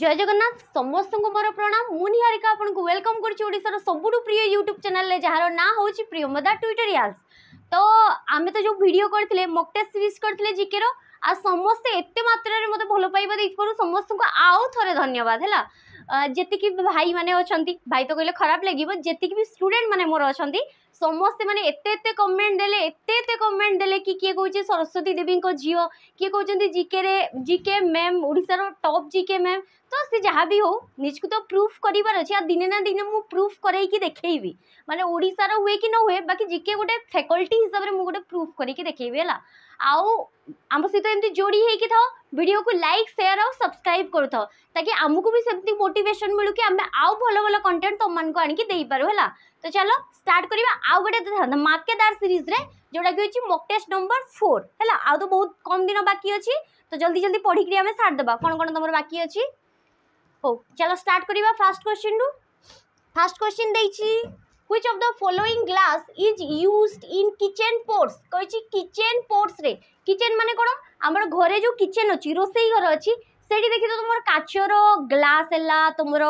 জয় জগন্নাথ সমস্ত মোর প্রণাম মু নিহারিকা আপনার ওয়েলকম করছি ওড়শার সবুঠু প্রিয় ইউট্যুব চ্যানেল যার না হচ্ছে প্রিয়মদা টুইটরিয়ালস তো আমি তো যে ভিডিও করে মকটেস্ট সিরিজ করে জিকের আর সমস্তে এত মাত্রার মতো ভাল পাইবা দিয়ে সমস্ত আউ থরে ধন্যবাদ হল যেতিকি ভাই মানে অনেক ভাই তো কহিলে খারাপ লাগিব যেতিকি বি স্টুডেন্ট মানে মোর অনেক ସମସ୍ତେ ମାନେ ଏତେ ଏତେ କମେଣ୍ଟ ଦେଲେ ଏତେ ଏତେ କମେଣ୍ଟ ଦେଲେ କି କିଏ କହୁଛି ସରସ୍ୱତୀ ଦେବୀଙ୍କ ଝିଅ କିଏ କହୁଛନ୍ତି ଜିକେରେ ଜିକେ ମ୍ୟାମ୍ ଓଡ଼ିଶାର ଟପ୍ ଜିକେ ମ୍ୟାମ୍ ତ ସେ ଯାହା ବି ହଉ ନିଜକୁ ତ ପ୍ରୁଫ୍ କରିବାର ଅଛି ଆଉ ଦିନେ ନା ଦିନେ ମୁଁ ପ୍ରୁଫ୍ କରେଇକି ଦେଖେଇବି ମାନେ ଓଡ଼ିଶାର ହୁଏ କି ନ ହୁଏ ବାକି ଜିକେ ଗୋଟେ ଫ୍ୟାକଲ୍ଟି ହିସାବରେ ମୁଁ ଗୋଟେ ପ୍ରୁଫ୍ କରିକି ଦେଖେଇବି ହେଲା ଆଉ ଆମ ସହିତ ଏମିତି ଯୋଡ଼ି ହେଇକି ଥାଉ ଭିଡ଼ିଓକୁ ଲାଇକ୍ ସେୟାର୍ ଆଉ ସବସ୍କ୍ରାଇବ୍ କରୁଥାଅ ତାକି ଆମକୁ ବି ସେମିତି ମୋଟିଭେସନ୍ ମିଳୁ କି ଆମେ ଆଉ ଭଲ ଭଲ କଣ୍ଟେଣ୍ଟ ତୁମମାନଙ୍କୁ ଆଣିକି ଦେଇପାରୁ ହେଲା ତ ଚାଲ ଷ୍ଟାର୍ଟ କରିବା ଆଉ ଗୋଟେ ଥାନ୍ତା ମାକେଦାର ସିରିଜ୍ରେ ଯେଉଁଟାକି ହେଉଛି ମକେଷ୍ଟ ନମ୍ବର ଫୋର୍ ହେଲା ଆଉ ତ ବହୁତ କମ୍ ଦିନ ବାକି ଅଛି ତ ଜଲ୍ଦି ଜଲ୍ଦି ପଢ଼ିକିରି ଆମେ ସାରିଦେବା କ'ଣ କ'ଣ ତୁମର ବାକି ଅଛି ହଉ ଚାଲ ଷ୍ଟାର୍ଟ କରିବା ଫାଷ୍ଟ କ୍ୱେଶ୍ଚିନ୍ରୁ ଫାଷ୍ଟ କ୍ୱେଶ୍ଚିନ୍ ଦେଇଛି which of the following glass is used in kitchen pots কইছি কিচেন pots রে kitchen মানে কোন আমার ঘরে যে কিচেন অছি রোসেই ঘর অছি সেটি দেখি তো তোমার কাচর গ্লাস হেলা তোমার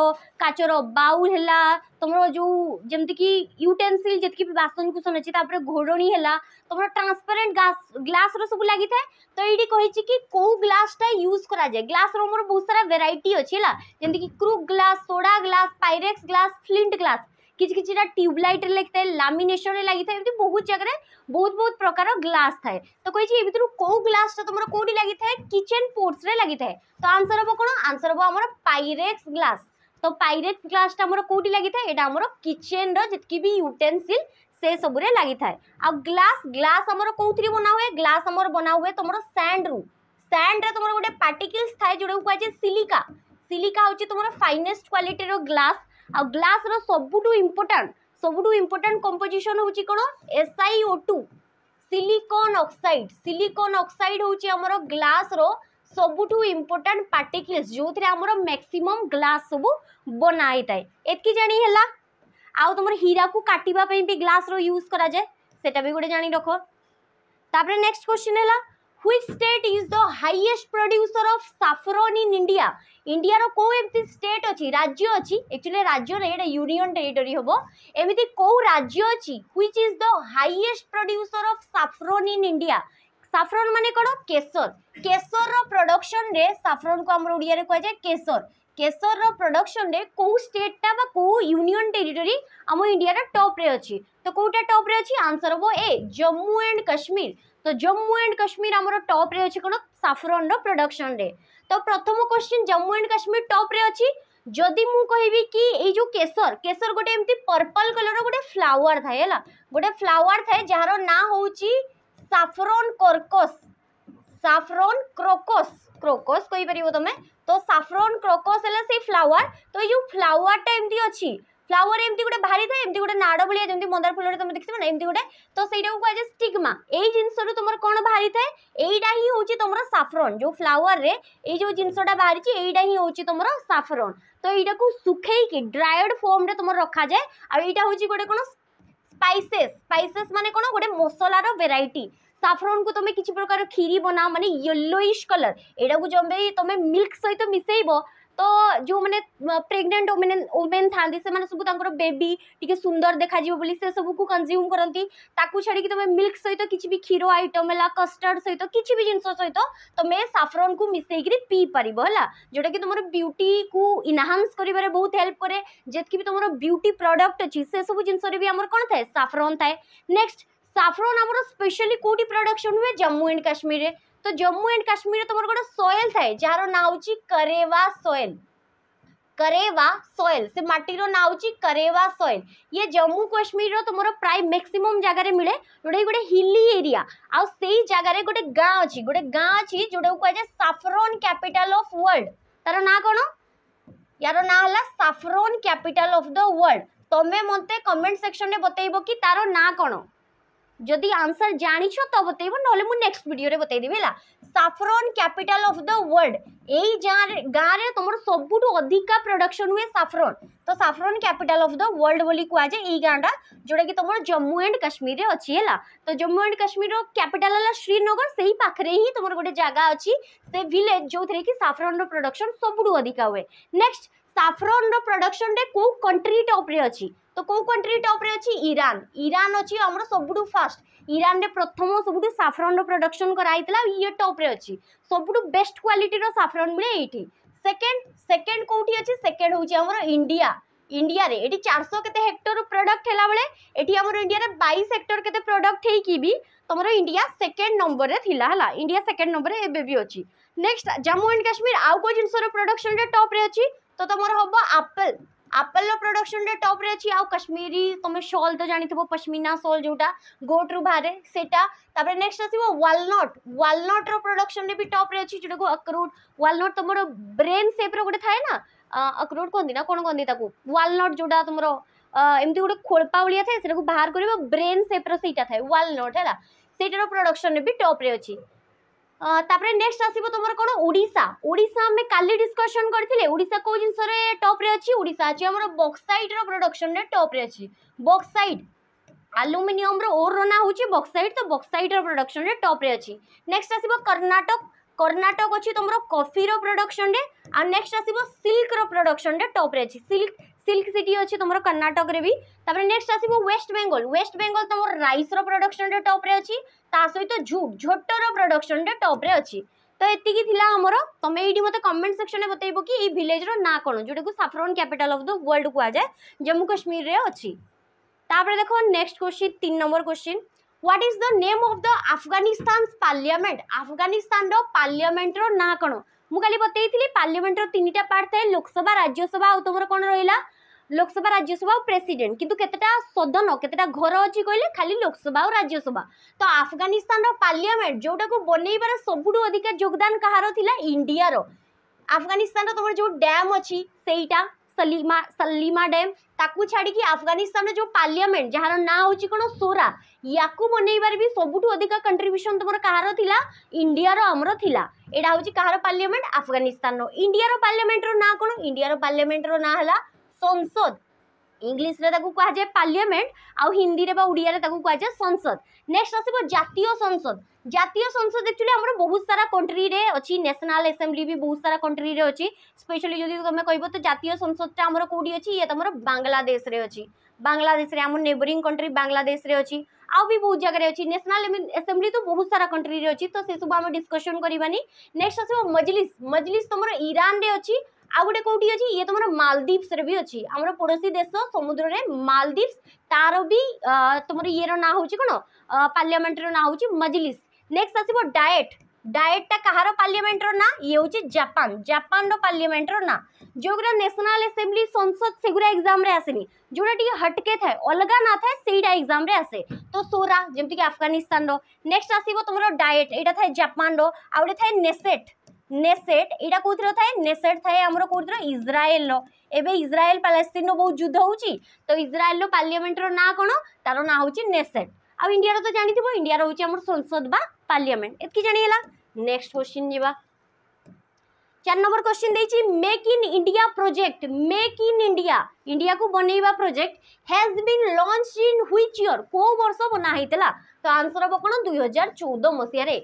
কাচর বাউল হেলা তোমার যে যেমতি কি ইউটেনসিল যেতকি বাসন কুসন আছে তারপরে ঘোড়ণী হেলা তোমার ট্রান্সপারেন্ট গ্লাস গ্লাস র সব লাগি থাকে তো এইটি কইছি কি কেউ গ্লাসটা ইউজ করা যায় গ্লাস র বহু সারা ভেরাইটি আছে হেলা যেমতি কি Crookes glass soda glass Pyrex glass flint glass किसी किसी ट्यूबलैट लगता है लामेसन लगी था बहुत जगह बहुत बहुत प्रकार ग्लास तो तो तो थाए तो कही भितर कौ ग्लास तुम कौट लगी था किचेन पोर्ट्स लगी था तो आंसर हम कौन आंसर हम आम पाइरेक्स ग्लास तो पाइरेक्स ग्लास कौटी लगी था यहाँ किचेन रितक भी युटेनसिल से सबूत लगी था आ ग्लास ग्लास कौन बना हुए ग्लास बना हुए तुम सैंड रू सैंड रुमर गोटे पार्टिकल्स थाए जो कहुए सिलिका सिलिका हूँ तुम फाइनेस्ट क्वाटर ग्लास ଆଉ ଗ୍ଲାସ୍ର ସବୁଠୁ ଇମ୍ପୋର୍ଟାଣ୍ଟ ସବୁଠୁ ଇମ୍ପୋର୍ଟାଣ୍ଟ କମ୍ପୋଜିସନ୍ ହେଉଛି କ'ଣ SIO two silicon oxide silicon oxide ହେଉଛି ଆମର ଗ୍ଲାସ୍ର ସବୁଠୁ ଇମ୍ପୋର୍ଟାଣ୍ଟ ପାର୍ଟିକିଲ୍ସ ଯେଉଁଥିରେ ଆମର ମ୍ୟାକ୍ସିମମ୍ ଗ୍ଲାସ୍ ସବୁ ବନା ହେଇଥାଏ ଏତିକି ଜାଣି ହେଲା ଆଉ ତୁମର ହୀରାକୁ କାଟିବା ପାଇଁ ବି ଗ୍ଲାସ୍ର ୟୁଜ୍ କରାଯାଏ ସେଟା ବି ଗୋଟେ ଜାଣି ରଖ ତାପରେ ନେକ୍ସଟ କ୍ୱେଶ୍ଚିନ୍ ହେଲା which state is the highest producer of saffron in India ଇଣ୍ଡିଆର କେଉଁ ଏମିତି ଷ୍ଟେଟ୍ ଅଛି ରାଜ୍ୟ ଅଛି ଆକ୍ଚୁଆଲି ରାଜ୍ୟ ନାହିଁ ଏଇଟା ୟୁନିଅନ୍ ଟେରିଟୋରୀ ହେବ ଏମିତି କେଉଁ ରାଜ୍ୟ ଅଛି which is the highest producer of saffron in India saffron ମାନେ କ'ଣ କେଶର କେଶରର ପ୍ରଡକ୍ସନରେ ସାଫ୍ରନ୍କୁ ଆମର ଓଡ଼ିଆରେ କୁହାଯାଏ କେଶର କେଶରର ପ୍ରଡକ୍ସନରେ କେଉଁ ଷ୍ଟେଟ୍ଟା ବା କେଉଁ ୟୁନିଅନ୍ ଟେରିଟୋରୀ ଆମ ଇଣ୍ଡିଆର ଟପ୍ରେ ଅଛି ତ କେଉଁଟା ଟପ୍ରେ ଅଛି ଆନ୍ସର ହେବ ଏ ଜମ୍ମୁ ଆଣ୍ଡ କାଶ୍ମୀର ତ ଜମ୍ମୁ ଆଣ୍ଡ କାଶ୍ମୀର ଆମର ଟପ୍ରେ ଅଛି କ'ଣ ସାଫ୍ରନ୍ର ପ୍ରଡକ୍ସନରେ तो प्रथम क्वेश्चन जम्मू एंड काश्मीर टप्रे अच्छी जदि मुझे कि ये जो केसर केसर गोटे एमती पर्पल कलर गोटे फ्लावर थाए है गोटे फ्लावर थाए जार ना हूँ saffron crocus saffron crocus crocus कहीपर तुम तो साफ्रोन क्रोकस है से फ्लावर तो ये फ्लावर टाइम एमती अच्छी ফ্লাওয়ার এমতি গোটে ভারি থাকে এমতি গোটে নাড় ভালিয়া যেমন মন্দার ফুলরে তুমি দেখি না এমতি গোটে তো সেইটা কুয়া স্টিগমা এই জিনিসর তোমার কোণ ভারি থাকে এইটা হি হচ্ছে তোমার সাফরন যে ফ্লাওয়ারে এই যে জিনিসটা বাহারিছে এইটা হি হচ্ছে তোমার সাফরন তো এইটাকে শুখাইকি ড্রায়েড ফর্মরে তোমার রখা যায় আর এইটা হচ্ছে গোটে কোণ স্পাইসেস স্পাইসেস মানে কোণ গোটে মশলার ভেরাইটি সাফরন কু তুমি কিছু প্রকার ক্ষীরি বনাও মানে ইয়েলোইশ কলর এটা তুমি মিল্ক সহিত মিশাইব ତ ଯେଉଁମାନେ ପ୍ରେଗନେଣ୍ଟ ଓମେନ୍ ଓମେନ୍ ଥାନ୍ତି ସେମାନେ ସବୁ ତାଙ୍କର ବେବି ଟିକେ ସୁନ୍ଦର ଦେଖାଯିବ ବୋଲି ସେ ସବୁକୁ କନଜ୍ୟୁମ୍ କରନ୍ତି ତାକୁ ଛାଡ଼ିକି ତୁମେ ମିଲ୍କ ସହିତ କିଛି ବି କ୍ଷୀର ଆଇଟମ୍ ହେଲା କଷ୍ଟାର୍ଡ଼ ସହିତ କିଛି ବି ଜିନିଷ ସହିତ ତୁମେ ସାଫ୍ରନ୍କୁ ମିଶାଇକିରି ପିଇପାରିବ ହେଲା ଯେଉଁଟାକି ତୁମର ବ୍ୟୁଟିକୁ ଇନହାନ୍ସ କରିବାରେ ବହୁତ ହେଲ୍ପ କରେ ଯେତିକି ବି ତୁମର ବ୍ୟୁଟି ପ୍ରଡ଼କ୍ଟ ଅଛି ସେସବୁ ଜିନିଷରେ ବି ଆମର କ'ଣ ଥାଏ ସାଫ୍ରନ୍ ଥାଏ ନେକ୍ସଟ ସାଫ୍ରନ୍ ଆମର ସ୍ପେଶାଲି କେଉଁଠି ପ୍ରଡ଼କ୍ସନ୍ ହୁଏ ଜମ୍ମୁ ଆଣ୍ଡ କାଶ୍ମୀରରେ तो जम्मू एंड काश्मीर तुम गोटे सोएल थाए जार नाँ हूँ करेवा सोएल करेवा सोएल से मटीर ना हो करेवा सोएल ये जम्मू काश्मीर तुम प्राय मैक्सिमम जगार मिले जोटा गोटे हिली एरिया आई जगार गोटे गाँ अच्छी गोटे गाँ अच्छी जोटा को साफ्रोन कैपिटल ऑफ वर्ल्ड तार ना कौन यार ना है saffron capital of the world तुम्हें मत कमेंट सेक्शन में बतेब कि तार ना कौन যদি ଆନ୍ସର୍ ଜାଣିଛ ତ ବତେଇବ ନହେଲେ ମୁଁ ନେକ୍ସଟ ଭିଡ଼ିଓରେ ବତେଇଦେବି ହେଲା saffron capital of the world ଏଇ ଗାଁରେ ଗାଁରେ ତମର ସବୁଠୁ ଅଧିକା ପ୍ରଡକ୍ସନ୍ ହୁଏ ସାଫ୍ରନ୍ ତ saffron capital of the world ବୋଲି କୁହାଯାଏ ଏଇ ଗାଁଟା ଯେଉଁଟାକି ତମର ଜମ୍ମୁ ଆଣ୍ଡ କାଶ୍ମୀରରେ ଅଛି ହେଲା ତ ଜମ୍ମୁ ଆଣ୍ଡ କାଶ୍ମୀରର କ୍ୟାପିଟାଲ ହେଲା ଶ୍ରୀନଗର ସେହି ପାଖରେ ହିଁ ତମର ଗୋଟେ ଜାଗା ଅଛି ସେ ଭିଲେଜ ଯେଉଁଥିରେ କି ସାଫ୍ରନ୍ର ପ୍ରଡକ୍ସନ୍ ସବୁଠୁ ଅଧିକା ହୁଏ ନେକ୍ସଟ ସାଫ୍ରନ୍ର ପ୍ରଡକ୍ସନ୍ରେ କେଉଁ କଣ୍ଟ୍ରି ଟପ୍ରେ ଅଛି ତ କେଉଁ କଣ୍ଟ୍ରି ଟପ୍ରେ ଅଛି ଇରାନ ଇରାନ ଅଛି ଆମର ସବୁଠୁ ଫାଷ୍ଟ ଇରାନରେ ପ୍ରଥମ ସବୁଠୁ ସାଫ୍ରନ୍ର ପ୍ରଡକ୍ସନ୍ କରାହେଇଥିଲା ଇଏ ଟପ୍ରେ ଅଛି ସବୁଠୁ ବେଷ୍ଟ କ୍ୱାଲିଟିର ସାଫ୍ରନ୍ ମିଳେ ଏଇଠି ସେକେଣ୍ଡ ସେକେଣ୍ଡ କେଉଁଠି ଅଛି ସେକେଣ୍ଡ ହେଉଛି ଆମର ଇଣ୍ଡିଆ ইন্ডিয়ারে এটি চারশো কেতে হেক্টর প্রডক্ট হেলা বেড়ে এটি আমার ইন্ডিয়ার বাইশ হেক্টর কেতে প্রডক্ট হইকি বি তোমার ইন্ডিয়া সেকেন্ড নম্বরের লা হলা ইন্ডিয়া সেকেন্ড নম্বরে এবে বি অছি নেক্সট জম্মু আন্ড কাশ্মীর আউ কেউ জিনিসর প্রডকশনটা টপরে অছি तो तुम हम आपल आपल प्रडक्शन टप्रे अच्छी आउ कश्मीरी तुम्हें सल तो जान थो पश्मीना सल जोटा गोट रू बाहर से नेक्स्ट आसो व्वालनट व्वालनट रोडक्शन भी टप्रे अच्छी जोटा को अक्रोट व्वालनट तुम ब्रेन सेप्र गोटे थाए ना अक्रोट कहती ना कौन कहते व्वालनट जो तुम एम गोटे खोलपा भाया थाएर बाहर कर ब्रेन सेप्र से थाए व्वालनट है सेटार प्रडक्शन भी टप्रे अच्छी তাপরে নেক্সট আসব তোমার কোণ ওড়িশা ওড়িশা আমি কালি ডিসকসন করে ওড়িশা কেউ জিনিসরে টপ্রে অছি ওড়িশা আছে আমার বক্সাইডর প্রডকশনরে টপ্রে অছি বক্সাইড আলুমিনিয়মর ওর না হচ্ছে বক্সাইড তো বক্সাইডর প্রডকশনরে টপ্রে অছি নেক্সট আসব কর্ণাটক কর্ণাটক অছি তোমার কফির প্রডকশনরে আর নেক্সট আসব সিল্কর প্রডকশনরে টপ্রে অছি সিল্ক সিল্ক সিটি অছি তোমার কর্ণাটকরে বি তাপরে নেক্সট আসব ওয়েস্ট বেঙ্গল ওয়েস্ট বেঙ্গল তোমার রাইসর প্রডকশনরে টপরে অছি তা সহিত ঝুট ঝোটর প্রডকশনরে টপরে অছি তো এতিকি থিলা আমার তুমি এইটি মতো কমেন্ট সেকশনে বতাইব কি এই ভিলেজর না কোণ যেটা saffron capital of the world কুযায় জম্মু কাশ্মীরে অছি তাপরে দেখো নেক্সট কোশ্চিন তিন number question what is the name of the Afghanistan parliament আফগানিস্তানর পার্লিয়ামেন্টর না কোণ ମୁଁ କାଲି ବତେଇଥିଲି ପାର୍ଲିଆମେଣ୍ଟର ତିନିଟା ପାର୍ଟ ଥାଏ ଲୋକସଭା ରାଜ୍ୟସଭା ଆଉ ତୁମର କ'ଣ ରହିଲା लोकसभा राज्यसभा और প্রেসিডেন্ট কিন্তু কেতটা সদন কেতটা ঘর অছি কইলে খালি লোকসভা ও রাজ্যসভা তো আফগানিস্তানর পার্লিয়ামেন্ট যেটাকে বনেইবার সবুঠু অধিকা যোগদান কাহার লা ইন্ডিয়ার আফগানিস্তানর তোমার যে ড্যাম অছি সেইটা सलीमा सलीमा डैम ताकू छाड़ी आफगानिस्तान जो पार्लियामेंट जार ना हूँ कौन सोरा या मनईबार भी सबुठ अधिक कंट्रब्यूसन तुम कहार थिला इंडियार आमर थी एटा हूँ कहार पार्लियामेंट आफगानिस्तान इंडिया इंडियार पार्लियामेंटर ना कौन इंडियार पार्लियामेंटर ना है ସଂସଦ ଇଂଲିଶରେ ତାକୁ କୁହାଯାଏ ପାର୍ଲିଆମେଣ୍ଟ ଆଉ ହିନ୍ଦୀରେ ବା ଓଡ଼ିଆରେ ତାକୁ କୁହାଯାଏ ସଂସଦ ନେକ୍ସଟ ଆସିବ ଜାତୀୟ ସଂସଦ ଜାତୀୟ ସଂସଦ ଆକ୍ଚୁଆଲି ଆମର ବହୁତ ସାରା କଣ୍ଟ୍ରିରେ ଅଛି ନ୍ୟାସନାଲ ଆସେମ୍ବଲି ବି ବହୁତ ସାରା କଣ୍ଟ୍ରିରେ ଅଛି ସ୍ପେଶାଲି ଯଦି ତୁମେ କହିବ ତ ଜାତୀୟ ସଂସଦଟା ଆମର କେଉଁଠି ଅଛି ଇଏ ତୁମର ବାଂଲାଦେଶରେ ଅଛି ବାଂଲାଦେଶରେ ଆମ ନେବରିଂ କଣ୍ଟ୍ରି ବାଂଲାଦେଶରେ ଅଛି ଆଉ ବି ବହୁତ ଜାଗାରେ ଅଛି ନ୍ୟାସନାଲ ଆସେମ୍ବଲି ତ ବହୁତ ସାରା କଣ୍ଟ୍ରିରେ ଅଛି ତ ସେସବୁ ଆମେ ଡିସ୍କସନ୍ କରିବାନି ନେକ୍ସଟ ଆସିବ ମଜଲିସ୍ ମଜଲିସ୍ ତୁମର ଇରାନରେ ଅଛି ଆଉ ଗୋଟେ କେଉଁଠି ଅଛି ଇଏ ତୁମର ମାଲଦ୍ୱୀପ୍ସରେ ବି ଅଛି ଆମର ପଡ଼ୋଶୀ ଦେଶ ସମୁଦ୍ରରେ ମାଲଦ୍ୱୀପ୍ସ ତାର ବି ତୁମର ଇଏର ନାଁ ହେଉଛି କ'ଣ ପାର୍ଲିଆମେଣ୍ଟର ନାଁ ହେଉଛି ମଜଲିସ୍ ନେକ୍ସଟ ଆସିବ ଡାଏଟ୍ ଡାଏଟ୍ଟା କାହାର ପାର୍ଲିଆମେଣ୍ଟର ନାଁ ଇଏ ହେଉଛି ଜାପାନ ଜାପାନର ପାର୍ଲିଆମେଣ୍ଟର ନାଁ ଯେଉଁଗୁଡ଼ା ନ୍ୟାସନାଲ ଆସେମ୍ବଲି ସଂସଦ ସେଗୁଡ଼ା ଏକ୍ଜାମ୍ରେ ଆସେନି ଯେଉଁଟା ଟିକେ ହଟକେ ଥାଏ ଅଲଗା ନା ଥାଏ ସେଇଟା ଏକ୍ଜାମ୍ରେ ଆସେ ତ ସୋରା ଯେମିତିକି ଆଫଗାନିସ୍ତାନର ନେକ୍ସଟ ଆସିବ ତୁମର ଡାଏଟ୍ ଏଇଟା ଥାଏ ଜାପାନର ଆଉ ଗୋଟେ ଥାଏ ନେସେଟ୍ ନେସେଟ୍ ଏଇଟା କେଉଁଥିରେ ଥାଏ ନେସେଟ୍ ଥାଏ ଆମର କେଉଁଥିର ଇସ୍ରାଏଲ୍ର ଏବେ ଇସ୍ରାଏଲ୍ ପାଲାସ୍ତିନ୍ର ବହୁତ ଯୁଦ୍ଧ ହେଉଛି ତ ଇସ୍ରାଏଲ୍ର ପାର୍ଲିଆମେଣ୍ଟର ନାଁ କ'ଣ ତାର ନାଁ ହେଉଛି ନେସେଟ୍ ଆଉ ଇଣ୍ଡିଆର ତ ଜାଣିଥିବ ଇଣ୍ଡିଆର ହେଉଛି ଆମର ସଂସଦ ବା ପାର୍ଲିଆମେଣ୍ଟ ଏତିକି ଜାଣିଗଲା ନେକ୍ସଟ କ୍ୱେଶ୍ଚିନ୍ ଯିବା ଚାରି ନମ୍ବର କ୍ୱେଶ୍ଚିନ୍ ଦେଇଛି make in India project make in India ଇଣ୍ଡିଆକୁ ବନେଇବା project has been launch in which year କେଉଁ ବର୍ଷ ବନା ହେଇଥିଲା ତ ଆନ୍ସର ହେବ କ'ଣ ଦୁଇ ହଜାର ଚଉଦ ମସିହାରେ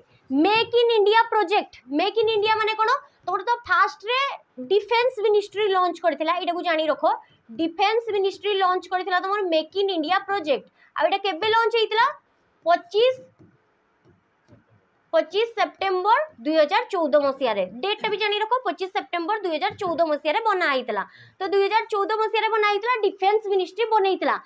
make in India project make in India মানে কোণ তোমরা তো ফার্স্টরে ডিফেন্স মিনিষ্ট্রি লঞ্চ করে এটা জাঁ রখ ডিফেন্স মিনিষ্ট্রি লঞ্চ করে তোমার মেক ইন ইন্ডিয়া প্রোজেক্ট আটা কেবে লঞ্চ হয়েছিল পঁচিশ পঁচিশ সেপ্টেম্বর দুই হাজার চৌদ মশিয়ার ডেটটা বি জাঁ রখ পঁচিশ সেপ্টেম্বর দুই হাজার চৌদ মশিয়ার বনা হয়েছিল তো দুই ହଜାର ଚଉଦ ମସିହାରେ ବନା ଡିଫେନ୍ସ ମିନିଷ୍ଟ୍ରି ବନେଇଥିଲା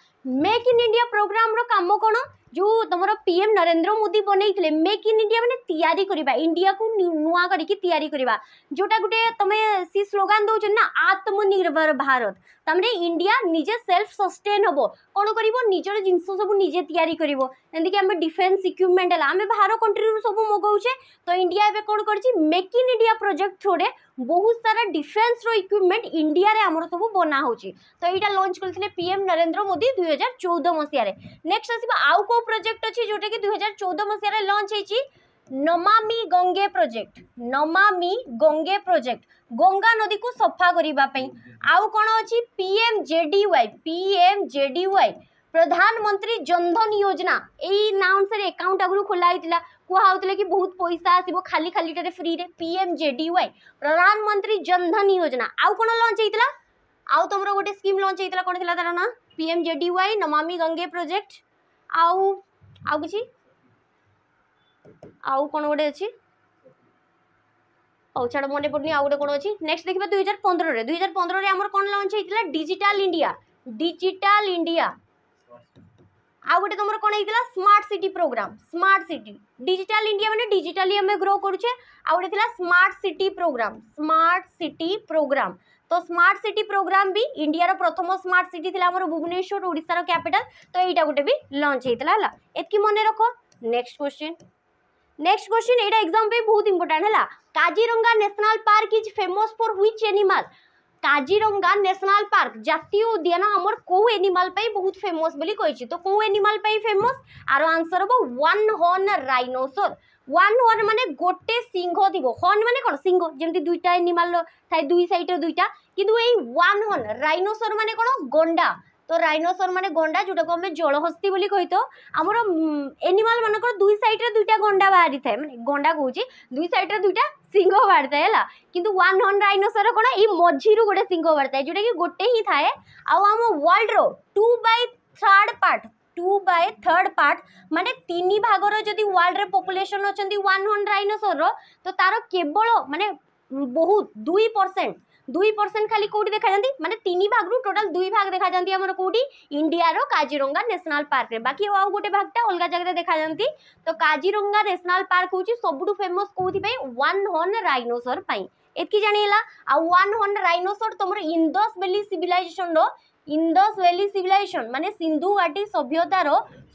ମେକ୍ ଇନ୍ ଇଣ୍ଡିଆ ପ୍ରୋଗ୍ରାମ୍ର କାମ କ'ଣ ଯେଉଁ ତୁମର ପି ଏମ୍ ନରେନ୍ଦ୍ର ମୋଦି ବନେଇଥିଲେ ମେକ୍ ଇନ୍ ଇଣ୍ଡିଆ ମାନେ ତିଆରି କରିବା ଇଣ୍ଡିଆକୁ ନୂଆ କରିକି ତିଆରି କରିବା ଯେଉଁଟା ଗୋଟେ ତୁମେ ସେ ସ୍ଲୋଗାନ ଦେଉଛନ୍ତି ନା ଆତ୍ମନିର୍ଭର ଭାରତ ତାମାନେ ଇଣ୍ଡିଆ ନିଜେ ସେଲ୍ଫ ସଷ୍ଟେନ୍ ହେବ କ'ଣ କରିବ ନିଜର ଜିନିଷ ସବୁ ନିଜେ ତିଆରି କରିବ ଯେମିତିକି ଆମେ ଡିଫେନ୍ସ ଇକ୍ୟୁପମେଣ୍ଟ ହେଲା ଆମେ ବାହାର କଣ୍ଟ୍ରିରୁ ସବୁ ମଗାଉଛେ ତ ଇଣ୍ଡିଆ ଏବେ କ'ଣ କରିଛି ମେକ୍ ଇନ୍ ଇଣ୍ଡିଆ ପ୍ରୋଜେକ୍ଟ ଥ୍ରୁରେ ବହୁତ ସାରା ଡିଫେନ୍ସର ଇକ୍ୱିପମେଣ୍ଟ ଇଣ୍ଡିଆରେ ଆମର ସବୁ ବନା ହେଉଛି ତ ଏଇଟା ଲଞ୍ଚ କରିଥିଲେ ପିଏମ୍ ନରେନ୍ଦ୍ର ମୋଦି ଦୁଇ ହଜାର ଚଉଦ ମସିହାରେ ନେକ୍ସଟ ଆସିବ ଆଉ କେଉଁ ପ୍ରୋଜେକ୍ଟ ଅଛି ଯେଉଁଟାକି ଦୁଇ ହଜାର ଚଉଦ ମସିହାରେ ଲଞ୍ଚ ହେଇଛି ନମାମି ଗଙ୍ଗେ ପ୍ରୋଜେକ୍ଟ ନମାମି ଗଙ୍ଗେ ପ୍ରୋଜେକ୍ଟ ଗଙ୍ଗା ନଦୀକୁ ସଫା କରିବା ପାଇଁ ଆଉ କ'ଣ ଅଛି PM J D Y PM J D Y Pradhan Mantri Jan Dhan যোজনা এই না অনুসারে একাউন্ট আগর খোলা হয়েছিল হচ্ছিল কি বহুত পয়সা আসব খালি খালি খালিটার ফ্রিরে পিএম ওয়াই প্রধানমন্ত্রী জনধন যোজনা আউ কোণ লঞ্চ হয়েছিল আউ তোমার গোটে স্কিম লঞ্চ হয়েছিল কোণ লা তার না PM Y Namami Gange project আউ আউ কিছু আউ কোণ গোটে ও অছি মনে পড়ুনি আউ গোটে কোণ ଗୋଟେ নেক্সট ଅଛି দুই হাজার পনেরো দুই হাজার পনেরো আমার কোণ লঞ্চ হয়েছিল ডিজিটাল ইন্ডিয়া ডিজিটাল ইন্ডিয়া আউ গোটে তোমার কোণ হয়েছিল smart city program smart city digital India মানে ডিজিটালি আমি গ্রো করছে আউ গোটে লা smart city program smart city program তো স্মার্ট সিটি প্রোগ্রাম বি ইন্ডিয়ার প্রথম স্মার্ট সিটি লা আমার ভুবনেশ্বর ওড়িশার ক্যাপিটাল তো এইটা গোটে বি লঞ্চ হয়েছিল হল এতকি মনে রখ নেক্সট কোশ্চিন নেক্সট কোশ্চিন এইটা এক্সাম পাই বহুত ইম্পর্টাট হল Kaziranga national park is famous for which animal Kaziranga national park জাতীয় উদ্যান আমার কেউ এনিমাল পাই বহুত ফেমস বলে কেছি তো কেউ এনিমাল পাই ফেমস আর আনসার হব one horn rhinoceros one horn মানে গোটে সিংহ দিব হর্ন মানে কোন সিংহ যেমতি দুইটা এনিমাল থাকে দুই সাইডে দুইটা কিন্তু এই ওয়ান হর্ন রাইনোসর মানে কোন গন্ডা তো রাইনোসর মানে গন্ডা যেটাকে আমি জলহস্তি বলে কই তো আমার এনিমাল মানকর দুই সাইডে দুইটা গন্ডা বাহারি থাকে মানে গন্ডা কুচি দুই সাইডে দুইটা সিংহ বাহারি থাকে হলা কিন্তু ওয়ান হর্ন রাইনোসর কোণ এই মঝিরু গোটে সিংহ বাহারি থাকে যেটা কি গোটে হি থাকে আও ওয়ার্ল্ড ওয়ার্ল্ডর two by third part two by third part মানে তিন ভাগর যদি ওয়ার্ল্ডরে পপুলেসন অনেক ওয়ান হর্ন রাইনোসর তো তার কেবল মানে বহুত দুই পরসেন্ট দুই পরসেন্ট খালি কোটি দেখা যাতে মানে তিন ভাগ টোটাল দুই ভাগ দেখা যাতে আমার কোটি ইন্ডিয়ার কাজিরঙ্গা ন্যাশনাল পার্করে বাকি আউ গোটে ভাগটা অলগা জায়গায় দেখা যাতে তো কাজিরঙ্গা ন্যাশনাল পার্ক হচ্ছে সবুঠু ফেমস কোথি ওয়ান হর্ন রাইনোসর পাই এতকি জাণিলা আউ ওয়ান হর্ন রাইনোসর তোমার Indus valley civilisation Indus valley civilisation মানে সিন্ধু ঘাটি সভ্যতার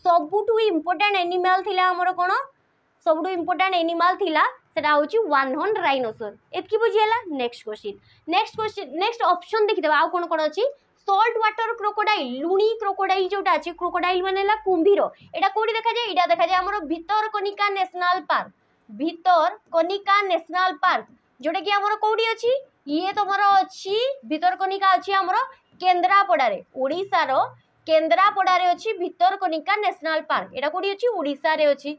সবুঠু ইম্পর্টাট এনিমাল লা আমার কোণ সবুঠু ইম্পর্টাট এনিমাল লা সেটা হচ্ছে ওয়ান হর্ন রাইনোসর এতকি বুঝি বুঝিগলা next question next question next option দেখিদেবা আউ কোণ কোন অছি সল্ট ওয়াটার ক্রোকোডাইল লুণি ক্রোকোডাইল যেটা আছে ক্রোকোডাইল মানে হল কুম্ভীর এটা কোটি দেখা যায় এটা দেখা যায় আমার কনিকা ন্যাশনাল পার্ক ভিতর কনিকা ন্যাশনাল পার্ক যেটা কি আমার কোটি অছি ইয়ে তোমার অছি ভিতরকনিকা অছি আমার কেন্দ্রাপড়ার ওড়িশার কেন্দ্রাপড়ার অছি ভিতরকনিকা ন্যাশনাল পার্ক এটা কোটি অছি ওড়িশার অছি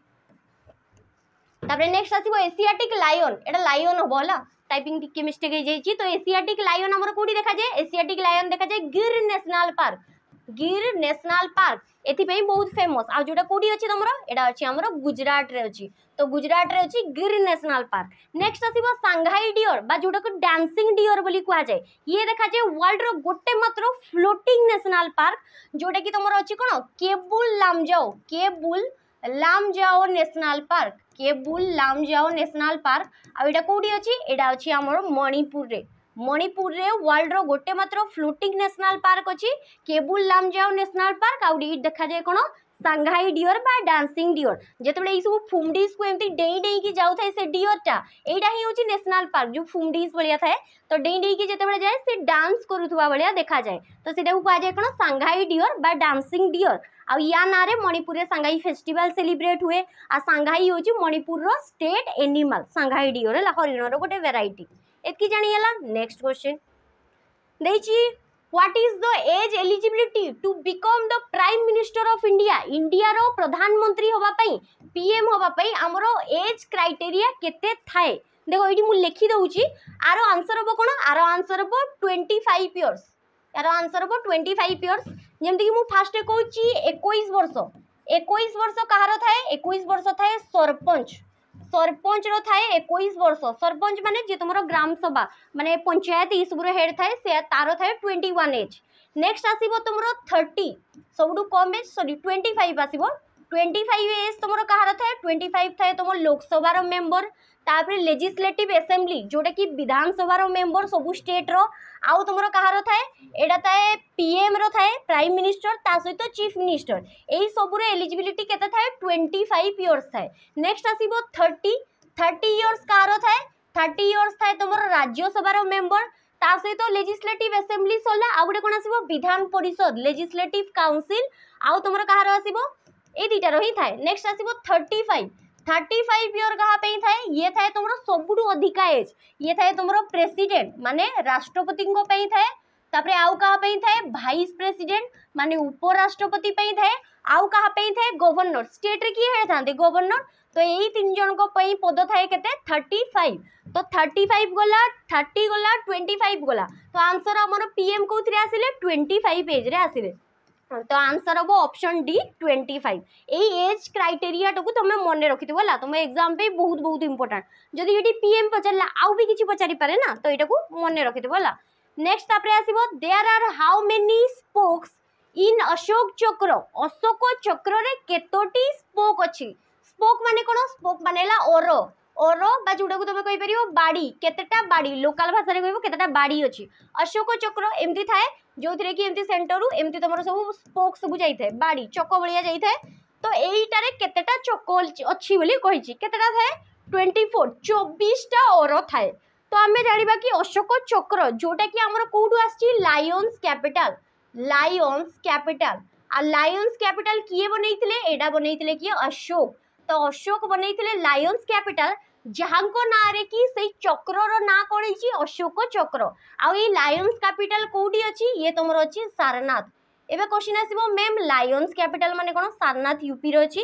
তারপরে নেক্সট আসব এসিয়াটিক লাইন এটা লাইন হব হল টাইপিং টিকি মিস্টেক হয়ে যাই তো এসিয়াটিক লাইন আমার কোটি দেখা যায় এসিয়াটিক লাইন দেখা যায় Gir national park Gir national park এথিপাই বহুত ফেমস আর যেটা কোটি অছি তোমার এটা অছি আমার গুজরাটরে অছি তো গুজরাটরে অছি গির ন্যাশনাল পার্ক নেক্সট আসব সাংঘাই ডিওর বা যেটাকে ড্যান্সিং ডিওর বলে যায় ইয়ে দেখা যায় ওয়ার্ল্ডর গোটে মাত্র ফ্লোটিং ন্যাশনাল পার্ক যেটা কি তোমার অছি কোন Keibul Lamjao Keibul Lamjao national park Keibul Lamjao national park ଆଉ ଏଇଟା କେଉଁଠି ଅଛି ଏଇଟା ଅଛି ଆମର ମଣିପୁରରେ ମଣିପୁରରେ ୱାର୍ଲଡ଼ର ଗୋଟେ ମାତ୍ର ଫ୍ଲୋଟିଂ ନ୍ୟାସନାଲ୍ ପାର୍କ ଅଛି କେବୁଲ ଲାମଜାଓ ନ୍ୟାସନାଲ୍ ପାର୍କ ଆଉ ଏଇଠି ଦେଖାଯାଏ କ'ଣ ସାଙ୍ଘାଇ ଡିଅର ବା ଡାନ୍ସିଂ ଡିଅର ଯେତେବେଳେ ଏଇସବୁ ଫୁମ୍ଡିସ୍କୁ ଏମିତି ଡେଇଁ ଡେଇଁକି ଯାଉଥାଏ ସେ ଡିଅରଟା ଏଇଟା ହିଁ ହେଉଛି ନ୍ୟାସନାଲ୍ ପାର୍କ ଯେଉଁ ଫୁମ୍ଡିସ୍ ଭଳିଆ ଥାଏ ତ ଡେଇଁ ଡେଇଁକି ଯେତେବେଳେ ଯାଏ ସେ ଡାନ୍ସ କରୁଥିବା ଭଳିଆ ଦେଖାଯାଏ ତ ସେଇଟାକୁ କୁହାଯାଏ କ'ଣ ସାଙ୍ଘାଇ ଡିଅର ବା ଡାନ୍ସିଂ ଡିଅର आ या ना मणिपुर सांघाई फेस्टिवल सेलिब्रेट हुए आ सांघाई हूँ Manipur state animal Sangai deer है हरिणर गोटे भेरइट एति जाणीगला नेक्स्ट क्वेश्चन देखिए what is the age eligibility to become the prime minister of India India रो प्रधानमंत्री होबा पई पीएम होबा पई एज क्राइटेरिया केते थाए देखो ये मुझे लिखि आर आंसर हम कौन आर आंसर हम ट्वेंटी फाइव इयर्स यार आंसर हम ट्वेंटी फाइव इयर्स जमी फास्ट कह वर्ष एक वर्ष कह रहा एक वर्ष थाए सरपंच सरपंच रहा एक वर्ष सरपंच मान जी तुम ग्राम सभा मानने पंचायत ये सब हेड था तार था ट्वेंटी वन एज नेक्ट आस तुम थर्टी सब कम एज सरी ट्वेंटी फाइव आसव ट्वेंटी एज तुम कह रहा ट्वेंटी फाइव तुम लोकसभा मेम्बर तापर लेजिस्लेटिव एसेंबली जोटा कि विधानसभा मेम्बर सब स्टेट्र आउ तुम कहार थाए एटा थाए पीएम थाए प्राइम मिनिस्टर ता सहित तो चीफ मिनिस्टर यही सबूर एलिजिलिटी के ट्वेंटी फाइव इयर्स थाए नेक्ट आस थर्टी थर्टी इयर्स कहार थाए थर्टी इयर्स थाए तुम राज्यसभा मेम्बर ता सहित तो लेजिस्लेटिव एसेम्बली सरला आउ गए कौन आस विधान परिषद लेजिस्लेटिव काउनसिल आउ तुम कहार आस दुईटार ही थाए नेक्ट आस थर्टी थर्टी फाइव इंपी तुम सब अधिका एज ये थाए तुम प्रेसीडेट माने राष्ट्रपति थाए आउ का थाए भाइस प्रेसीडेट उपराष्ट्रपति थाए आउ का गवर्नर स्टेट किए गवर्नर तो यही तीन जन पद थाए के फाइव तो थर्टी फाइव गला थर्टी गला ट्वेंटी फाइव गला तो आंसर आम पी एम कौन आसे ट्वेंटी फाइव एज्रे आसे তো ଆନ୍ସର୍ ହେବ ଅପସନ୍ ଡି ଟ୍ୱେଣ୍ଟି ଫାଇଭ୍ ଏଇ ଏଜ୍ କ୍ରାଇଟେରିଆଟାକୁ ତୁମେ ମନେ ରଖିଥିବ ହେଲା ତୁମ ଏକ୍ଜାମ୍ ପାଇଁ ବହୁତ ବହୁତ ଇମ୍ପୋର୍ଟାଣ୍ଟ ଯଦି ଏଠି ପି ଏମ୍ ପଚାରିଲା ଆଉ ବି କିଛି ପଚାରିପାରେ ନା ତ ଏଇଟାକୁ ମନେ ରଖିଥିବ ହେଲା ନେକ୍ସଟ ତାପରେ ଆସିବ there are how many spokes in Ashoka Chakra Ashoka ଚକ୍ରରେ କେତୋଟି ସ୍ପୋକ୍ ଅଛି ସ୍ପୋକ୍ ମାନେ କ'ଣ ସ୍ପୋକ୍ ମାନେ ହେଲା ଅର অর বা যেটাকে তুমি কইপার বাড়ি কেতেটা বাড়ি লোকাল ভাষায় কহব কেতেটা বাড়ি অছি অশোক চক্র এমতি থাকে ଯେଉଁଥିରେ କି ଏମିତି ସେଣ୍ଟରରୁ ଏମିତି ତୁମର ସବୁ ସ୍ପୋକ୍ ସବୁ ଯାଇଥାଏ ବାଡ଼ି ଚକ ଭଳିଆ ଯାଇଥାଏ ତ ଏଇଟାରେ କେତେଟା ଚକ ଅଛି ବୋଲି କହିଛି କେତେଟା ଥାଏ ଟ୍ୱେଣ୍ଟି ଫୋର୍ ଚବିଶଟା ଅର ଥାଏ ତ ଆମେ ଜାଣିବା କି ଅଶୋକ ଚକ୍ର ଯେଉଁଟାକି ଆମର କେଉଁଠୁ ଆସିଛି ଲାୟନ୍ସ କ୍ୟାପିଟାଲ ଲାୟନ୍ସ କ୍ୟାପିଟାଲ ଆଉ ଲାୟନ୍ସ କ୍ୟାପିଟାଲ କିଏ ବନେଇଥିଲେ ଏଇଟା ବନେଇଥିଲେ କିଏ ଅଶୋକ ତ ଅଶୋକ ବନେଇଥିଲେ ଲାୟନ୍ସ କ୍ୟାପିଟାଲ ଯାହାଙ୍କ ନାଁରେ କି ସେଇ ଚକ୍ରର ନାଁ କ'ଣ ହେଇଛି ଅଶୋକ ଚକ୍ର ଆଉ ଏଇ ଲାୟନ୍ସ କ୍ୟାପିଟାଲ କେଉଁଠି ଅଛି ଇଏ ତୁମର ଅଛି ସାରନାଥ এবার কোশ্চিন আসব ম্যাম লায়ন্স ক্যাপিটাল মানে কোণ সারনাথ ইউপির অছি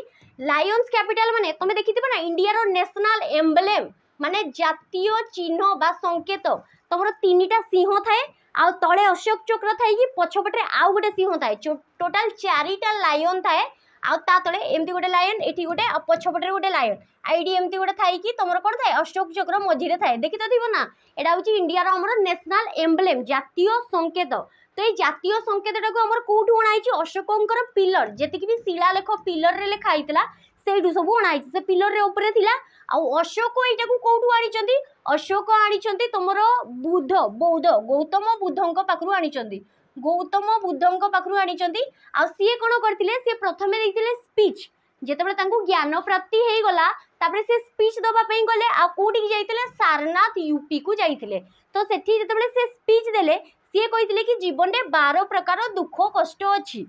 লায়ন্স ক্যাপিটাল মানে তুমি দেখিথিব না ইন্ডিয়ার ন্যাশনাল এম্বলেম মানে জাতীয় চিহ্ন বা সংকেত তোমার তিনটা সিংহ থাকে আউ তলে অশোক চক্র থাকি পছপটে আউ গোটে সিংহ থাকে টোটাল চারিটা লায়ন থাকে আউ তা তলে এমতি গোটে লায়ন এটি গোটে পছপটে গোটে লায়ন ଆଇଡି ଏମିତି ଗୋଟେ ଥାଇକି ତମର କ'ଣ ଥାଏ ଅଶୋକ ଚକ୍ର ମଝିରେ ଥାଏ ଦେଖିଥିବ ନା ଏଇଟା ହେଉଛି ଇଣ୍ଡିଆର ଆମର ନ୍ୟାସନାଲ ଏମ୍ବ୍ଲେମ୍ ଜାତୀୟ ସଙ୍କେତ ତ ଏଇ ଜାତୀୟ ସଙ୍କେତଟାକୁ ଆମର କେଉଁଠୁ ଅଣାହେଇଛି ଅଶୋକଙ୍କର ପିଲର ଯେତିକି ବି ଶିଳାଲେଖ ପିଲରରେ ଲେଖା ହେଇଥିଲା ସେଇଠୁ ସବୁ ଅଣାହେଇଛି ସେ ପିଲରରେ ଉପରେ ଥିଲା ଆଉ ଅଶୋକ ଏଇଟାକୁ କେଉଁଠୁ ଆଣିଛନ୍ତି ଅଶୋକ ଆଣିଛନ୍ତି ତମର ବୁଦ୍ଧ ବୌଦ୍ଧ ଗୌତମ ବୁଦ୍ଧଙ୍କ ପାଖରୁ ଆଣିଛନ୍ତି ଗୌତମ ବୁଦ୍ଧଙ୍କ ପାଖରୁ ଆଣିଛନ୍ତି ଆଉ ସିଏ କ'ଣ କରିଥିଲେ ସିଏ ପ୍ରଥମେ ଦେଇଥିଲେ ସ୍ପିଚ୍ ଯେତେବେଳେ ତାଙ୍କୁ ଜ୍ଞାନ ପ୍ରାପ୍ତି ହେଇଗଲା ତାପରେ ସେ ସ୍ପିଚ୍ ଦେବା ପାଇଁ ଗଲେ ଆଉ କେଉଁଠିକି ଯାଇଥିଲେ ସାରନାଥ ୟୁପିକୁ ଯାଇଥିଲେ ତ ସେଠି ଯେତେବେଳେ ସେ ସ୍ପିଚ୍ ଦେଲେ ସିଏ କହିଥିଲେ କି ଜୀବନରେ ବାର ପ୍ରକାର ଦୁଃଖ କଷ୍ଟ ଅଛି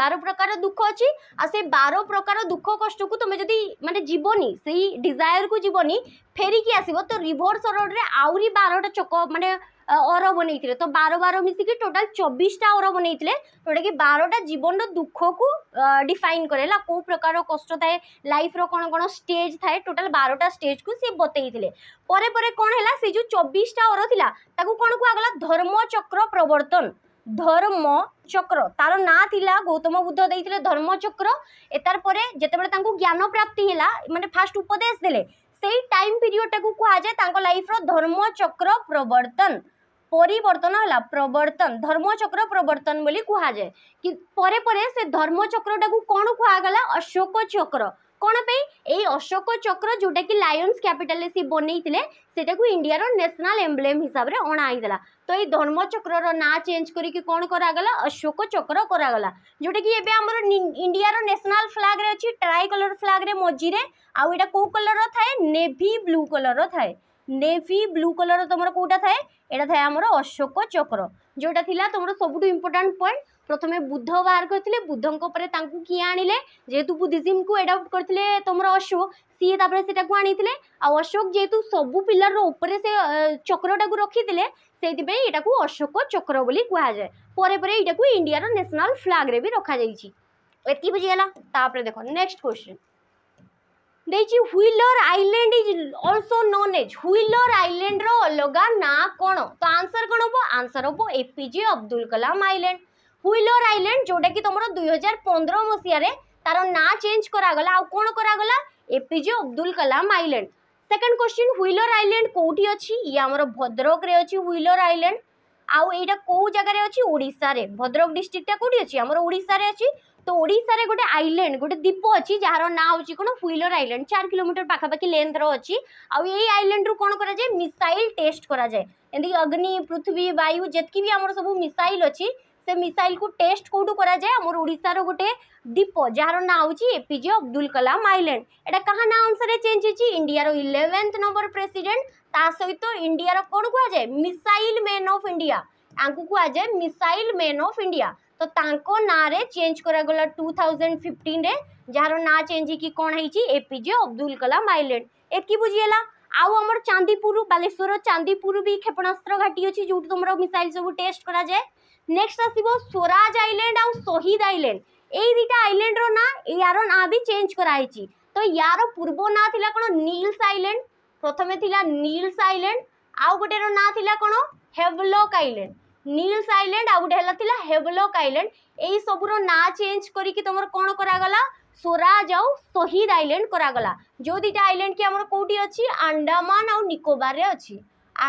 ବାର ପ୍ରକାର ଦୁଃଖ ଅଛି ଆଉ ସେ ବାର ପ୍ରକାର ଦୁଃଖ କଷ୍ଟକୁ ତୁମେ ଯଦି ମାନେ ଯିବନି ସେଇ ଡିଜାୟରକୁ ଯିବନି ଫେରିକି ଆସିବ ତ ରିଭର୍ସ ରୋଡ଼ରେ ଆହୁରି ବାରଟା ଚକ ମାନେ ଅରବ ନେଇଥିଲେ ତ ବାର ବାର ମିଶିକି ଟୋଟାଲ ଚବିଶଟା ଅରବ ନେଇଥିଲେ ଯେଉଁଟାକି ବାରଟା ଜୀବନର ଦୁଃଖକୁ ଡିଫାଇନ୍ କରେ ହେଲା କେଉଁ ପ୍ରକାର କଷ୍ଟ ଥାଏ ଲାଇଫ୍ର କ'ଣ କ'ଣ ଷ୍ଟେଜ୍ ଥାଏ ଟୋଟାଲ ବାରଟା ଷ୍ଟେଜ୍କୁ ସିଏ ବତେଇଥିଲେ ପରେ ପରେ କ'ଣ ହେଲା ସେ ଯେଉଁ ଚବିଶଟା ଅର ଥିଲା ତାକୁ କ'ଣ କୁହାଗଲା ଧର୍ମଚକ୍ର ପ୍ରବର୍ତ୍ତନ ଧର୍ମ ଚକ୍ର তার না লা গৌতম বুদ্ধ দিয়ে ধর্মচক্র এটার পরে যেতবে তাঁর জ্ঞান প্রাপ্তি হলা মানে ফার্স্ট উপদেশ দেলে সেই টাইম পিরিয়ডটা কুহযায় তাঁর লাইফ্র ধর্মচক্র প্রবর্তন পরিবর্তন হলা প্রবর্তন ধর্মচক্র প্রবর্তন বলে কুহযায়ে কি পরে পরে সে ধর্মচক্রটা কোণ কুহগলা অশোক চক্র কোণ পাই এই অশোক চক্র যেটা কি লায়ন্স ক্যাপিটালে সে বনাইলে সেটা ইন্ডিয়ার ন্যাশনাল এমব্লেম হিসাবে অণা হয়েছিল তো এই ধর্মচক্রর না চেঞ্জ করি কোণ করাগলা অশোক চক্র করাগলা যেটা কি এবার আমার ইন্ডিয়ার ন্যাশনাল ফ্লাগ্রে অছি ট্রাই কলর ফ্লাগ্রে মঝিরে আউ এটা কেউ কলর থাকে নেভি ব্লু কলর থাকে ନେଭି ବ୍ଲୁ କଲର୍ ତୁମର କେଉଁଟା ଥାଏ ଏଇଟା ଥାଏ ଆମର ଅଶୋକ ଚକ୍ର ଯେଉଁଟା ଥିଲା ତୁମର ସବୁଠୁ ଇମ୍ପୋର୍ଟାଣ୍ଟ ପଏଣ୍ଟ ପ୍ରଥମେ ବୁଦ୍ଧ ବାହାର କରିଥିଲେ ବୁଦ୍ଧଙ୍କ ପରେ ତାଙ୍କୁ କିଏ ଆଣିଲେ ଯେହେତୁ ବୁଦ୍ଧିଜିମ୍କୁ ଆଡ଼ପ୍ଟ କରିଥିଲେ ତୁମର ଅଶୋକ ସିଏ ତାପରେ ସେଟାକୁ ଆଣିଥିଲେ ଆଉ ଅଶୋକ ଯେହେତୁ ସବୁ ପିଲାର ଉପରେ ସେ ଚକ୍ରଟାକୁ ରଖିଥିଲେ ସେଇଥିପାଇଁ ଏଇଟାକୁ ଅଶୋକ ଚକ୍ର ବୋଲି କୁହାଯାଏ ପରେ ପରେ ଏଇଟାକୁ ଇଣ୍ଡିଆର ନ୍ୟାସନାଲ୍ ଫ୍ଲାଗ୍ରେ ବି ରଖାଯାଇଛି ଏତିକି ବୁଝିଗଲା ତାପରେ ଦେଖ ନେକ୍ସଟ କ୍ୱେଶ୍ଚନ୍ ଦେଇଛି Wheeler Island is also known as Wheeler ଆଇଲ୍ୟାଣ୍ଡର ଅଲଗା ନାଁ କ'ଣ ତ ଆନ୍ସର୍ କ'ଣ ହବ ଆନ୍ସର ହେବ APJ Abdul Kalam Island Wheeler Island ଯେଉଁଟାକି ତୁମର ଦୁଇହଜାର ପନ୍ଦର ମସିହାରେ ତାର ନାଁ ଚେଞ୍ଜ କରାଗଲା ଆଉ କ'ଣ କରାଗଲା APJ Abdul Kalam Island second question Wheeler Island କେଉଁଠି ଅଛି ଇଏ ଆମର ଭଦ୍ରକରେ ଅଛି ହ୍ୱିଲର ଆଇଲ୍ୟାଣ୍ଡ ଆଉ ଏଇଟା କେଉଁ ଜାଗାରେ ଅଛି ଓଡ଼ିଶାରେ ଭଦ୍ରକ ଡିଷ୍ଟ୍ରିକ୍ଟଟା କେଉଁଠି ଅଛି ଆମର ଓଡ଼ିଶାରେ ଅଛି তো ওড়িশার গোটে আইল্যান্ড গোটে দ্বীপ অছি যার না হচ্ছে কোণ হুইলর আইল্যান্ড চার কিলোমিটর পাখাপাখি লেন্থর অছি এই আইল্যান্ডরু কোণ করা যায় মিসাইল টেস্ট করা যায় এমনি অগ্নি পৃথিবী বায়ু যেতকি বি আমার সব মিসাইল অছি সে মিসাইল কু টেস্ট কোটু করা যায় আমার ওড়িশার গোটে দ্বীপ যার না হচ্ছে এপিজে অব্দুল কালাম আইল্যান্ড এটা কাহা না অনুসারে চেঞ্জ হয়েছে ইন্ডিয়ার ইলেভেন্থ নম্বর প্রেসিডেন্ট তা সহিত ইন্ডিয়ার কোণ কুয়া যায় মিসাইল ম্যান অফ ইন্ডিয়া আঙ্কু কুয়া যায় মিসাইল ম্যান অফ ইন্ডিয়া ତ ତାଙ୍କ ନାଁରେ ଚେଞ୍ଜ କରାଗଲା ଟୁ ଥାଉଜେଣ୍ଡ ଫିଫ୍ଟିନ୍ରେ ଯାହାର ନାଁ ଚେଞ୍ଜ ହେଇକି କ'ଣ ହେଇଛି ଏପିଜେ ଅବଦୁଲ କଲାମ ଆଇଲ୍ୟାଣ୍ଡ ଏତିକି ବୁଝିଗଲା ଆଉ ଆମର ଚାନ୍ଦିପୁର ବାଲେଶ୍ୱର ଚାନ୍ଦିପୁର ବି କ୍ଷେପଣାସ୍ତ୍ର ଘାଟି ଅଛି ଯେଉଁଠି ତୁମର ମିସାଇଲ୍ ସବୁ ଟେଷ୍ଟ କରାଯାଏ ନେକ୍ସଟ ଆସିବ ସ୍ୱରାଜ ଆଇଲ୍ୟାଣ୍ଡ ଆଉ ଶହୀଦ ଆଇଲ୍ୟାଣ୍ଡ ଏଇ ଦୁଇଟା ଆଇଲ୍ୟାଣ୍ଡର ନାଁ ୟାର ନାଁ ବି ଚେଞ୍ଜ କରାହେଇଛି ତ ୟାର ପୂର୍ବ ନାଁ ଥିଲା କ'ଣ ନିଲ୍ସ ଆଇଲ୍ୟାଣ୍ଡ ପ୍ରଥମେ ଥିଲା ନିଲ୍ସ ଆଇଲ୍ୟାଣ୍ଡ ଆଉ ଗୋଟେର ନାଁ ଥିଲା କ'ଣ ହେଭଲକ୍ ଆଇଲ୍ୟାଣ୍ଡ নিলস আইল্যান্ড আউ গোটে হল হেবলক আইল্যান্ড এই সবুর না চেঞ্জ করিকি তোমার কোণ করাগলা স্বরাজ আউ শহীদ আইল্যান্ড করাগলা যে দুইটা আইল্যান্ড কি আমার কোটি অছি আন্ডামান আউ নিকোবারে অছি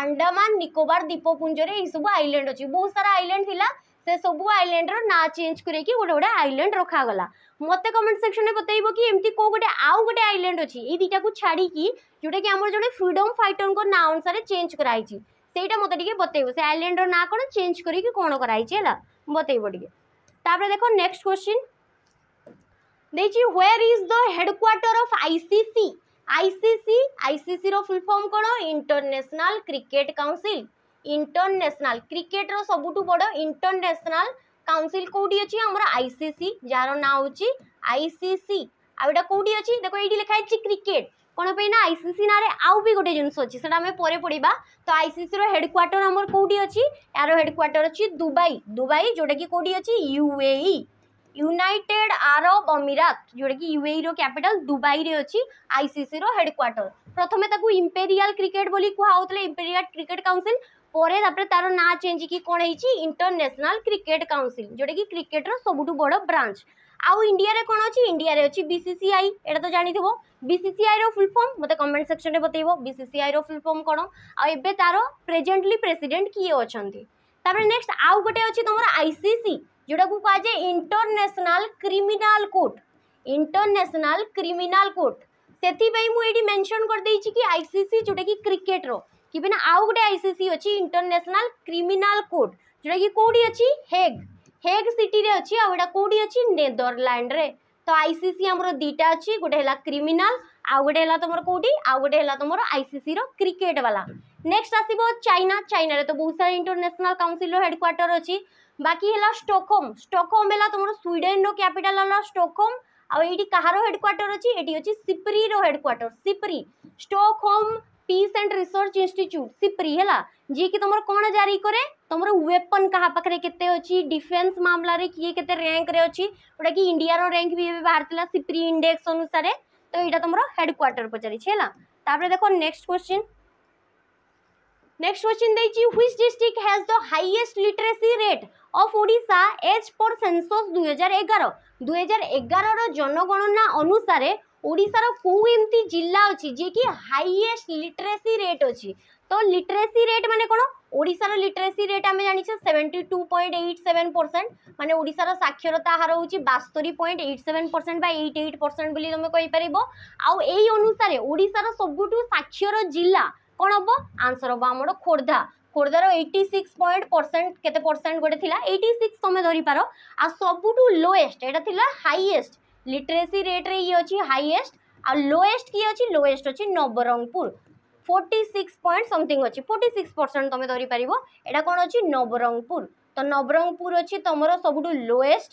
আন্ডামান নিকোবার দ্বীপপুঞ্জরে এইসব আইল্যান্ড অছি বহুত সারা আইল্যান্ড লা সে সবু আইল্যান্ডর না চেঞ্জ কি গোটে গোটে আইল্যান্ড রখাগলা মতো কমেন্ট সেকশনে বতাইব কি এমতি কো গোটে আউ গোটে আইল্যান্ড অছি এই দুইটা ছাড়ি কি যেটা কি আমার জনে ফ্রিডম ফাইটরঙ্ না অনুসারে চেঞ্জ করা হয়েছে সেইটা মতো টিকি বতাইব সে আইল্যান্ডর না কোণ চেঞ্জ করিকি কোণ করা হয়েছে হল বতাইব টিকি তাপরে দেখো নেক্সট কোশ্চিন ଦେଇଛି where is the headquarter of ICC ICC ଆଇସିସିର ଫୁଲ୍ ଫର୍ମ କ'ଣ ଇଣ୍ଟରନ୍ୟାସନାଲ କ୍ରିକେଟ୍ କାଉନସିଲ୍ ଇଣ୍ଟରନ୍ୟାସନାଲ କ୍ରିକେଟ୍ର ସବୁଠୁ ବଡ଼ ଇଣ୍ଟରନ୍ୟାସନାଲ କାଉନସିଲ୍ କେଉଁଠି ଅଛି ଆମର ଆଇସିସି ଯାହାର ନାଁ ହେଉଛି ଆଇସିସି ଆଉ ଏଇଟା କେଉଁଠି ଅଛି ଦେଖ ଏଇଠି ଲେଖା ହେଇଛି କ୍ରିକେଟ୍ କ'ଣ ପାଇଁ ନା ଆଇସିସି ନାଁରେ ଆଉ ବି ଗୋଟେ ଜିନିଷ ଅଛି ସେଟା ଆମେ ପରେ ପଢ଼ିବା ତ ଆଇସିସିର ହେଡ଼କ୍ୱାର୍ଟର ଆମର କେଉଁଠି ଅଛି ଏହାର ହେଡ଼କ୍ୱାର୍ଟର ଅଛି ଦୁବାଇ ଦୁବାଇ ଯେଉଁଟାକି କେଉଁଠି ଅଛି ୟୁଏଇ ୟୁନାଇଟେଡ୍ ଆରବ ଅମିରାତ ଯେଉଁଟାକି ୟୁ ୟୁଏଇର କ୍ୟାପିଟାଲ ଦୁବାଇରେ ଅଛି ଆଇସିସିର ହେଡ଼କ୍ୱାର୍ଟର ପ୍ରଥମେ ତାକୁ ଇମ୍ପେରିଆଲ କ୍ରିକେଟ୍ ବୋଲି କୁହାହେଉଥିଲା ଇମ୍ପେରିଆଲ କ୍ରିକେଟ୍ କାଉନସିଲ୍ ପରେ ତାପରେ ତାର ନାଁ ଚେଞ୍ଜ କି କ'ଣ ହେଇଛି ଇଣ୍ଟରନ୍ୟାସନାଲ କ୍ରିକେଟ୍ କାଉନସିଲ୍ ଯେଉଁଟାକି କ୍ରିକେଟର ସବୁଠୁ ବଡ଼ ବ୍ରାଞ୍ଚ आउ इंडिया कौन अच्छी इंडिया अच्छी बीसीसीआई यहाँ तो जानी बीसीसीआई फुल फर्म मत कमेंट सेक्शन में बतईब बीसीसीआई फुल फर्म कौन आए तार प्रेजेटली प्रेसीडेट किए अच्छा तापर नेक्स्ट आउ गोटे अच्छी तुम आईसीसी जोटा कहुए International Criminal Court International Criminal Court से मुझे मेनसन करदे कि आईसीसी जोटा कि क्रिकेटर कि आउ गोटे आईसीसी अच्छी इंटरनेशनल क्रिमिनाल कोर्ट जोटा कि कौटी अच्छी हेग ହେଗ୍ ସିଟିରେ ଅଛି ଆଉ ଏଇଟା କେଉଁଠି ଅଛି ନେଦରଲ୍ୟାଣ୍ଡରେ ତ ଆଇସିସି ଆମର ଦୁଇଟା ଅଛି ଗୋଟେ ହେଲା କ୍ରିମିନାଲ ଆଉ ଗୋଟେ ହେଲା ତୁମର କେଉଁଠି ଆଉ ଗୋଟେ ହେଲା ତୁମର ଆଇସିସିର କ୍ରିକେଟ୍ ବାଲା ନେକ୍ସଟ ଆସିବ ଚାଇନା ଚାଇନାରେ ତ ବହୁତ ସାରା ଇଣ୍ଟରନ୍ୟାସନାଲ କାଉନସିଲର ହେଡକ୍ୱାର୍ଟର ଅଛି ବାକି ହେଲା ଷ୍ଟକହୋମ୍ ଷ୍ଟକହୋମ୍ ହେଲା ତୁମର ସ୍ୱିଡେନର କ୍ୟାପିଟାଲ ହେଲା ଷ୍ଟକହୋମ୍ ଆଉ ଏଇଠି କାହାର ହେଡକ୍ୱାର୍ଟର ଅଛି ଏଠି ଅଛି ସିପ୍ରିର headquarter SIPRI Stockholm Peace and Research Institute SIPRI ହେଲା ଯିଏକି ତୁମର କ'ଣ ଜାରି କରେ ତୁମର ୱେପନ୍ କାହା ପାଖରେ କେତେ ଅଛି ଡିଫେନ୍ସ ମାମଲାରେ କିଏ କେତେ ର୍ୟାଙ୍କରେ ଅଛି ଯେଉଁଟାକି ଇଣ୍ଡିଆର ର୍ୟାଙ୍କ ବି ଏବେ ବାହାରିଥିଲା ସିପ୍ରି ଇଣ୍ଡେକ୍ସ ଅନୁସାରେ ତ ଏଇଟା ତୁମର ହେଡ୍ କ୍ୱାର୍ଟର ପଚାରିଛି ହେଲା ତାପରେ ଦେଖ ନେକ୍ସଟ କ୍ୱେଶ୍ଚିନ୍ ନେକ୍ସଟ କ୍ୱେଶ୍ଚିନ୍ ଦେଇଛି which district has the highest literacy rate of Odisha as per census দুই হাজার এগারো দুই হাজার এগারোর জনগণনা অনুসারে ଓଡ଼ିଶାର କେଉଁ ଏମିତି ଜିଲ୍ଲା ଅଛି ଯିଏକି ହାଇଏଷ୍ଟ ଲିଟରେସି ରେଟ୍ ଅଛି ତ ଲିଟରେସି ରେଟ୍ ମାନେ କ'ଣ ଓଡ଼ିଶାର ଲିଟରେସି ରେଟ୍ ଆମେ ଜାଣିଛେ seventy two point eight seven percent ମାନେ ଓଡ଼ିଶାର ସାକ୍ଷରତା ହାର ହେଉଛି ବାସ୍ତରୀ ପଏଣ୍ଟ ଏଇଟ୍ ସେଭେନ୍ ପରସେଣ୍ଟ ବା ଏଇଟ୍ ଏଇଟ୍ ପରସେଣ୍ଟ ବୋଲି ତୁମେ କହିପାରିବ ଆଉ ଏଇ ଅନୁସାରେ ଓଡ଼ିଶାର ସବୁଠୁ ସାକ୍ଷର ଜିଲ୍ଲା କ'ଣ ହେବ ଆନ୍ସର୍ ହେବ ଆମର ଖୋର୍ଦ୍ଧା ଖୋର୍ଦ୍ଧାର ଏଇଟି ସିକ୍ସ ପଏଣ୍ଟ ପରସେଣ୍ଟ କେତେ ପରସେଣ୍ଟ ଗୋଟେ ଥିଲା ଏଇଟି ସିକ୍ସ ତୁମେ ଧରିପାର ଆଉ ସବୁଠୁ লোয়েস্ট ଏଇଟା ଥିଲା ହାଇଏଷ୍ଟ লিটরেসি রেট্রে ইয়ে অছি হাইয়েস্ট আর লোয়েস্ট কি অছি লোয়েস্ট অছি Nabarangpur forty six point something অছি ফোর্টি সিক্স পরসেন্ট তুমি ধরিপারিব এটা কোণ অছি নবরঙ্গপুর তো নবরঙ্গপুর অছি তোমার সবুঠু লোয়েস্ট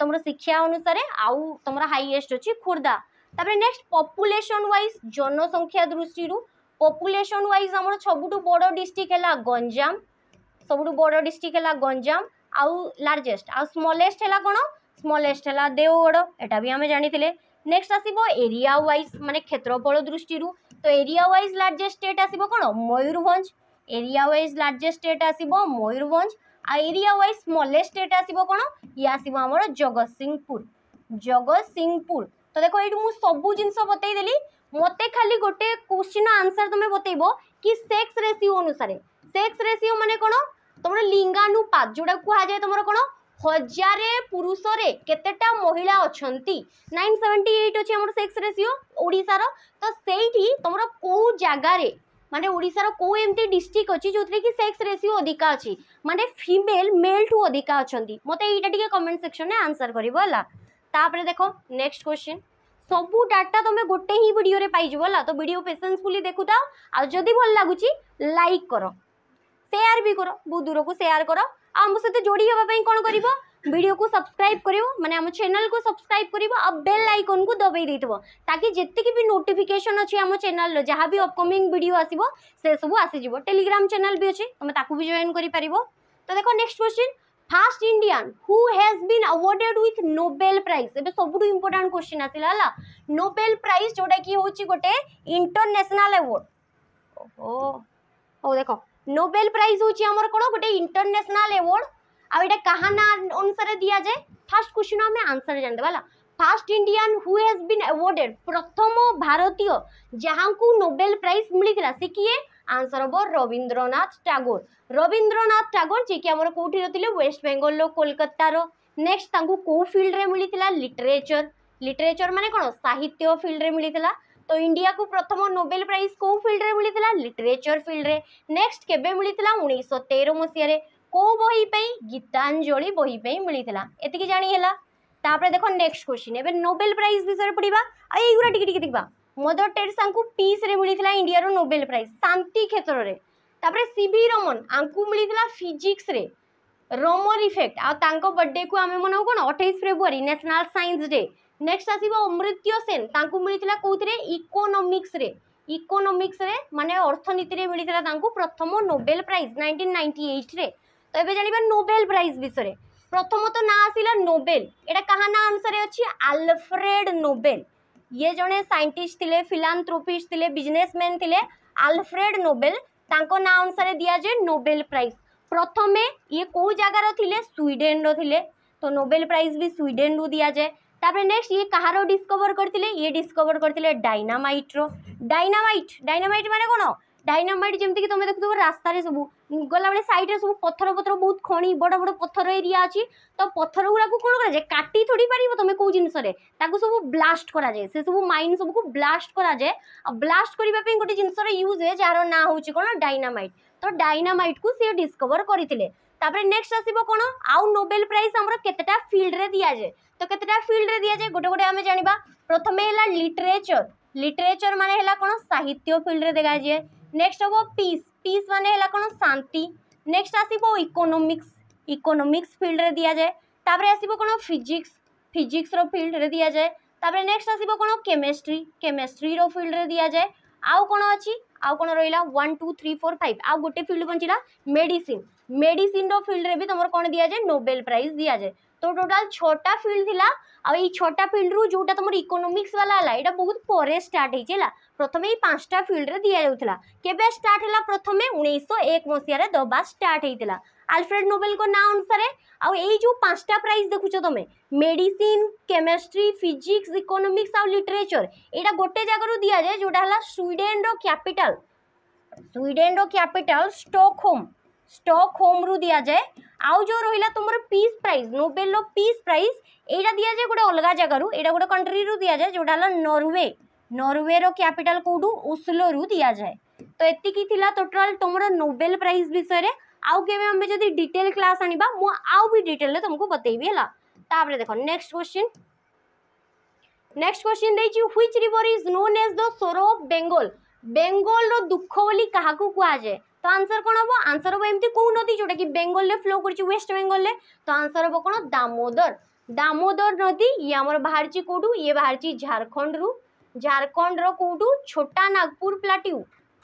তোমার শিক্ষা অনুসারে আউ তোমার হাইয়েস্ট অছি খোর্ধা তাপরে নেক্সট পপুলেসন ওয়াইজ জনসংখ্যা দৃষ্টি পপুলেসন ওয়াইজ আমার সবুঠু বড় ডিস্ট্রিক্ট হল গঞ্জাম সবুঠু বড় ডিস্ট্রিক্ট হল গঞ্জাম আউ লার্জেস্ট আউ স্মলেস্ট হল কোণ ସ୍ମଲେଷ୍ଟ ହେଲା ଦେଓଗଡ଼ ଏଟା ବି ଆମେ ଜାଣିଥିଲେ ନେକ୍ସଟ ଆସିବ ଏରିଆ ୱାଇଜ୍ ମାନେ କ୍ଷେତ୍ରଫଳ ଦୃଷ୍ଟିରୁ ତ ଏରିଆ ୱାଇଜ୍ ଲାର୍ଜେଷ୍ଟ ଷ୍ଟେଟ୍ ଆସିବ କ'ଣ Mayurbhanj area wise largest state ଆସିବ ମୟୂରଭଞ୍ଜ ଆଉ ଏରିଆ ୱାଇଜ୍ ସ୍ମଲେଷ୍ଟ ଷ୍ଟେଟ୍ ଆସିବ କ'ଣ ଇଏ ଆସିବ ଆମର ଜଗତସିଂହପୁର ଜଗତସିଂହପୁର ତ ଦେଖ ଏଇଠି ମୁଁ ସବୁ ଜିନିଷ ବତେଇଦେଲି ମୋତେ ଖାଲି ଗୋଟେ କୋଶ୍ଚିନ୍ର ଆନ୍ସର୍ ତୁମେ ବତେଇବ କି ସେକ୍ସ ରେସିଓ ଅନୁସାରେ ସେକ୍ସ ରେସିଓ ମାନେ କ'ଣ ତୁମର ଲିଙ୍ଗାନୁପାତ ଯେଉଁଟା କୁହାଯାଏ ତୁମର କ'ଣ ହଜାରେ ପୁରୁଷରେ କେତେଟା ମହିଳା ଅଛନ୍ତି ନାଇନ୍ ସେଭେଣ୍ଟି ଏଇଟ୍ ଅଛି ଆମର ସେକ୍ସ ରେସିଓ ଓଡ଼ିଶାର ତ ସେଇଠି ତୁମର କେଉଁ ଜାଗାରେ মানে ওড়িশার কেউ এমতি ডিস্ট্রিক্ট অছি যে কি সেক্স রেসিও অধিকা অছি মানে ফিমেল মেল ঠু অধিকা অনেক মতো এইটা টিকি কমেন্ট সেকশনে আনসার করব হলা তাপরে দেখো নেক্সট কোশ্চিন সবু ডাটা তুমি গোটে হি ভিডিওরে পাইযব হলা তো ভিডিও পেসেন্সফুলি দেখু থাও আর যদি ভাল লাগুচি লাইক কর সেয়ার বি কর বহু দূরক সেয়ার কর আম সহ যোড়ি হওয়া কোণ করব ভিডিওকে সবসক্রাইব করব মানে আমার চ্যানেলকে সবসক্রাইব করব আর বেল আইকনকে দবাই দেইথব তাকি যেতিকি বি নোটিফিকেশন অছি আমার চ্যানেলর যাহা বি অপকমিং ভিডিও আসিব সে সব আসিযিব টেলিগ্রাম চ্যানেল বি অছি তুমি তাকু বি জয়েন করি পারিব তো দেখো next question first Indian who has been awarded with Nobel Prize এটা সবুঠু ইম্পর্টাট কোশ্চিন আসিলা হল নোবেল প্রাইজ যেটা কি হচ্ছে গোটে ইন্টরন্যাশনাল আওয়ার্ড ওহো হো দেখো নোবেল প্রাইজ হচ্ছে আমার কোন গোটে ইন্টরন্যাশনাল এওয়ার্ড আর এটা কাহা না অনুসারে দিয়া যায় ফার্স্ট কোশ্চিন আমি আনসার জানিদেবা হল first Indian who has been awarded প্রথম ভারতীয় যাহাঙ্কু নোবেল প্রাইজ মিলিলা সে কিয়ে আনসার হব রবীন্দ্রনাথ টাগোর রবীন্দ্রনাথ টাগোর যে কি আমার কোটি রলে ওয়েস্ট বেঙ্গল কলকাতার নেক্সট তাঙ্কু কেউ ফিল্ডরে মিলিলা লিটারেচর লিটারেচর মানে কোন সাহিত্য ফিল্ডরে মিলিলা তো ইন্ডিয়াকু প্রথম নোবেল প্রাইজ কেউ ফিল্ডে মিলিলা লিটরেচর ফিল্ডে নেক্সট কেবে মিলিলা উনিশশো তের মশিয়ার কেউ বই পাই গীতাঞ্জলি বই পাই মিলিলা এতিকি জানি হেলা তাপরে দেখ নেক্সট কোশ্চিন এবে নোবেল প্রাইজ বিষয়ে পড়া আর এইগুলা টিকি টিকি দেখবা মদর টেরেসা পিসে মিলিলা ইন্ডিয়ার নোবেল প্রাইজ শান্তি ক্ষেত্রে তাপরে সিভি রমন আঙ্কু মিলিলা ফিজিক্সরে রমর ইফেক্ট আ তাঙ্ক বার্থডে কু আমি মনাও কোন 28 February National Science Day next আসব অমৃত্য সেন তাঁকু মিলিলা কোথায় ইকোনোমিক্সরে ইকোনোমিক্সরে মানে অর্থনীতিরে মিলিলা তাঁকু প্রথম নোবেল প্রাইজ নাইনটিন নাইন্টি এইটরে তো এবে জাঁয়া নোবেল প্রাইজ বিষয়ে প্রথমত না আসিলা নোবেল এটা কাহা না আনসরে অছি আলফ্রেড নোবেল ইয়ে জনে সাইন্টিস্ট লে ফিলান্থ্রোপিস্ট লে বিজনেসম্যান লে আলফ্রেড নোবেল তাঁক না অনুসারে দিয়া যায় নোবেল প্রাইজ প্রথমে ইয়ে কেউ জায়গার লে সুইডেনর লে তো নোবেল প্রাইজ বি সুইডেন রু দিয়া যায় তাপরে নেক্সট ইয়ে କାହାର ଡିସ୍କଭର କରିଥିଲେ ଇଏ ଡିସ୍କଭର କରିଥିଲେ ଡାଇନାମାଇଟ୍ର ଡାଇନାମାଇଟ୍ ଡାଇନାମାଇଟ୍ ମାନେ କ'ଣ ଡାଇନାମାଇଟ୍ ଯେମିତିକି ତୁମେ ଦେଖୁଥିବ ରାସ୍ତାରେ ସବୁ ଗଲାବେଳେ ସାଇଡ଼୍ରେ ସବୁ ପଥର ପଥର ବହୁତ ଖଣି ବଡ଼ ବଡ଼ ପଥର ଏରିଆ ଅଛି ତ ପଥର ଗୁଡ଼ାକୁ କ'ଣ କରାଯାଏ କାଟି ଥୋଡ଼ି ପାରିବ ତୁମେ କେଉଁ ଜିନିଷରେ ତାକୁ ସବୁ ବ୍ଲାଷ୍ଟ କରାଯାଏ ସେ ସବୁ ମାଇନ୍ ସବୁକୁ ବ୍ଲାଷ୍ଟ କରାଯାଏ ଆଉ ବ୍ଲାଷ୍ଟ କରିବା ପାଇଁ ଗୋଟେ ଜିନିଷର ୟୁଜ୍ ହୁଏ ଯାହାର ନାଁ ହେଉଛି କ'ଣ ଡାଇନାମାଇଟ୍ ତ ଡାଇନାମାଇଟ୍କୁ ସିଏ ଡିସ୍କଭର କରିଥିଲେ তাপরে নেক্সট আসব কোণ আউ নোবেল প্রাইজ আমার কেতটা ফিল্ডরে দিয়াযায়ে তো কেতটা ফিল্ডরে দিয়াযায়ে গোটে গোটে আমি জাঁয়া প্রথমে হল লিটরেচর লিটরেচর মানে হল কোণ সাহিত্য ফিল্ডরে দেখাযায়ে নেক্সট হব পিস পিস মানে হল কোণ শান্তি নেক্সট আসব ইকোনোমিক্স ইকোনোমিক্স ফিল্ডরে দিয়াযায়ে তাপরে আসব কোণ ফিজিক্স ফিজিক্সর ফিল্ডরে দিয়াযায়ে তাপরে নেক্সট আসব কোণ কেমিস্ট্রি কেমিস্ট্রির ফিল্ডরে দিয়াযায়ে আউ কোণ অছি আউ কোণ রহিলা one two three four five আউ গোটে ফিল্ড বঞ্চিলা মেডিসিন মেডিসিনর ଫିଲ୍ଡରେ ବି ତୁମର କ'ଣ ଦିଆଯାଏ ନୋବେଲ ପ୍ରାଇଜ୍ ଦିଆଯାଏ ତ ଟୋଟାଲ ଛଅଟା ଫିଲ୍ଡ ଥିଲା ଆଉ ଏଇ ଛଅଟା ଫିଲ୍ଡରୁ ଯେଉଁଟା ତୁମର ଇକୋନୋମିକ୍ସ ବାଲା ହେଲା ଏଇଟା ବହୁତ ପରେ ଷ୍ଟାର୍ଟ ହେଇଛି ହେଲା ପ୍ରଥମେ ଏଇ ପାଞ୍ଚଟା ଫିଲ୍ଡରେ ଦିଆଯାଉଥିଲା କେବେ ଷ୍ଟାର୍ଟ ହେଲା ପ୍ରଥମେ ଉଣେଇଶହ ଏକ ମସିହାରେ ଦେବା ଷ୍ଟାର୍ଟ ହେଇଥିଲା ଆଲଫ୍ରେଡ଼୍ ନୋବେଲଙ୍କ ନାଁ ଅନୁସାରେ ଆଉ ଏଇ ଯେଉଁ ପାଞ୍ଚଟା ପ୍ରାଇଜ୍ ଦେଖୁଛ ତୁମେ ମେଡ଼ିସିନ କେମେଷ୍ଟ୍ରି ଫିଜିକ୍ସ ଇକୋନୋମିକ୍ସ ଆଉ ଲିଟରେଚର ଏଇଟା ଗୋଟେ ଜାଗାରୁ ଦିଆଯାଏ ଯେଉଁଟା ହେଲା ସ୍ୱିଡେନର କ୍ୟାପିଟାଲ ସ୍ୱିଡେନର କ୍ୟାପିଟାଲ ଷ୍ଟକହୋମ୍ স্টক হোম রু দিয়া যায় আউ যে রহিলা তোমার peace prize Nobel peace prize এইটা দিয়া যায় গোটে অলগা জায়গার এটা গোটে কন্ট্রি রু দিয়া যায় যেটা হল নরওয়ে নরওয়ের ক্যাপিটাল কোটু ওসলো রু দিয়া যায় তো এতিকি লা টোটাল তোমার নোবেল প্রাইজ বিষয়ে আউ কেবে আমি যদি ডিটেল ক্লাস আনিবা মু আউ বি ডিটেল তোমাকে বতাইবি হেলা তাপরে দেখো নেক্সট কোশ্চিন নেক্সট কোশ্চিন দেইছি which river is known as the sorrow of Bengal ବେଙ୍ଗଲର ଦୁଃଖ ବୋଲି କାହାକୁ କୁହାଯାଏ ତ ଆନ୍ସର କ'ଣ ହେବ ଆନ୍ସର ହେବ ଏମିତି କେଉଁ ନଦୀ ଯେଉଁଟାକି ବେଙ୍ଗଲରେ ଫ୍ଲୋ କରିଛି ୱେଷ୍ଟ ବେଙ୍ଗଲରେ ତ ଆନ୍ସର ହେବ କ'ଣ ଦାମୋଦର ଦାମୋଦର ନଦୀ ଇଏ ଆମର ବାହାରିଛି କେଉଁଠୁ ଇଏ ବାହାରିଛି ଝାଡ଼ଖଣ୍ଡରୁ ଝାଡ଼ଖଣ୍ଡର କେଉଁଠୁ ଛୋଟା ନାଗପୁର ପ୍ଲାଟିଉ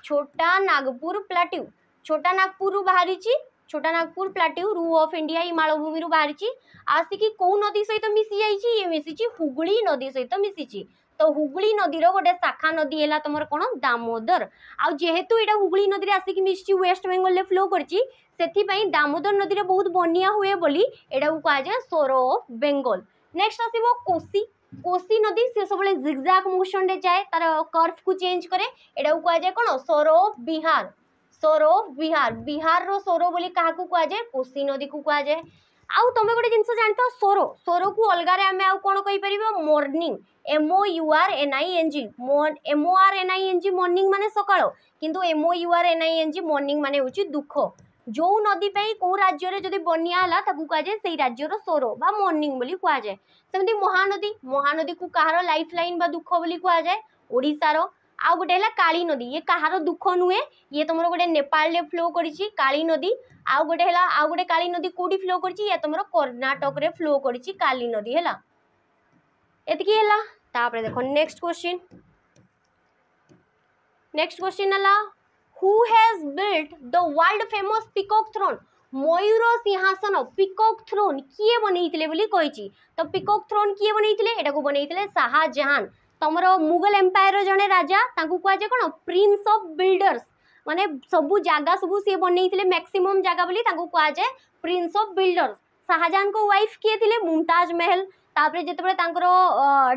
ଛୋଟା ନାଗପୁର ପ୍ଲାଟିଉ ଛୋଟା ନାଗପୁରରୁ ବାହାରିଛି ଛୋଟା ନାଗପୁର ପ୍ଲାଟିଉ ରୁ ଅଫ୍ ଇଣ୍ଡିଆ ଏଇ ମାଳଭୂମିରୁ ବାହାରିଛି ଆସିକି କେଉଁ ନଦୀ ସହିତ ମିଶି ଯାଇଛି ଇଏ ମିଶିଛି ହୁଗୁଳି ନଦୀ ସହିତ ମିଶିଛି ତ ହୁଗୁଳି ନଦୀର ଗୋଟେ ଶାଖା ନଦୀ ହେଲା ତୁମର କ'ଣ ଦାମୋଦର ଆଉ ଯେହେତୁ ଏଇଟା ହୁଗୁଳି ନଦୀରେ ଆସିକି ମିଶିଛି ୱେଷ୍ଟ ବେଙ୍ଗଲରେ ଫ୍ଲୋ କରିଛି ସେଥିପାଇଁ ଦାମୋଦର ନଦୀରେ ବହୁତ ବନ୍ୟା ହୁଏ ବୋଲି ଏଇଟାକୁ କୁହାଯାଏ ସୋର ଅଫ୍ ବେଙ୍ଗଲ ନେକ୍ସଟ ଆସିବ କୋଶି কোশি নদী সে সবুলে জিগজাগ মোশনরে যায় তার কর্ভকু চেঞ্জ করে এটাকে কুযায় কোণ সৌর বিহার সৌর ବିହାର ବିହାରର সৌর ବୋଲି କାହାକୁ କୁହାଯାଏ কোশি ନଦୀକୁ କୁହାଯାଏ আউ তুমি গোটে জিনিস জাণিত সোর সোরকু অলগারে আমি আউ কোণ কইপারিবা morning M O U R N I N G M O R N I N G morning মানে সকাল কিন্তু M O U R N I N G morning মানে হচ্ছে দুঃখ যে নদী পাই কেউ রাজ্যের যদি বন্যা হল তাকে কুযায়ে সেই রাজ্যর সোর বা মর্নিং বলে কুযায়ে সেমতি মহানদী মহানদী কু কাহার লাইফ লাইন বা দুঃখ বলে কুযায়ে ওড়শার ଆଉ ଗୋଟେ ହେଲା କାଳୀ ନଦୀ ଇଏ କାହାର ଦୁଃଖ ନୁହେଁ ଇଏ ତୁମର ଗୋଟେ ନେପାଳରେ ଫ୍ଲୋ କରିଛି କାଳୀ ନଦୀ ଆଉ ଗୋଟେ ହେଲା ଆଉ ଗୋଟେ କାଳୀ ନଦୀ କେଉଁଠି ଫ୍ଲୋ କରିଛି ଇଏ ତୁମର କର୍ଣ୍ଣାଟକରେ ଫ୍ଲୋ କରିଛି କାଳୀ ନଦୀ ହେଲା ଏତିକି ହେଲା ତାପରେ ଦେଖ ନେକ୍ସଟ କ୍ୱେଶ୍ଚିନ୍ ନେକ୍ସଟ କ୍ୱେଶ୍ଚିନ୍ ହେଲା who has built the world famous peacock throne ମୟୂର ସିଂହାସନ ପିକକ୍ ଥ୍ରୋନ୍ କିଏ ବନେଇଥିଲେ ବୋଲି କହିଛି ତ ପିକକ୍ ଥ୍ରୋନ୍ କିଏ ବନେଇଥିଲେ ଏଟାକୁ ବନେଇଥିଲେ ଶାହାଜାହାନ ତମର ମୁଗଲ ଏମ୍ପାୟରର ଜଣେ ରାଜା ତାଙ୍କୁ କୁହାଯାଏ କ'ଣ ପ୍ରିନ୍ସ ଅଫ୍ ବିଲ୍ଡର୍ସ ମାନେ ସବୁ ଜାଗା ସବୁ ସିଏ ବନେଇଥିଲେ ମ୍ୟାକ୍ସିମମ୍ ଜାଗା ବୋଲି ତାଙ୍କୁ କୁହାଯାଏ ପ୍ରିନ୍ସ ଅଫ୍ ବିଲ୍ଡର୍ସ ଶାହାଜାହାନଙ୍କ ୱାଇଫ୍ କିଏ ଥିଲେ ମୁମତାଜ ମେହଲ ତାପରେ ଯେତେବେଳେ ତାଙ୍କର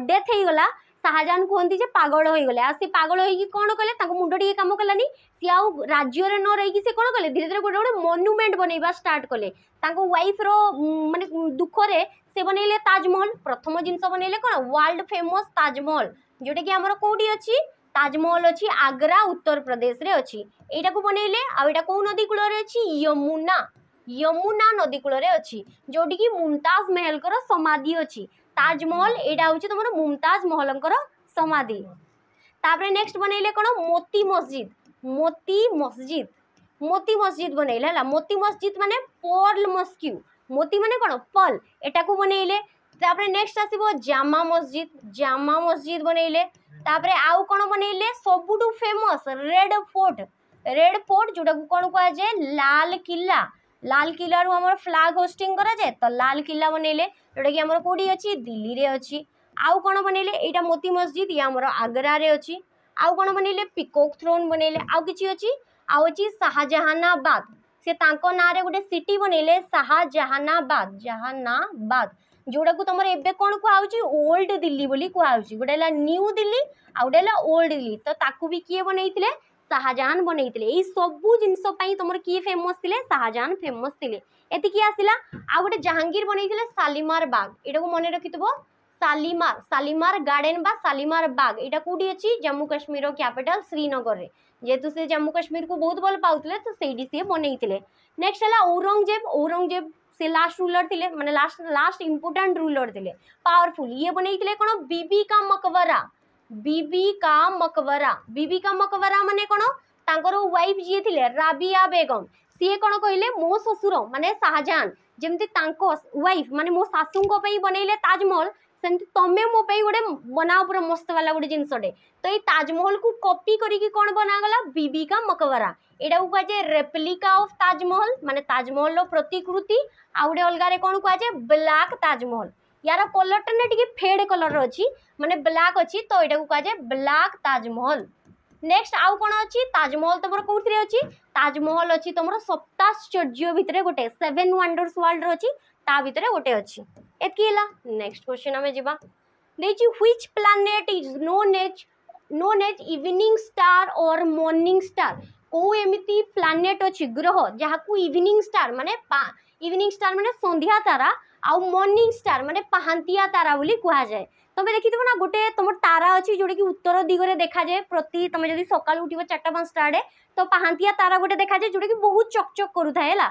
ଡେଥ୍ ହେଇଗଲା ଶାହାଜାହାନ କୁହନ୍ତି ଯେ ପାଗଳ ହୋଇଗଲେ ଆଉ ସେ ପାଗଳ ହେଇକି କ'ଣ କଲେ ତାଙ୍କ ମୁଣ୍ଡ ଟିକେ କାମ କଲାନି ସିଏ ଆଉ ରାଜ୍ୟରେ ନ ରହିକି ସେ କ'ଣ କଲେ ଧୀରେ ଧୀରେ ଗୋଟେ ଗୋଟେ ମନୁମେଣ୍ଟ ବନେଇବା ଷ୍ଟାର୍ଟ କଲେ ତାଙ୍କ ୱାଇଫ୍ର ମାନେ ଦୁଃଖରେ ସେ ବନେଇଲେ ତାଜମହଲ ପ୍ରଥମ ଜିନିଷ ବନେଇଲେ କ'ଣ ୱାର୍ଲଡ ଫେମସ୍ ତାଜମହଲ ଯେଉଁଟାକି ଆମର କେଉଁଠି ଅଛି ତାଜମହଲ ଅଛି ଆଗ୍ରା ଉତ୍ତରପ୍ରଦେଶରେ ଅଛି ଏଇଟାକୁ ବନେଇଲେ ଆଉ ଏଇଟା କେଉଁ ନଦୀ କୂଳରେ ଅଛି ୟମୁନା ୟମୁନା ନଦୀ କୂଳରେ ଅଛି ଯେଉଁଠିକି ମୁମତାଜ ମେହଲଙ୍କର ସମାଧି ଅଛି ତାଜମହଲ ଏଇଟା ହେଉଛି ତୁମର ମୁମତାଜ ମହଲଙ୍କର ସମାଧି ତାପରେ ନେକ୍ସଟ ବନେଇଲେ କ'ଣ ମୋତି ମସଜିଦ ମୋତି ମସଜିଦ ମୋତି ମସଜିଦ ବନେଇଲେ ହେଲା ମୋତି ମସଜିଦ ମାନେ ପର୍ଲ ମସ୍କ୍ୟୁ ମୋତି ମାନେ କ'ଣ ପଲ୍ ଏଟାକୁ ବନେଇଲେ ତାପରେ ନେକ୍ସଟ ଆସିବ ଜାମା ମସଜିଦ ଜାମା ମସଜିଦ ବନେଇଲେ ତାପରେ ଆଉ କ'ଣ ବନେଇଲେ ସବୁଠୁ famous Red Fort Red Fort ଯେଉଁଟାକୁ କ'ଣ କୁହାଯାଏ ଲାଲ କିଲ୍ଲା ଲାଲ କିଲ୍ଲାରୁ ଆମର ଫ୍ଲାଗ ହୋଷ୍ଟିଂ କରାଯାଏ ତ ଲାଲ କିଲ୍ଲା ବନେଇଲେ ଯେଉଁଟାକି ଆମର କେଉଁଠି ଅଛି ଦିଲ୍ଲୀରେ ଅଛି ଆଉ କ'ଣ ବନେଇଲେ ଏଇଟା ମୋତି ମସଜିଦ ଇଏ ଆମର ଆଗ୍ରାରେ ଅଛି ଆଉ କ'ଣ ବନେଇଲେ ପିକକ୍ ଥ୍ରୋନ୍ ବନେଇଲେ ଆଉ କିଛି ଅଛି ଆଉ ଅଛି ଶାହାଜାହାନାବାଦ ସେ ତାଙ୍କ ନାଁରେ ଗୋଟେ ସିଟି ବନେଇଲେ ଶାହାଜାହାନାବାଦ ଜାହାନାବାଦ ଯେଉଁଟାକୁ ତୁମର ଏବେ କ'ଣ କୁହାହେଉଛି ଓଲ୍ଡ ଦିଲ୍ଲୀ ବୋଲି କୁହାହେଉଛି ଗୋଟେ ହେଲା ନ୍ୟୁ ଦିଲ୍ଲୀ ଆଉ ଗୋଟେ ହେଲା ଓଲ୍ଡ ଦିଲ୍ଲୀ ତ ତାକୁ ବି କିଏ ବନେଇଥିଲେ ଶାହାଜାହାନ ବନେଇଥିଲେ ଏଇ ସବୁ ଜିନିଷ ପାଇଁ ତୁମର କିଏ ଫେମସ୍ ଥିଲେ ଶାହାଜାହାନ ଫେମସ୍ ଥିଲେ ଏତିକି ଆସିଲା ଆଉ ଗୋଟେ ଜାହାଙ୍ଗୀର ବନେଇଥିଲେ ଶାଲିମାର ବାଗ ଏଇଟାକୁ ମନେ ରଖିଥିବ শালিমার শালিমার গার্ডেন বা শালিমার বাগ এটা কোটি অছি জম্মু কাশ্মীর ক্যাপিটাল শ্রীনগর যেহেতু সে জম্মু কাশ্মীর কু বহুত ভাল পাওলে তো সেইটি সি বনাইলে নেক্সট হল ঔরঙ্গজেব ঔরঙ্গজেব সে লাস্ট রুলর লে মানে লাস্ট লাস্ট ইম্পর্টাট রুলর লে পাওয়ারফুল ইয়ে বনাইলে কোণ বিবি কা মকবরা বিবি কা মকবরা বিবি কা মকবরা মানে কোণ তাঁর ওয়াইফ যিয়ে লে রাবিয়া বেগম সি কোণ কহিলেন মো শ্বশুর মানে শাহজাহান যেমি তাঁর ওয়াইফ মানে মো শাশুঙ্ বনাইলে তাজমহল ସେମିତି ତମେ ମୋ ପାଇଁ ଗୋଟେ ବନାଅ ପୁରା ମସ୍ତ ବାଲା ଗୋଟେ ଜିନିଷଟେ ତ ଏଇ ତାଜମହଲକୁ କପି କରିକି କ'ଣ ବନାଗଲା ବିବିକା ମକବରା ଏଇଟାକୁ କୁହାଯାଏ ରେପ୍ଲିକା ଅଫ୍ ତାଜମହଲ ମାନେ ତାଜମହଲର ପ୍ରତିକୃତି ଆଉ ଗୋଟେ ଅଲଗାରେ କ'ଣ କୁହାଯାଏ ବ୍ଲାକ୍ ତାଜମହଲ ୟାର କଲର୍ଟା ନା ଟିକେ ଫେଡ୍ କଲର୍ର ଅଛି ମାନେ ବ୍ଲାକ୍ ଅଛି ତ ଏଇଟାକୁ କୁହାଯାଏ ବ୍ଲାକ୍ ତାଜମହଲ ନେକ୍ସଟ ଆଉ କ'ଣ ଅଛି ତାଜମହଲ ତୁମର କେଉଁଥିରେ ଅଛି ତାଜମହଲ ଅଛି ତୁମର ସପ୍ତାଶ୍ଚର୍ଯ୍ୟ ଭିତରେ ଗୋଟେ ସେଭେନ୍ ୱାଣ୍ଡର୍ସ ୱାର୍ଲଡର ଅଛି ତା ଭିତରେ ଗୋଟେ ଅଛି ଏତିକି ହେଲା ନେକ୍ସଟ କ୍ୱେଶ୍ଚିନ୍ ଆମେ ଯିବା ଦେଇଛି which planet is known as known as evening star or morning star କେଉଁ ଏମିତି ପ୍ଲାନେଟ୍ ଅଛି ଗ୍ରହ ଯାହାକୁ ଇଭିନିଂ ଷ୍ଟାର୍ ମାନେ ଇଭିନିଂ ଷ୍ଟାର୍ ମାନେ ସନ୍ଧ୍ୟା ତାରା ଆଉ ମର୍ଣ୍ଣିଂ ଷ୍ଟାର୍ ମାନେ ପାହାନ୍ତିଆ ତାରା ବୋଲି କୁହାଯାଏ তুমি দেখিথিব না গোটে তোমার তারা অছি যেটাকি উত্তর দিগরে দেখা যায় প্রতি তুমি যদি সকাল উঠব চারটা পাঁচটা আড়ে তো পাহাঁতিয়া তারা গোটে দেখা যায় যেটা কি বহু চকচক করুথায় হল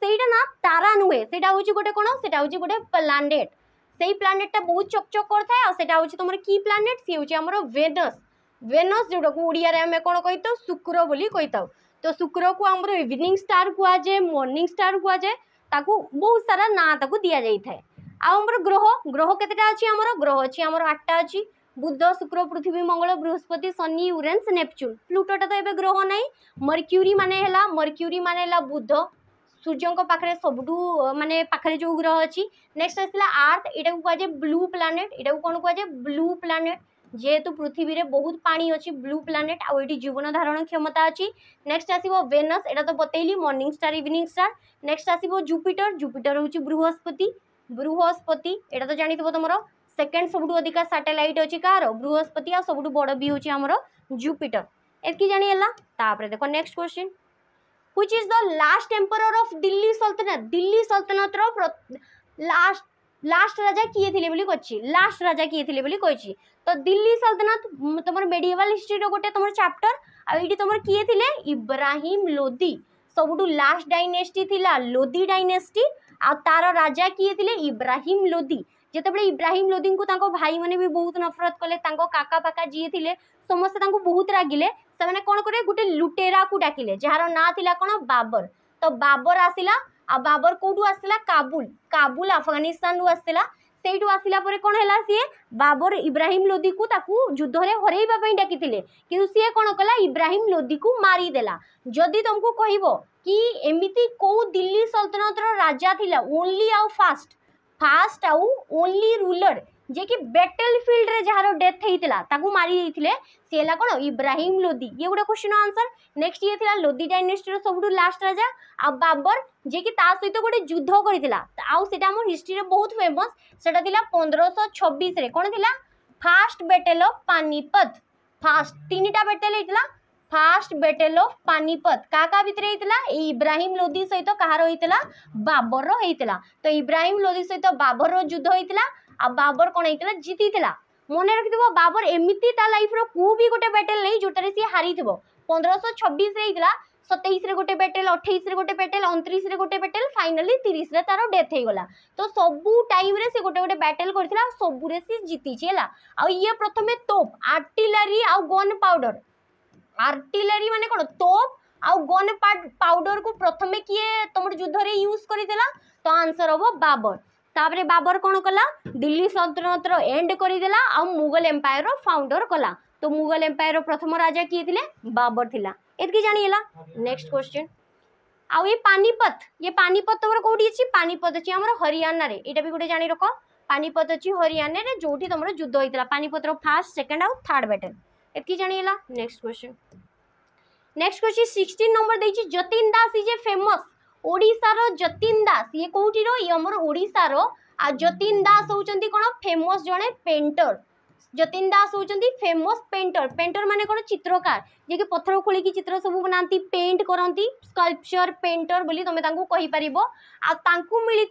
সেইটা না তারা নুহে সেটা হচ্ছে গোটে কোণ সেটা হচ্ছে গোটে প্ল্যানেট সেই প্ল্যানেটটা বহু চকচক করুথায় সেটা হচ্ছে তোমার কি প্ল্যানেট সি হচ্ছে আমার ভেনস ভেনস যেটাকে ওড়িয়ার আমি কোণ কইতাও শুক্র বলে কইতাও তো শুক্রকু আমার ইভিনিং স্টার যায় মর্নিং স্টার যায় তাকে বহু সারা না তাকে দিয়া যাই থাকে आमर ग्रह ग्रह केतेटा अच्छी आमर ग्रह अच्छी आमर आठटा अच्छी বুধ শুক্র পৃথিবী মঙ্গল বৃহস্পতি শনি ইউরেন্স নেপচুন প্লুটোটা তো এবে গ্রহ নাই মরক্যুরি মানে হেলা মরক্যুরি মানে হেলা বুধ সূর্যঙ্ক পাখে সবুঠু মানে পাখে যে গ্রহ অছি নেক্সট আসলে আর্থ এটা কুয়াছে ব্লু প্লানেট এটা কোণ কুয়াছে ব্লু প্লানেট যেহেতু পৃথিবীরে বহুত পানি অছি ব্লু প্লানেট আউ এটি জীবন ধারণ ক্ষমতা অছি নেক্সট আসব ভেনস এটা তো বতাইলি morning star evening star next আসব জুপিটর জুপিটর হচ্ছে বৃহস্পতি বৃহস্পতি এটা তো জাঁথিব তোমার সেকেন্ড সবুঠু অধিকা স্যাটেলাইট অছি কার বৃহস্পতি আর সবুঠু বড় বি হচ্ছে আমার জুপিটর এতকি জাঁলা তাপরে দেখো next question which is the last emperor of Delhi Sultanate Delhi সলতনাথর লাস্ট লাস্ট রাজা কিয়ে থিলে বলি কইছি লাস্ট রাজা কিয়ে থিলে বলি কইছি তো দিল্লি সালতানাত তোমার মেডিভাল হিস্ট্রির গোটে তোমার চ্যাপ্টর আর এইটি তোমার কিয়ে থিলে ইব্রাহিম লোদি সবুঠু লাস্ট ডাইনেস্টি থিলা লোদি ডাইনেস্টি ଆଉ ତା'ର ରାଜା କିଏ ଥିଲେ ଇବ୍ରାହିମ୍ ଲୋଦି ଯେତେବେଳେ ଇବ୍ରାହିମ୍ ଲୋଦିଙ୍କୁ ତାଙ୍କ ଭାଇମାନେ ବି ବହୁତ ନଫରତ କଲେ ତାଙ୍କ କାକା ଫାକା ଯିଏ ଥିଲେ ସମସ୍ତେ ତାଙ୍କୁ ବହୁତ ରାଗିଲେ ସେମାନେ କ'ଣ କଲେ ଗୋଟେ ଲୁଟେରାକୁ ଡାକିଲେ ଯାହାର ନାଁ ଥିଲା କ'ଣ ବାବର ତ ବାବର ଆସିଲା ଆଉ ବାବର କେଉଁଠୁ ଆସିଲା କାବୁଲ କାବୁଲ ଆଫଗାନିସ୍ତାନରୁ ଆସିଥିଲା ସେଇଠୁ ଆସିଲା ପରେ କ'ଣ ହେଲା ସିଏ ବାବର ଇବ୍ରାହିମ ଲୋଦିକୁ ତାକୁ ଯୁଦ୍ଧରେ ହରାଇବା ପାଇଁ ଡାକିଥିଲେ କିନ୍ତୁ ସିଏ କ'ଣ କଲା ଇବ୍ରାହିମ ଲୋଦିକୁ ମାରିଦେଲା ଯଦି ତୁମକୁ କହିବ କି ଏମିତି କେଉଁ ଦିଲ୍ଲୀ ସଲତନତର ରାଜା ଥିଲା ଓନ୍ଲି ଆଉ ଫାଷ୍ଟ ଫାଷ୍ଟ ଆଉ ଓନ୍ଲି ରୁଲର ଯିଏକି ବେଟେଲ ଫିଲ୍ଡରେ ଯାହାର ଡେଥ୍ ହେଇଥିଲା ତାକୁ ମାରି ଦେଇଥିଲେ ସିଏ ହେଲା କ'ଣ ଇବ୍ରାହିମ ଲୋଦି ଇଏ ଗୋଟେ କୋଶ୍ଚିନ୍ ଆନ୍ସର ନେକ୍ସଟ ଇଏ ଥିଲା ଲୋଦି ଡାଇନେଷ୍ଟିର ସବୁଠୁ ଲାଷ୍ଟ ରାଜା ଆଉ ବାବର ଯିଏକି ତା ସହିତ ଗୋଟେ ଯୁଦ୍ଧ କରିଥିଲା ଆଉ ସେଇଟା ଆମ ହିଷ୍ଟ୍ରିରେ ବହୁତ ଫେମସ୍ ସେଇଟା ଥିଲା ପନ୍ଦରଶହ ଛବିଶରେ କ'ଣ ଥିଲା first battle of Panipat first ତିନିଟା ବେଟେଲ୍ ହେଇଥିଲା ফার্স্ট ব্যাটেল অফ পানিপত কাহা কাহা ভিতরে হয়েছিল এই ইব্রাহিম লোদি সহিত কাহার হয়েছিল বাবর হয়েছিল তো ইব্রাহিম লোদি সহিত বাবর যুদ্ধ হয়েছিল আর বাবর কোণ হয়েছিল জিতি মনে রাখিথিব বাবর এমিতি তা লাইফর কু বি গোটে ব্যাটেল নেই যেটার সি হারিথিব পনেরোশো ছবিশ হয়েছিল ସତେଇଶରେ ଗୋଟେ ପେଟେଲ ଅଠେଇଶରେ ଗୋଟେ ପେଟେଲ ଅଣତିରିଶରେ ଗୋଟେ ପେଟେଲ ଫାଇନାଲି ତିରିଶରେ ତାର ଡେଥ୍ ହେଇଗଲା ତ ସବୁ ଟାଇମ୍ରେ ସେ ଗୋଟେ ଗୋଟେ ବ୍ୟାଟେଲ କରିଥିଲା ଆଉ ସବୁରେ ସେ ଜିତିଛି ହେଲା ଆଉ ଇଏ ପ୍ରଥମେ ତୋପ୍ ଆର୍ଟିଲାରୀ ଆଉ ଗନ୍ ପାଉଡର ଆର୍ଟିଲାରୀ ମାନେ କ'ଣ ତୋପ୍ ଆଉ ଗନ୍ ପାଉଡରକୁ ପ୍ରଥମେ କିଏ ତମର ଯୁଦ୍ଧରେ ୟୁଜ୍ କରିଥିଲା ତ ଆନ୍ସର୍ ହେବ ବାବର ତାପରେ ବାବର କ'ଣ କଲା ଦିଲ୍ଲୀ ସଲତନତର ଏଣ୍ଡ କରିଦେଲା ଆଉ ମୁଗଲ ଏମ୍ପାୟରର ଫାଉଣ୍ଡର କଲା ତ ମୁଗଲ ଏମ୍ପାୟରର ପ୍ରଥମ ରାଜା କିଏ ଥିଲେ ବାବର ଥିଲା ଏତିକି ଜାଣିହେଲା ନେକ୍ସଟ କ୍ୱେଶ୍ଚିନ୍ ଆଉ ଏ ପାନିପତ ଇଏ ପାନିପତ ତମର କେଉଁଠି ଅଛି ପାନିପତ ଅଛି ଆମର ହରିୟାନାରେ ଏଇଟା ବି ଗୋଟେ ଜାଣି ରଖ ପାନିପତ ଅଛି ହରିୟାନାରେ ଯେଉଁଠି ତୁମର ଯୁଦ୍ଧ ହୋଇଥିଲା ପାନିପତର ଫାର୍ଷ୍ଟ ସେକେଣ୍ଡ ଆଉ ଥାର୍ଡ଼ ବ୍ୟାଟେଲ ଏତିକି ଜାଣିହେଲା next question next question sixteen number ଦେଇଛି Jatin Das is a famous ଓଡ଼ିଶାର ଯତୀନ ଦାସ ଇଏ କେଉଁଠିର ଇଏ ଆମର ଓଡ଼ିଶାର ଆଉ ଯତୀନ ଦାସ ହେଉଛନ୍ତି କ'ଣ ଫେମସ୍ ଜଣେ ପେଣ୍ଟର যতীন দাস হচ্ছেন ফেমস পেন্টর পেন্টর মানে কোণ চিত্রকার যে কি পথর খোলিকি চিত্র সব বনাতে পেইন্ট করতে স্কল্পচর পেন্টর বলে তুমি তাঁকু কইপার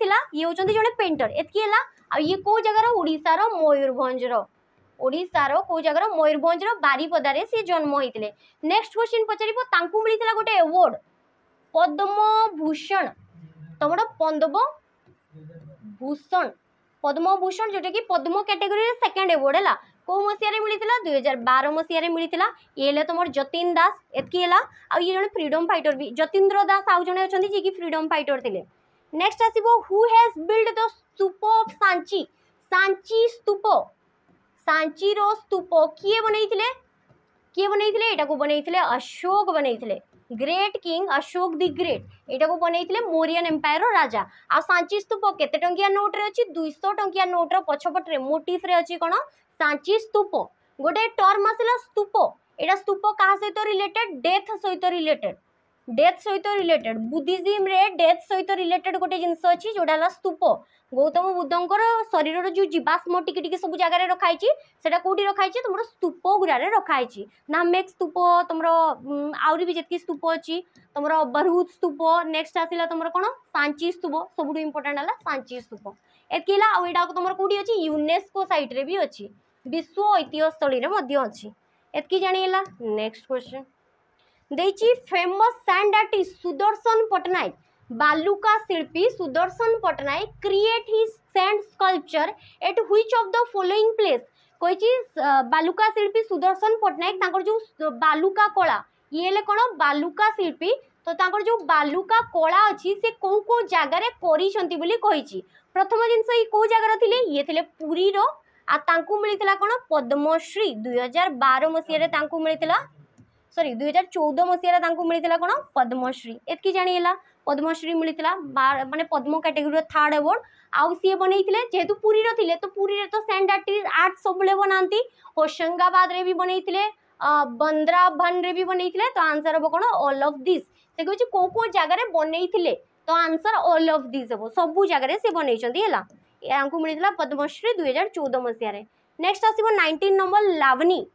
আিলা ইয়ে হচ্ছেন জন পেন্টর এতকি হল আয়ে কেউ জায়গার ওড়শার ময়ূরভঞ্জর ওড়শার কেউ জায়গার ময়ূরভঞ্জর বারিপদার সি জন্ম হয়েছে নেক্সট কোশ্চিন পচারিব তাঁকু মিলা গোটে এওয়ার্ড পদ্মভূষণ তোমার পদ্ম ভূষণ পদ্মভূষণ যেটাকি পদ্ম ক্যাটেগোরির সেকেন্ড এওয়ার্ড হল কেউ মশিয়ারে মিলিলা দুই হাজার বার মশিয়ারে মিলিলা ইয়ে হলে তোমার যতীন দাস এতকি হলা আউ ইয়ে জন ফ্রিডম ফাইটর বি যতীন্দ্র দাস আউ জন অনেক যিয়ে ফ্রিডম ফাইটর লে নেক্সট আসব হু হ্যাজ বিল্ড দ স্তূপ অফ সাঞ্চি সাঞ্চি স্তূপ সাঞ্চির স্তূপ কিয়ে বনাইলে কিয়ে বনাইলে এটা বনাইলে অশোক বনাইলে great king Ashoka the great ଏଇଟାକୁ ବନେଇଥିଲେ ମୋରିଆନ୍ ଏମ୍ପାୟରର ରାଜା ଆଉ ସାଞ୍ଚି ସ୍ତୂପ କେତେ ଟଙ୍କିଆ ନୋଟ୍ରେ ଅଛି ଦୁଇଶହ ଟଙ୍କିଆ ନୋଟ୍ର ପଛପଟରେ ମୋଟିଫ୍ରେ ଅଛି କ'ଣ ସାଞ୍ଚି ସ୍ତୂପ ଗୋଟେ ଟର୍ମ ଆସିଲା ସ୍ତୂପ ଏଇଟା ସ୍ତୂପ କାହା ସହିତ ରିଲେଟେଡ୍ ଡେଥ୍ ସହିତ ରିଲେଟେଡ୍ ডেথ সহিত রিলেটেড বুদ্ধিজমরে ডেথ সহিত রিলেটেড গোটে জিনিস অছি যেটা হল স্তূপ গৌতম বুদ্ধঙ্কর শরীরর যে জীবাশ্ম টিকি টিকি সবু জায়গায় রখা হয়েছি সেটা কোটি রখা হয়েছে তোমার স্তূপ গুড়ারে রখা হয়েছি নামেক স্তূপ তোমার আহরি বি যেত স্তূপ অছি তোমার বরহুত স্তূপ নেক্সট আসিলা তোমার কোণ সাঞ্চি স্তূপ সবুঠু ইম্পর্টাট হল সাঞ্চি স্তূপ এতকি হল আউ এটা তোমার কোটি অছি ইউনেস্কো সাইট্রে বি অছি বিশ্ব ঐতিহ্যস্থলীরে মধ্যে অছি এতকি জাণিলা নেক্সট কোশ্চেন ଦେଇଛି famous sand artist Sudarshan Pattnaik ବାଲୁକା ଶିଳ୍ପୀ Sudarshan Pattnaik create he sand sculpture at which of the following place କହିଛି ବାଲୁକା ଶିଳ୍ପୀ ସୁଦର୍ଶନ ପଟ୍ଟନାୟକ ତାଙ୍କର ଯେଉଁ ବାଲୁକା କଳା ଇଏ ହେଲେ କ'ଣ ବାଲୁକା ଶିଳ୍ପୀ ତ ତାଙ୍କର ଯେଉଁ ବାଲୁକା କଳା ଅଛି ସେ କେଉଁ କେଉଁ ଜାଗାରେ କରିଛନ୍ତି ବୋଲି କହିଛି ପ୍ରଥମ ଜିନିଷ ଇଏ କେଉଁ ଜାଗାର ଥିଲେ ଇଏ ଥିଲେ ପୁରୀର ଆଉ ତାଙ୍କୁ ମିଳିଥିଲା କ'ଣ ପଦ୍ମଶ୍ରୀ ଦୁଇହଜାର ବାର ମସିହାରେ ତାଙ୍କୁ ମିଳିଥିଲା सरी दुई हजार चौदह मसीहला कौन पद्मश्री एत जाना पद्मश्री मिलता मानने पद्म कैटेगरी थार्ड एवार्ड आउ सी बनते जेहतु पूरी रही तो पुरी तो सैंड आर्ट आर्ट सब बनाती होशंगाबाद भी बनते बंद्रा भन भी बनते तो आंसर हम कौन अल अफ दिस से कहते कौ कौ जगार बनते तो आंसर अल अफ दिस हम सब जगार से बनई मिलता पद्मश्री दुई हजार चौदह मसीह नेक्स्ट आसो nineteen number Lavani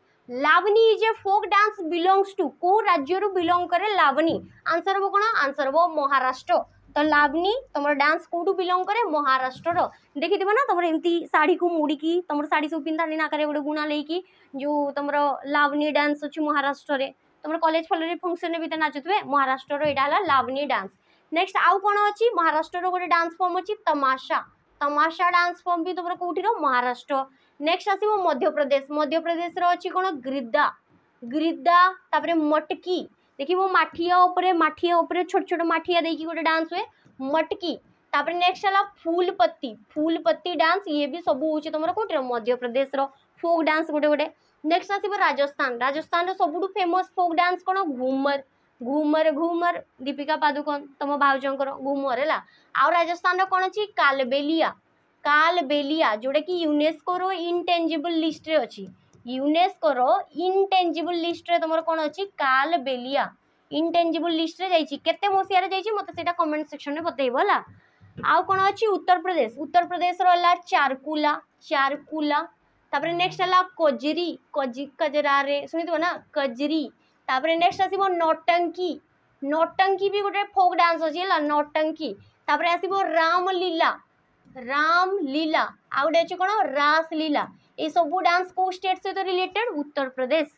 Lavani is a folk dance belongs to କେଉଁ ରାଜ୍ୟରୁ ବିଲଙ୍ଗ କରେ ଲାବଣୀ ଆନ୍ସର ହେବ କ'ଣ ଆନ୍ସର ହେବ ମହାରାଷ୍ଟ୍ର ତ ଲାଭନି ତୁମର ଡ୍ୟାନ୍ସ କେଉଁଠୁ ବିଲଙ୍ଗ କରେ ମହାରାଷ୍ଟ୍ରର ଦେଖିଥିବ ନା ତୁମର ଏମିତି ଶାଢ଼ୀକୁ ମୁଡ଼ିକି ତୁମର ଶାଢ଼ୀ ସବୁ ପିନ୍ଧାନ୍ତି ନାକରେ ଗୋଟେ ଗୁଣା ନେଇକି ଯେଉଁ ତୁମର ଲାଭନି ଡ୍ୟାନ୍ସ ଅଛି ମହାରାଷ୍ଟ୍ରରେ ତୁମର କଲେଜ ଫଲେଜ ଫଙ୍କସନ୍ରେ ବି ତ ନାଚୁଥିବେ ମହାରାଷ୍ଟ୍ରର ଏଇଟା ହେଲା ଲାଭନି ଡ୍ୟାନ୍ସ ନେକ୍ସଟ ଆଉ କ'ଣ ଅଛି ମହାରାଷ୍ଟ୍ରର ଗୋଟେ ଡ୍ୟାନ୍ସ ଫର୍ମ ଅଛି ତମାଶା ତମାଶା ଡ୍ୟାନ୍ସ ଫର୍ମ ବି ତୁମର କେଉଁଠିର ମହାରାଷ୍ଟ୍ର नेक्स्ट आसो मध्यप्रदेश मध्यप्रदेश अच्छी कौन ग्रीदा ग्रीदा तापर मटकी देखिए मठिया मठिया छोट छोट मठिया देखिए गोटे डांस हुए मटकी तापर नेक्स्ट है फूलपत्ती फूलपत्ती डांस ये भी सब हूँ तुम कौटे मध्यप्रदेश फोक डांस गोटे गोटे नेक्स्ट आसो राजस्थान राजस्थान सबुठ फेमस फोक डांस कौन घूमर घूमर घूमर दीपिका पादुकोन तुम भाजर घूमर है आ राजस्थान कौन अच्छी कालबेलिया କାଲବେଲିଆ ଯେଉଁଟାକି ୟୁନେସ୍କୋର ଇନ୍ଟେଞ୍ଜିବୁଲ୍ ଲିଷ୍ଟରେ ଅଛି ୟୁନେସ୍କୋର ଇନ୍ଟେଞ୍ଜିବୁଲ୍ ଲିଷ୍ଟରେ ତୁମର କ'ଣ ଅଛି କାଲବେଲିଆ ଇନ୍ଟେଞ୍ଜିବୁଲ୍ ଲିଷ୍ଟରେ ଯାଇଛି କେତେ ମସିହାରେ ଯାଇଛି ମୋତେ ସେଇଟା କମେଣ୍ଟ ସେକ୍ସନରେ ବତେଇବ ହେଲା ଆଉ କ'ଣ ଅଛି ଉତ୍ତରପ୍ରଦେଶ ଉତ୍ତରପ୍ରଦେଶର ହେଲା ଚାରକୁଲା ଚାରକୁଲା ତାପରେ ନେକ୍ସଟ ହେଲା କଜରି କଜି କଜରାରେ ଶୁଣିଥିବ ନା କଜରି ତାପରେ ନେକ୍ସଟ ଆସିବ ନଟଙ୍କି ନଟଙ୍କି ବି ଗୋଟେ ଫୋକ୍ ଡାନ୍ସ ଅଛି ହେଲା ନଟଙ୍କି ତାପରେ ଆସିବ ରାମଲୀଲା ରାମଲୀଲା ଆଉ ଗୋଟେ ଅଛି କ'ଣ ରାସଲୀଲା ଏସବୁ ଡ୍ୟାନ୍ସ କେଉଁ ଷ୍ଟେଟ୍ ସହିତ ରିଲେଟେଡ୍ ଉତ୍ତରପ୍ରଦେଶ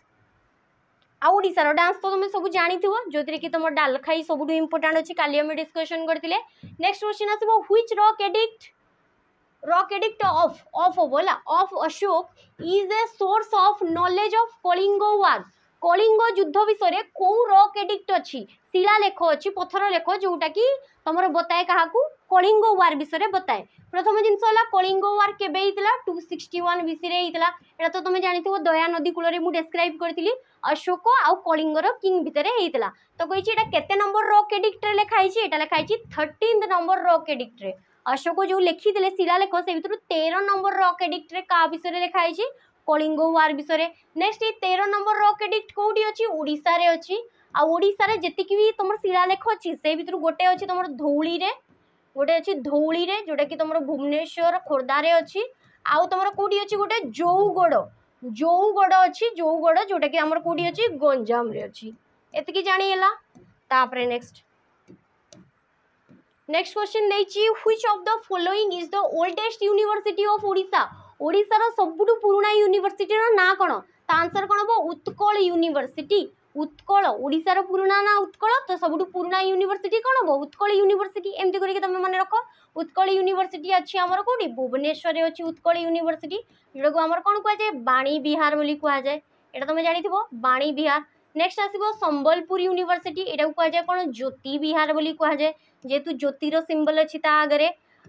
ଆଉ ଓଡ଼ିଶାର ଡ୍ୟାନ୍ସ ତ ତୁମେ ସବୁ ଜାଣିଥିବ ଯେଉଁଥିରେ କି ତୁମ ଡାଲଖାଇ ସବୁଠୁ ଇମ୍ପୋର୍ଟାଣ୍ଟ ଅଛି କାଲି ଆମେ ଡିସ୍କସନ୍ କରିଥିଲେ ନେକ୍ସଟ କ୍ୱେଶ୍ଚିନ୍ ଆସିବ which rock edict rock edict of of ହେବ ହେଲା of Ashoka is a source of knowledge of Kalinga war Kalinga ଯୁଦ୍ଧ ବିଷୟରେ କେଉଁ ରକ୍ ଏଡିକ୍ଟ ଅଛି ଶିଳାଲେଖ ଅଛି ପଥର ଲେଖ ଯେଉଁଟାକି ତୁମର ବତାଏ କାହାକୁ কলিঙ্গ ওয়ার বিষয়ে বতায়ে প্রথম জিনিস হল কলিঙ্গ ওয়ার কেবে হয়েছিল টু সিক্সটি ওয়ান বিসিরে হয়েছিল এটা তো তুমি জাণিথ দয়া নদী কূলরে মু ডেসক্রাইব করেছিলি অশোক আউ কলিঙ্গর কিং ভিতরে হয়েছিল তো কইছি এটা কেতে নম্বর রক এডিক্টরে লেখা হয়েছি এটা লেখা হয়েছি থার্টিন্থ নম্বর রক এডিক্টরে অশোক যে লিখিলে শিলালেখ সে ভিতর তের নম্বর রক এডিক্টরে কাহা বিষয়ে লেখা হয়েছি কলিঙ্গ ওয়ার বিষয়ে নেক্সট এই তের নম্বর রক এডিক্ট কোটি অছি ওড়িশার অছি আ ওড়িশার যেতিকি বি তোমার শিলালেখ অছি সে ভিতর গোটে অছি তোমার ধৌলিরে ଗୋଟେ ଅଛି ଧଉଳିରେ ଯେଉଁଟାକି ତୁମର ଭୁବନେଶ୍ୱର ଖୋର୍ଦ୍ଧାରେ ଅଛି ଆଉ ତୁମର କେଉଁଠି ଅଛି ଗୋଟେ ଜଉଗଡ଼ ଜଉଗଡ଼ ଅଛି ଜଉଗଡ଼ ଯେଉଁଟାକି ଆମର କେଉଁଠି ଅଛି ଗଞ୍ଜାମରେ ଅଛି ଏତିକି ଜାଣିହେଲା ତାପରେ ନେକ୍ସଟ ନେକ୍ସଟ କ୍ୱେଶ୍ଚିନ୍ ନେଇଛି which of the following is the oldest university of Odisha ଓଡ଼ିଶାର ସବୁଠୁ ପୁରୁଣା ୟୁନିଭର୍ସିଟିର ନାଁ କ'ଣ ତା ଆନ୍ସର୍ କ'ଣ ହେବ ଉତ୍କଳ ୟୁନିଭର୍ସିଟି ଉତ୍କଳ ଓଡ଼ିଶାର ପୁରୁଣା ନା ଉତ୍କଳ ତ ସବୁଠୁ ପୁରୁଣା ୟୁନିଭର୍ସିଟି କ'ଣ ହେବ ଉତ୍କଳ ୟୁନିଭର୍ସିଟି ଏମିତି କରିକି ତୁମେ ମନେ ରଖ ଉତ୍କଳ ୟୁନିଭର୍ସିଟି ଅଛି ଆମର କେଉଁଠି ଭୁବନେଶ୍ୱରରେ ଅଛି ଉତ୍କଳ ୟୁନିଭର୍ସିଟି ଯେଉଁଟାକୁ ଆମର କ'ଣ କୁହାଯାଏ ବାଣୀ ବିହାର ବୋଲି କୁହାଯାଏ ଏଇଟା ତୁମେ ଜାଣିଥିବ ବାଣୀ ବିହାର ନେକ୍ସଟ ଆସିବ ସମ୍ବଲପୁର ୟୁନିଭର୍ସିଟି ଏଇଟାକୁ କୁହାଯାଏ କ'ଣ ଜ୍ୟୋତି ବିହାର ବୋଲି କୁହାଯାଏ ଯେହେତୁ ଜ୍ୟୋତିର ସିମ୍ବଲ ଅଛି ତା ଆଗରେ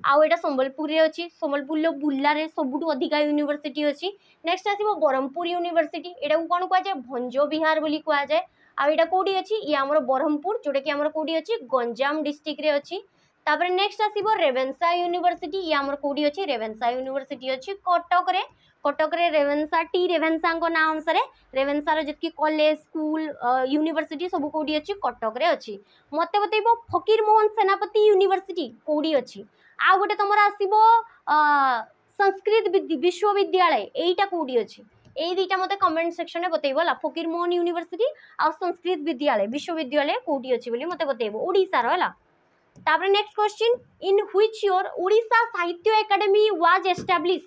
ଆଉ ଏଇଟା ସମ୍ବଲପୁରରେ ଅଛି ସମ୍ବଲପୁରର ବୁର୍ଲାରେ ସବୁଠୁ ଅଧିକା ୟୁନିଭର୍ସିଟି ଅଛି ନେକ୍ସଟ ଆସିବ ବ୍ରହ୍ମପୁର ୟୁନିଭର୍ସିଟି ଏଇଟାକୁ କ'ଣ କୁହାଯାଏ ଭଞ୍ଜ ବିହାର ବୋଲି କୁହାଯାଏ ଆଉ ଏଇଟା କେଉଁଠି ଅଛି ଇଏ ଆମର ବ୍ରହ୍ମପୁର ଯେଉଁଟାକି ଆମର କେଉଁଠି ଅଛି ଗଞ୍ଜାମ ଡିଷ୍ଟ୍ରିକ୍ଟରେ ଅଛି ତାପରେ ନେକ୍ସଟ ଆସିବ ରେଭେନ୍ସା ୟୁନିଭର୍ସିଟି ଇଏ ଆମର କେଉଁଠି ଅଛି ରେଭେନ୍ସା ୟୁନିଭର୍ସିଟି ଅଛି କଟକରେ କଟକରେ ରେଭେନ୍ସା ଟି ରେଭେନ୍ସାଙ୍କ ନାଁ ଅନୁସାରେ ରେଭେନ୍ସାର ଯେତିକି କଲେଜ ସ୍କୁଲ ୟୁନିଭର୍ସିଟି ସବୁ କେଉଁଠି ଅଛି କଟକରେ ଅଛି ମୋତେ ବତେଇବ ଫକୀରମୋହନ ସେନାପତି ୟୁନିଭର୍ସିଟି କେଉଁଠି ଅଛି ଆଉ ଗୋଟେ ତୁମର ଆସିବ সংস্কৃত বিশ্ববিদ্যালয় এইটা কোটি অছে এই দুইটা মতো কমেন্ট সেকশনে বতাইব হল ফকির মোহন ইউনিভার্সিটি আর সংস্কৃত বিদ্যালয় বিশ্ববিদ্যালয় কোটি অছে বলে মতো বতাইব ওড়িশার হল তাপরে next question in which year Odisha Sahitya Akademi was establish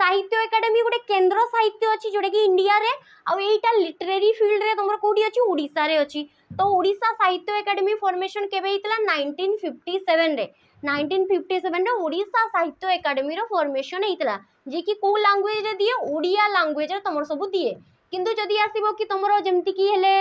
Sahitya Akademi গোটে কেন্দ্র সাহিত্য অছি যেটাকি ইন্ডিয়ারে আউ এইটা লিটারেরি ফিল্ডরে তোমার কোটি অছি ওড়িশারে অছি তো ওড়িশা সাহিত্য একাডেমি ফর্মেশন কেবে হয়েছিল নাইনটিন ফিফটি সেভেনরে নাইনটিন ফিফটি সেভেন্রে ওড়িশা সাহিত্য একাডেমির ফর্মেসন হয়েছিল যে কি কেউ ল্যাঙ্গুয়েজ দিয়ে ওড়িয়া ল্যাঙ্গুয়েজরে তোমার সবু দিয়ে কিন্তু যদি আসব কি তোমার যেমতি কি হলে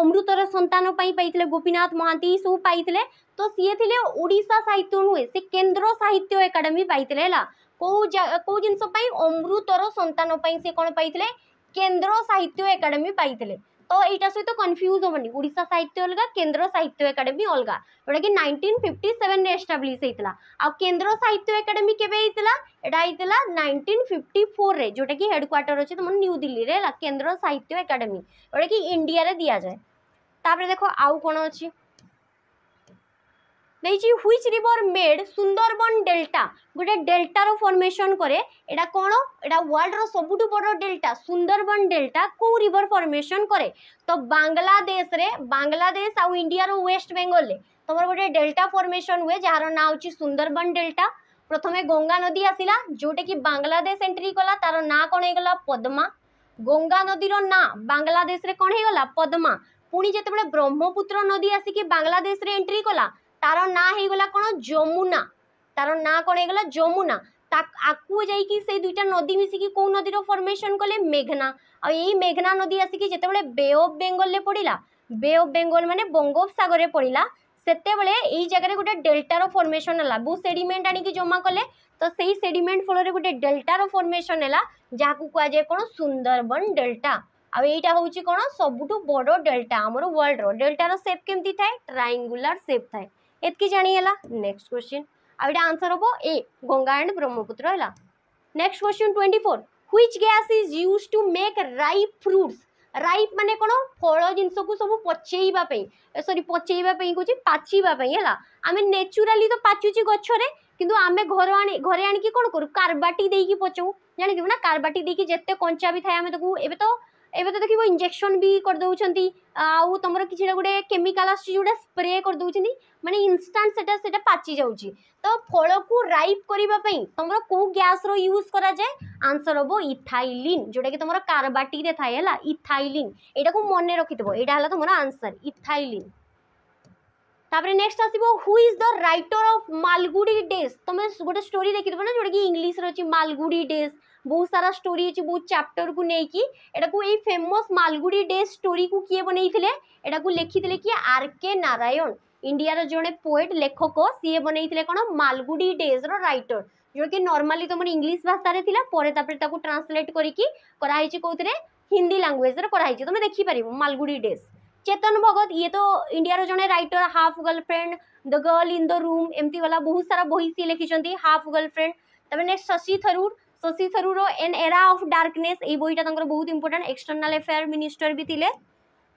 অমৃতর সন্তান পাই পাইলে গোপীনাথ মহান্তি সব পাইলে তো সিয়ে থিলে ওড়িশা সাহিত্য নুহে সে কেন্দ্র সাহিত্য একাডেমি পাইলে হেলা কেউ কেউ জিনিস অমৃতর সন্তান সে কোণ পাইলে কেন্দ্র সাহিত্য একাডেমি পাইলে ତ ଏଇଟା ସହିତ କନଫ୍ୟୁଜ୍ ହେବନି ଓଡ଼ିଶା ସାହିତ୍ୟ ଅଲଗା କେନ୍ଦ୍ର ସାହିତ୍ୟ ଏକାଡେମୀ ଅଲଗା ଯେଉଁଟାକି ନାଇଣ୍ଟିନ୍ ଫିଫ୍ଟି ସେଭେନ୍ରେ ଏଷ୍ଟାବ୍ଲିଶ୍ ହେଇଥିଲା ଆଉ କେନ୍ଦ୍ର ସାହିତ୍ୟ ଏକାଡେମୀ କେବେ ହେଇଥିଲା ଏଇଟା ହେଇଥିଲା ନାଇଣ୍ଟିନ୍ ଫିଫ୍ଟି ଫୋର୍ରେ ଯେଉଁଟାକି ହେଡ୍ କ୍ୱାର୍ଟର ଅଛି ତୁମ ନ୍ୟୁ ଦିଲ୍ଲୀରେ ହେଲା କେନ୍ଦ୍ର ସାହିତ୍ୟ ଏକାଡେମୀ ଯେଉଁଟାକି ଇଣ୍ଡିଆରେ ଦିଆଯାଏ ତାପରେ ଦେଖ ଆଉ କ'ଣ ଅଛି ଦେଇଛି which river made Sundarban delta ଗୋଟେ ଡେଲ୍ଟାର ଫର୍ମେସନ୍ କରେ ଏଇଟା କ'ଣ ଏଇଟା ୱାର୍ଲଡ଼ର ସବୁଠୁ ବଡ଼ ଡେଲ୍ଟା ସୁନ୍ଦରବନ ଡେଲ୍ଟା କେଉଁ ରିଭର୍ ଫର୍ମେସନ୍ କରେ ତ ବାଂଲାଦେଶରେ ବାଂଲାଦେଶ ଆଉ ଇଣ୍ଡିଆର ୱେଷ୍ଟ ବେଙ୍ଗଲରେ ତୁମର ଗୋଟେ ଡେଲ୍ଟା ଫର୍ମେସନ୍ ହୁଏ ଯାହାର ନାଁ ହେଉଛି ସୁନ୍ଦରବନ ଡେଲ୍ଟା ପ୍ରଥମେ ଗଙ୍ଗା ନଦୀ ଆସିଲା ଯେଉଁଟାକି ବାଂଲାଦେଶ ଏଣ୍ଟ୍ରି କଲା ତାର ନାଁ କ'ଣ ହେଇଗଲା ପଦ୍ମା ଗଙ୍ଗା ନଦୀର ନାଁ ବାଂଲାଦେଶରେ କ'ଣ ହେଇଗଲା ପଦ୍ମା ପୁଣି ଯେତେବେଳେ ବ୍ରହ୍ମପୁତ୍ର ନଦୀ ଆସିକି ବାଂଲାଦେଶରେ ଏଣ୍ଟ୍ରି କଲା ତାର ନାଁ ହେଇଗଲା କ'ଣ ଯମୁନା ତାର ନାଁ କ'ଣ ହେଇଗଲା ଯମୁନା ତାକୁ ଯାଇକି ସେଇ ଦୁଇଟା ନଦୀ ମିଶିକି କେଉଁ ନଦୀର ଫର୍ମେସନ୍ କଲେ ମେଘନା ଆଉ ଏଇ ମେଘନା ନଦୀ ଆସିକି ଯେତେବେଳେ ବେ ଅଫ୍ ବେଙ୍ଗଲରେ ପଡ଼ିଲା ବେ ଅଫ୍ ବେଙ୍ଗଲ ମାନେ ବଙ୍ଗୋପସାଗରରେ ପଡ଼ିଲା ସେତେବେଳେ ଏଇ ଜାଗାରେ ଗୋଟେ ଡେଲ୍ଟାର ଫର୍ମେସନ୍ ହେଲା ବହୁ ସେଡିମେଣ୍ଟ ଆଣିକି ଜମା କଲେ ତ ସେଇ ସେଡିମେଣ୍ଟ ଫଳରେ ଗୋଟେ ଡେଲ୍ଟାର ଫର୍ମେସନ୍ ହେଲା ଯାହାକୁ କୁହାଯାଏ କ'ଣ ସୁନ୍ଦରବନ ଡେଲ୍ଟା ଆଉ ଏଇଟା ହେଉଛି କ'ଣ ସବୁଠୁ ବଡ଼ ଡେଲ୍ଟା ଆମର ୱାର୍ଲଡ଼ର ଡେଲ୍ଟାର ସେପ୍ କେମିତି ଥାଏ ଟ୍ରାଇଙ୍ଗୁଲାର ସେପ୍ ଥାଏ ଏତିକି ଜାଣିହେଲା ନେକ୍ସଟ କ୍ୱେଶ୍ଚିନ୍ ଆଉ ଏଇଟା ଆନ୍ସର ହେବ ଏ ଗଙ୍ଗା ଆଣ୍ଡ ବ୍ରହ୍ମପୁତ୍ର ହେଲା next question twenty four which gas is use to make ripe fruits ripe ମାନେ କ'ଣ ଫଳ ଜିନିଷକୁ ସବୁ ପଚେଇବା ପାଇଁ ସରି ପଚେଇବା ପାଇଁ କହୁଛି ପାଚିବା ପାଇଁ ହେଲା ଆମେ ନେଚୁରାଲି ତ ପାଚୁଛି ଗଛରେ କିନ୍ତୁ ଆମେ ଘର ଆଣି ଘରେ ଆଣିକି କ'ଣ କରୁ କାରବାଟି ଦେଇକି ପଚାଉ ଜାଣିଥିବୁ ନା କାରବାଟି ଦେଇକି ଯେତେ କଞ୍ଚା ବି ଥାଏ ଆମେ ତାକୁ ଏବେ ତ এবে তো দেখব ইঞ্জেকশন বি করেদেছেন আউ তোমার কিছুটা গোটে কেমিকাল আসছে যেটা স্প্রে করেদেছেন মানে ইনস্টান্ট সেটা সেটা পাচি যাচ্ছে তো ফলকু রাইপ করা তোমার কেউ গ্যাসর ইউজ করা যায় আনসর হব ইথাইলিন যেটা কি তোমার কারবাটিরে থাকে হল ইথাইলিন এটা মনে রখিদেব এটা হল তোমার আনসর ইথাইলিন তাপরে নেক্সট আসব who is the writer of Malgudi Days তুমি গোটে স্টোরি দেখিদেব না যেটা কি ইংলিশে অনেক মালগুড়ি ডেজ ବହୁତ ସାରା ଷ୍ଟୋରି ଅଛି ବହୁତ ଚାପ୍ଟରକୁ ନେଇକି ଏଟାକୁ ଏଇ ଫେମସ୍ ମାଲଗୁଡ଼ି ଡେ ଷ୍ଟୋରିକୁ କିଏ ବନେଇଥିଲେ ଏଟାକୁ ଲେଖିଥିଲେ କିଏ ଆର୍ କେ ନାରାୟଣ ଇଣ୍ଡିଆର ଜଣେ ପୋଏଟ୍ ଲେଖକ ସିଏ ବନେଇଥିଲେ କ'ଣ ମାଲଗୁଡ଼ି ଡେଜ୍ର ରାଇଟର ଯେଉଁଟାକି ନର୍ମାଲି ତୁମର ଇଂଲିଶ ଭାଷାରେ ଥିଲା ପରେ ତାପରେ ତାକୁ ଟ୍ରାନ୍ସଲେଟ୍ କରିକି କରାହେଇଛି କେଉଁଥିରେ ହିନ୍ଦୀ ଲାଙ୍ଗୁଏଜ୍ରେ କରାହେଇଛି ତୁମେ ଦେଖିପାରିବ ମାଲଗୁଡ଼ି ଡେଜ୍ চেতন ভগত ইয়ে তো ইন্ডিয়ার জনে writer half girlfriend the girl in the room এমতি গলা বহুত সারা বহি সি লিখিছেন হাফ গার্লফ্রেন্ড তারপরে next Shashi Tharoor Shashi Tharoor an era of darkness ଏଇ ବହିଟା ତାଙ୍କର ବହୁତ ଇମ୍ପୋର୍ଟାଣ୍ଟ ଏକ୍ସଟର୍ନାଲ୍ ଆଫେୟାର ମିନିଷ୍ଟର ବି ଥିଲେ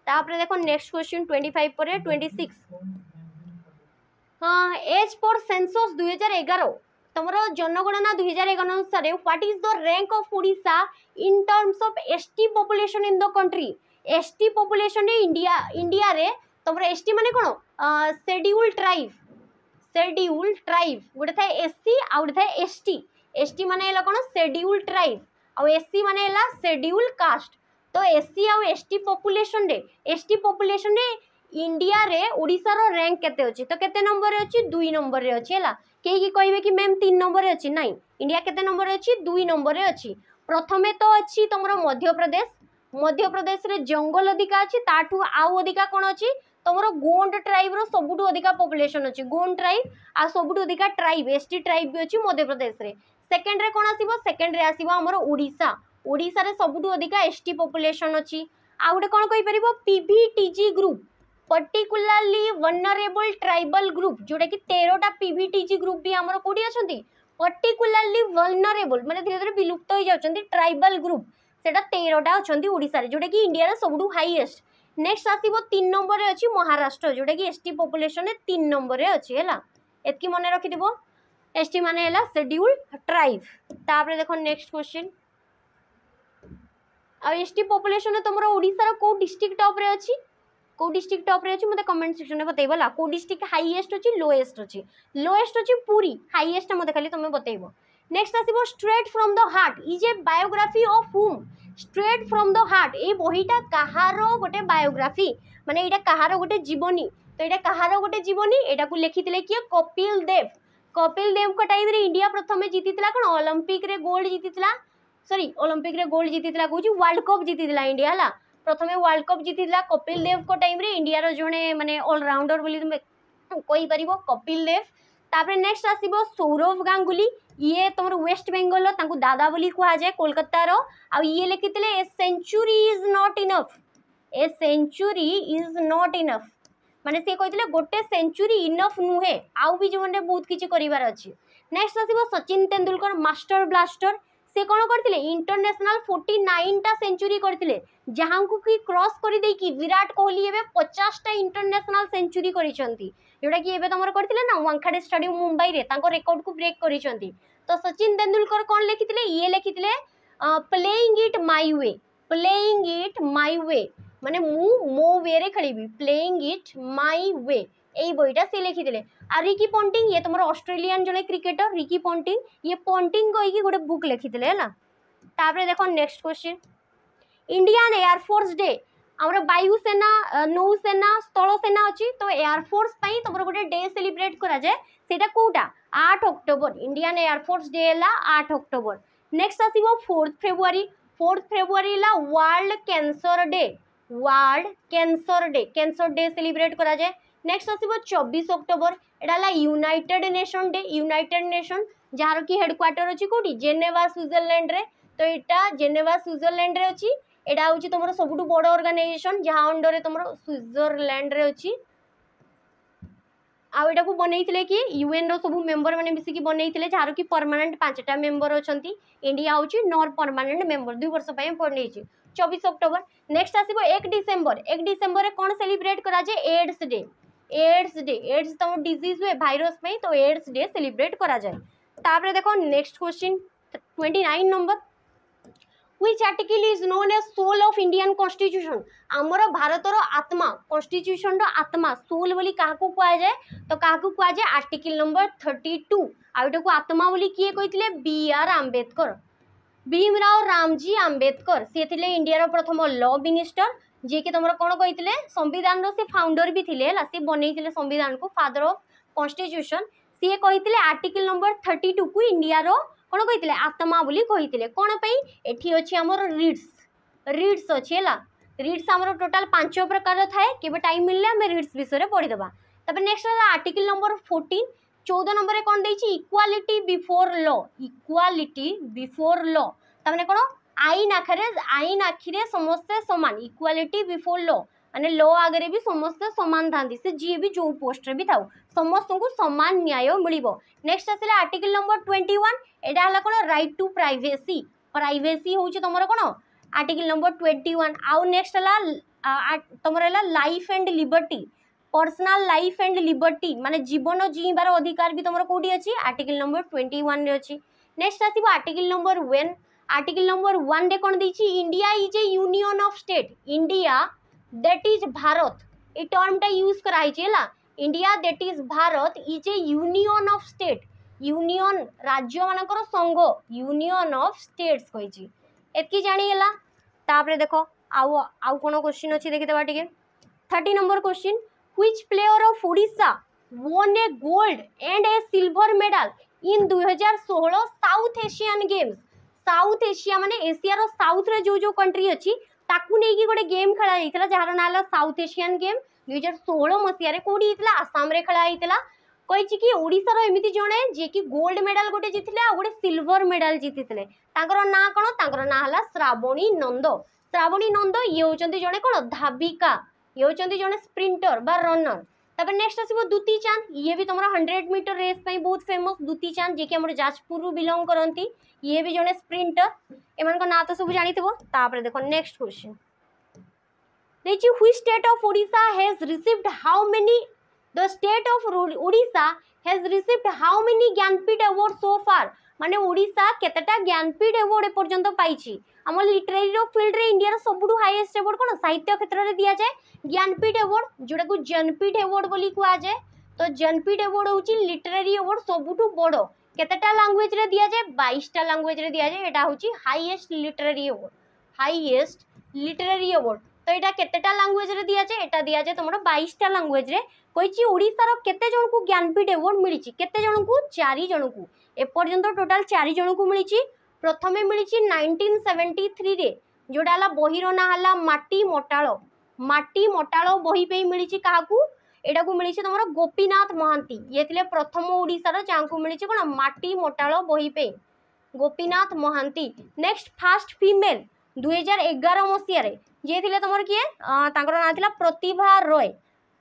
ତାପରେ ଦେଖ ନେକ୍ସଟ କ୍ୱେଶ୍ଚିନ୍ ଟ୍ୱେଣ୍ଟି ଫାଇଭ୍ ପରେ ଟ୍ୱେଣ୍ଟି ସିକ୍ସ ହଁ ଏଜ୍ ଫର୍ ସେନ୍ସସ୍ ଦୁଇହଜାର ଏଗାର ତମର ଜନଗଣନା ଦୁଇହଜାର ଏଗାର ଅନୁସାରେ what is the rank of Odisha in terms of S T population in the country S T ପପୁଲେସନ୍ରେ ଇଣ୍ଡିଆ ଇଣ୍ଡିଆରେ ତମର ଏସ୍ ଟି ମାନେ କ'ଣ ସେଡ୍ୟୁଲ୍ ଟ୍ରାଇବ୍ ସେଡ୍ୟୁଲ୍ ଟ୍ରାଇବ୍ ଗୋଟେ ଥାଏ ଏସ୍ ସି ଆଉ ଗୋଟେ ଥାଏ ଏସ୍ ଟି ଏସ୍ଟି ମାନେ ହେଲା କ'ଣ ସେଡ୍ୟୁଲ୍ ଟ୍ରାଇବ୍ ଆଉ ଏସ୍ସି ମାନେ ହେଲା ସେଡ୍ୟୁଲ୍ କାଷ୍ଟ ତ ଏସ୍ସି ଆଉ ଏସ୍ଟି ପପୁଲେସନ୍ରେ ଏସ୍ଟି ପପୁଲେସନ୍ରେ ଇଣ୍ଡିଆରେ ଓଡ଼ିଶାର ରାଙ୍କ କେତେ ଅଛି ତ କେତେ ନମ୍ବରରେ ଅଛି ଦୁଇ ନମ୍ବରରେ ଅଛି ହେଲା କେହି କି କହିବେ କି ମ୍ୟାମ୍ ତିନି ନମ୍ବରରେ ଅଛି ନାହିଁ ଇଣ୍ଡିଆ କେତେ ନମ୍ବରରେ ଅଛି ଦୁଇ ନମ୍ବରରେ ଅଛି ପ୍ରଥମେ ତ ଅଛି ତୁମର ମଧ୍ୟପ୍ରଦେଶ ମଧ୍ୟପ୍ରଦେଶରେ ଜଙ୍ଗଲ ଅଧିକା ଅଛି ତାଠୁ ଆଉ ଅଧିକା କ'ଣ ଅଛି ତୁମର ଗୋଣ୍ଡ ଟ୍ରାଇବ୍ର ସବୁଠୁ ଅଧିକା ପପୁଲେସନ୍ ଅଛି ଗୋଣ୍ଡ ଟ୍ରାଇବ୍ ଆଉ ସବୁଠୁ ଅଧିକା ଟ୍ରାଇବ୍ ଏସ୍ଟି ଟ୍ରାଇବ୍ ବି ଅଛି ମଧ୍ୟପ୍ରଦେଶରେ সেকেন্ডরে কোণ আসব সেকেন্ডরে আসব আমার ওড়শা ওড়শার সবুঠু অধিকা এসটি পপুলেসন অছি আউ গোটে কোণ কইপার PVTG group particularly vulnerable tribal group যেটা কি তেরোটা পিভিটিজি গ্রুপ বি আমার কোটি অনেক পর্টিকুলারলি ভলনরেবল মানে ধীরে ধীরে বিলুপ্ত হয়ে যাচ্ছেন ট্রাইবাল গ্রুপ সেটা তেরোটা অনেক ওড়শার যেটা কি ইন্ডিয়ার সবুঠু হাইয়েস্ট নেক্সট আসব তিন নম্বরের অছি মহারাষ্ট্র যেটা কি এসটি পপুলেসনের তিন নম্বরের অছি হলা এতকি মনে রাখিদেব एसटी मान है सेड्यूल ट्राइब तापर देख नेक्स्ट क्वेश्चन आस टी पपुलेसन तुम ओडार कौ डिस्ट्रिक्ट टप्रे अच्छी কেউ ডিস্ট্রিক্ট টপরে অছি মতো কমেন্ট সেকশনে বতাইব লা কেউ ডিস্ট্রিক্ট হাইয়েস্ট অছি লোয়েস্ট অছি লোয়েস্ট অছি পুরী হাইয়েস্ট মতো খালি তুমি বতাইব নেক্সট আসব স্ট্রেট ফ্রম দ হার্ট ই যে biography of hmm straight from the heart এই বইটা কাহার গোটে বায়োগ্রাফি মানে এইটা কাহার গোটে জীবনী তো এটা কাহার গোটে জীবনী এটাকে লেখিলে কি কপিল দেব कपिल देव को टाइम इंडिया प्रथम जीति कौन अलंपिक रे गोल्ड जीति सरी अलंपिक रे गोल्ड जीति कौन वर्ल्ड कप जीति इंडिया है प्रथम वर्ल्ड कप जीति कपिल देव को टाइम इंडिया जो मैंने अलराउंडर बोली तुम कही पार कपिल देव तापर नेक्स्ट आसो सौरभ गांगुली ये तुम वेस्ट बेंगल दादा बोली कहुए कोलकार आए लिखी थे a century is not enough a century is not enough মানে সে কে গোটে সেঞ্চুরি ইনফ নুহে আউ বি জীবনরে বহুত কিছু করিবার অছি নেক্সট আসিব সচিন তেন্ডুলকর মাস্টার ব্লাস্টর সে কোণ করে ইন্টারন্যাশনাল ফোর্টি নাইনটা সেঞ্চুরি করে যাহু কি ক্রস করে দিয়ে বিরাট কোহলি এবে পচাশটা ইন্টারন্যাশনাল সেঞ্চুরি করেছেন যেটা কি এবে তোমার করে না ওয়াংখাড়ে স্টাডিয়াম মুম্বাইরে তাঁর রেকর্ড কু ব্রেক করেছেন তো সচিন তেন্ডুলকর কোণ লিখি ইয়ে লিখি playing it my way playing it my way মানে ମୁଁ ମୋ ୱେରେ ଖେଳିବି প্লেইং ইট মাই ওয়ে এই বইটা সে লিখি দিলে আর রিকি পন্টিং ইয়ে তোমার অস্ট্রেলিয়ান জনে ক্রিকেটর রিকি পন্টিং ইয়ে পন্টিং কইকি গোটে বুক লিখি লিখিদেলে হল তারপরে দেখো next question Indian air force day আমার বায়ুসেনা নৌসেনা স্থলসেনা অছি তো এয়ারফোর্স পাই তোমার গোটে ডে সেলিব্রেট করা যায় সেটা কোটা আট অক্টোবর ইন্ডিয়ান এয়ারফোর্স ডে হল আট অক্টোবর নেক্সট আসব ফোর্থ ফেব্রুয়ারি ফোর্থ ফেব্রুয়ারি হল world cancer day world cancer day cancer day celebrate করা যায় নেক্সট আসব চবিশ অক্টোবর এটা হল United Nation day United Nation যার কি হেডকোয়ার্টর অছি কোটি জেনেভা সুইজরল্যান্ডে তো এটা জেনেভা সুইজরল্যান্ডে অছি এটা হচ্ছে তোমার সবুঠু বড় অর্গানাইজেসন যা অন্ডরে তোমার সুইজরল্যান্ডে অছি আউ এটা বনাইলে কি ইউএন রবু মেম্বর মানে মিশিকি বনাইলে যার কি পরমানেন্ট পাঁচটা মেম্বর অনেক ইন্ডিয়া হচ্ছে নন পরমানেন্ট মেম্বর দুই বর্ষ বনাইছে চবিশ অক্টোবর নেক্সট আসব এক ডিসেম্বর এক ডিসেম্বরে কোণ সেলিব্রেট করা যায় AIDS day AIDS day AIDS তো ডিজিজ হুয়ে ভাইরস পাই তো এডস ডে সেলিব্রেট করা যায় তাপরে দেখো next question twenty nine number which article is known as soul of Indian constitution আমার ভারতর আত্মা কনস্টিট্যুশন আত্মা সোল বলে কাহকু কুযায় তো কাহকু কুযায় আর্টিকল নম্বর থর্টি টু আটাকু আত্মা বলে কিয়ে কে বি আর আম্বেদকর ভীমরাও রামজি আম্বেদকর সি লে ইন্ডিয়ার প্রথম ল মিনিষ্টর যিকি তোমার কোণ কে সংবিধানর সে ফাউন্ডর বি লে হল সে বনাইলে সংবিধানকে ফাদর অফ কনস্টিট্যুশন সি কে আর্টিকল নম্বর থার্টি টু কু ইন্ডিয়ার কোণ কে আত্মা বলে কে কোণ পাই এটি অছি আমার রিডস রিডস অছি হল রিডস আমার টোটাল পাঁচ প্রকার থাকে কেবে টাইম মিললে আমি রিডস বিষয়ে পড়িদেবা তারপরে নেক্সট হল আর্টিকল নম্বর ফোর্টিন চৌদ নম্বরে কোণ দিয়েছি equality before law equality before law তার মানে কোণ আইন আখারে আইন আখিরে সমস্তে সমান ইকুয়ালিটি বিফোর ল মানে ল আগে বি সমস্তে সমান থাকে সে যিয়ে বি যে পোস্টরে বি থাও সমস্ত সমান ন্যায় মিলব নেক্সট আসলে আর্টিকল নম্বর টোয়েন্টি ওয়ান এটা হল কোণ রাইট টু প্রাইভেসি প্রাইভেসি হচ্ছে তোমার কোণ আর্টিকল নম্বর টোয়েন্টি ওয়ান আউ নেক্সট হল তোমার হল life and liberty personal life and liberty মানে জীবন জিইবার অধিকার বি তোমার কোটি অছি আর্টিকল নম্বর টোয়েন্টি ওয়ানে অছি নেক্সট আসব article number one article number ওয়ানে কোণ দিয়েছি India is a union of state India that is Bharat এই টর্মটা ইউজ করা হয়েছে হলা India that is Bharat is a union of state union রাজ্য মানকর সংঘ ইউনিয়ন অফ স্টেটস কইছি এতকি জাণিগলা তাপরে দেখো আউ আউ কোন কোশ্চিন অছি দেখিদেবা টিকে thirty number question which player of Odisha won a gold and a silver medal in দুই হাজার ষোহল South Asian games South Asia মানে এশিয়ার সাউথরে যে যে কন্ট্রি অছি তাকে নিয়ে গোটে গেম খেলা যাই যার না হল সাউথ এশিয়ান গেম দুই হাজার ষোহল মশিয়ার কোটি হয়েছিল আসামে খেলা যাই কইছি কি ওড়িশার এমিতি জনে যে কি গোল্ড মেডাল গোটে জিতিলে আর গোটে সিলভর মেডাল জিতিলে তাঁর না কোণ তাঁর না হল শ্রাবণী নন্দ শ্রাবণী নন্দ ইয়ে হচ্ছেন জনে কোণ ধাবিকা ये होती जड़े स्प्रिंटर बा रनर তারপরে নেক্সট আসব দূতি চাঁদ ইয়ে বি তোমার হন্ড্রেড মিটর রেস পাই বহুত ফেমস দূতি চাঁদ যিকি আমার যাজপুর বিলং করতে ইয়ে বি জনে স্প্রিন্টর এমান না তো সব জাঁথিব তাপরে দেখ নেক্সট কোশ্চিন দেখছি which state of Odisha has received how many the state of Odisha has received how many Jnanpith award so far মানে ওড়িশা কেতেটা জ্ঞানপীঠ এওয়ার্ড এপর্যন্ত পাইছি আমার লিটারেরি ফিল্ডরে ইন্ডিয়ার সবুঠু হাইয়েস্ট এওয়ার্ড কোণ সাহিত্য ক্ষেত্রে দিয়া যায় জ্ঞানপীঠ এওয়ার্ড যেটা জনপীঠ এওয়ার্ড বলে কুয়া যায় তো জনপীঠ এওয়ার্ড হচ্ছে লিটারেরি এওয়ার্ড সবুঠু বড় কেতেটা ল্যাঙ্গুয়েজরে দিয়া যায় বাইশটা ল্যাঙ্গুয়েজরে দিয়া যায় এটা হচ্ছে highest literary award highest literary award তো এটা কেতেটা ল্যাঙ্গুয়েজরে দিয়া যায় এটা দিয়া যায় তোমার বাইশটা ল্যাঙ্গুয়েজরে কইছি ওড়িশার কেতে জনকু জ্ঞানপীঠ এওয়ার্ড মিলিছি কেতে জনকু চারি জনকু এপর্যন্ত টোটাল চারি জনকু মিছি প্রথমে মিছি নাইনটিন সেভেন্টি থ্রিরে যেটা হল বহির না হল মাটি মটাল মাটি মটাল বহি পাই মিছি কাহকু এটাকু মিছে তোমার গোপীনাথ মহান্তি ইয়ে লে প্রথম ওড়শার যাঙ্কু মিছে কোণ মাটি মটাল বহি পাই Gopinath Mohanty next first female দুই হাজার এগার মশিয়ার যে লে তোমার কি তাঁর না লা প্রতিভা রয়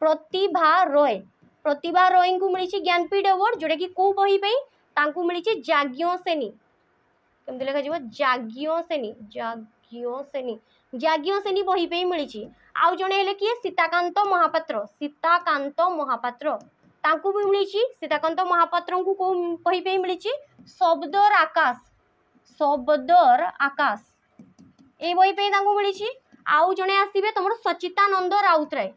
প্রতিভা রয় প্রতিভা রয়ঙ্কু মিছে জ্ঞানপীঠ আওয়ার্ড যেটা কি কেউ বহি পাই ତାଙ୍କୁ ମିଳିଛି ଜାଜ୍ଞ କେମିତି ଲେଖାଯିବ ଜାଜ୍ଞ ସେନୀ ଜାଜ୍ଞ ବହି ପାଇଁ ମିଳିଛି ଆଉ ଜଣେ ହେଲେ କିଏ ସୀତାକାନ୍ତ ମହାପାତ୍ର ସୀତାକାନ୍ତ ମହାପାତ୍ର ତାଙ୍କୁ ବି ମିଳିଛି ସୀତାକାନ୍ତ ମହାପାତ୍ରଙ୍କୁ କେଉଁ ବହି ପାଇଁ ମିଳିଛି ଶବ୍ଦର ଆକାଶ ଶବ୍ଦର ଆକାଶ ଏଇ ବହି ପାଇଁ ତାଙ୍କୁ ମିଳିଛି ଆଉ ଜଣେ ଆସିବେ ତୁମର ସଚିତାନନ୍ଦ ରାଉତରାୟ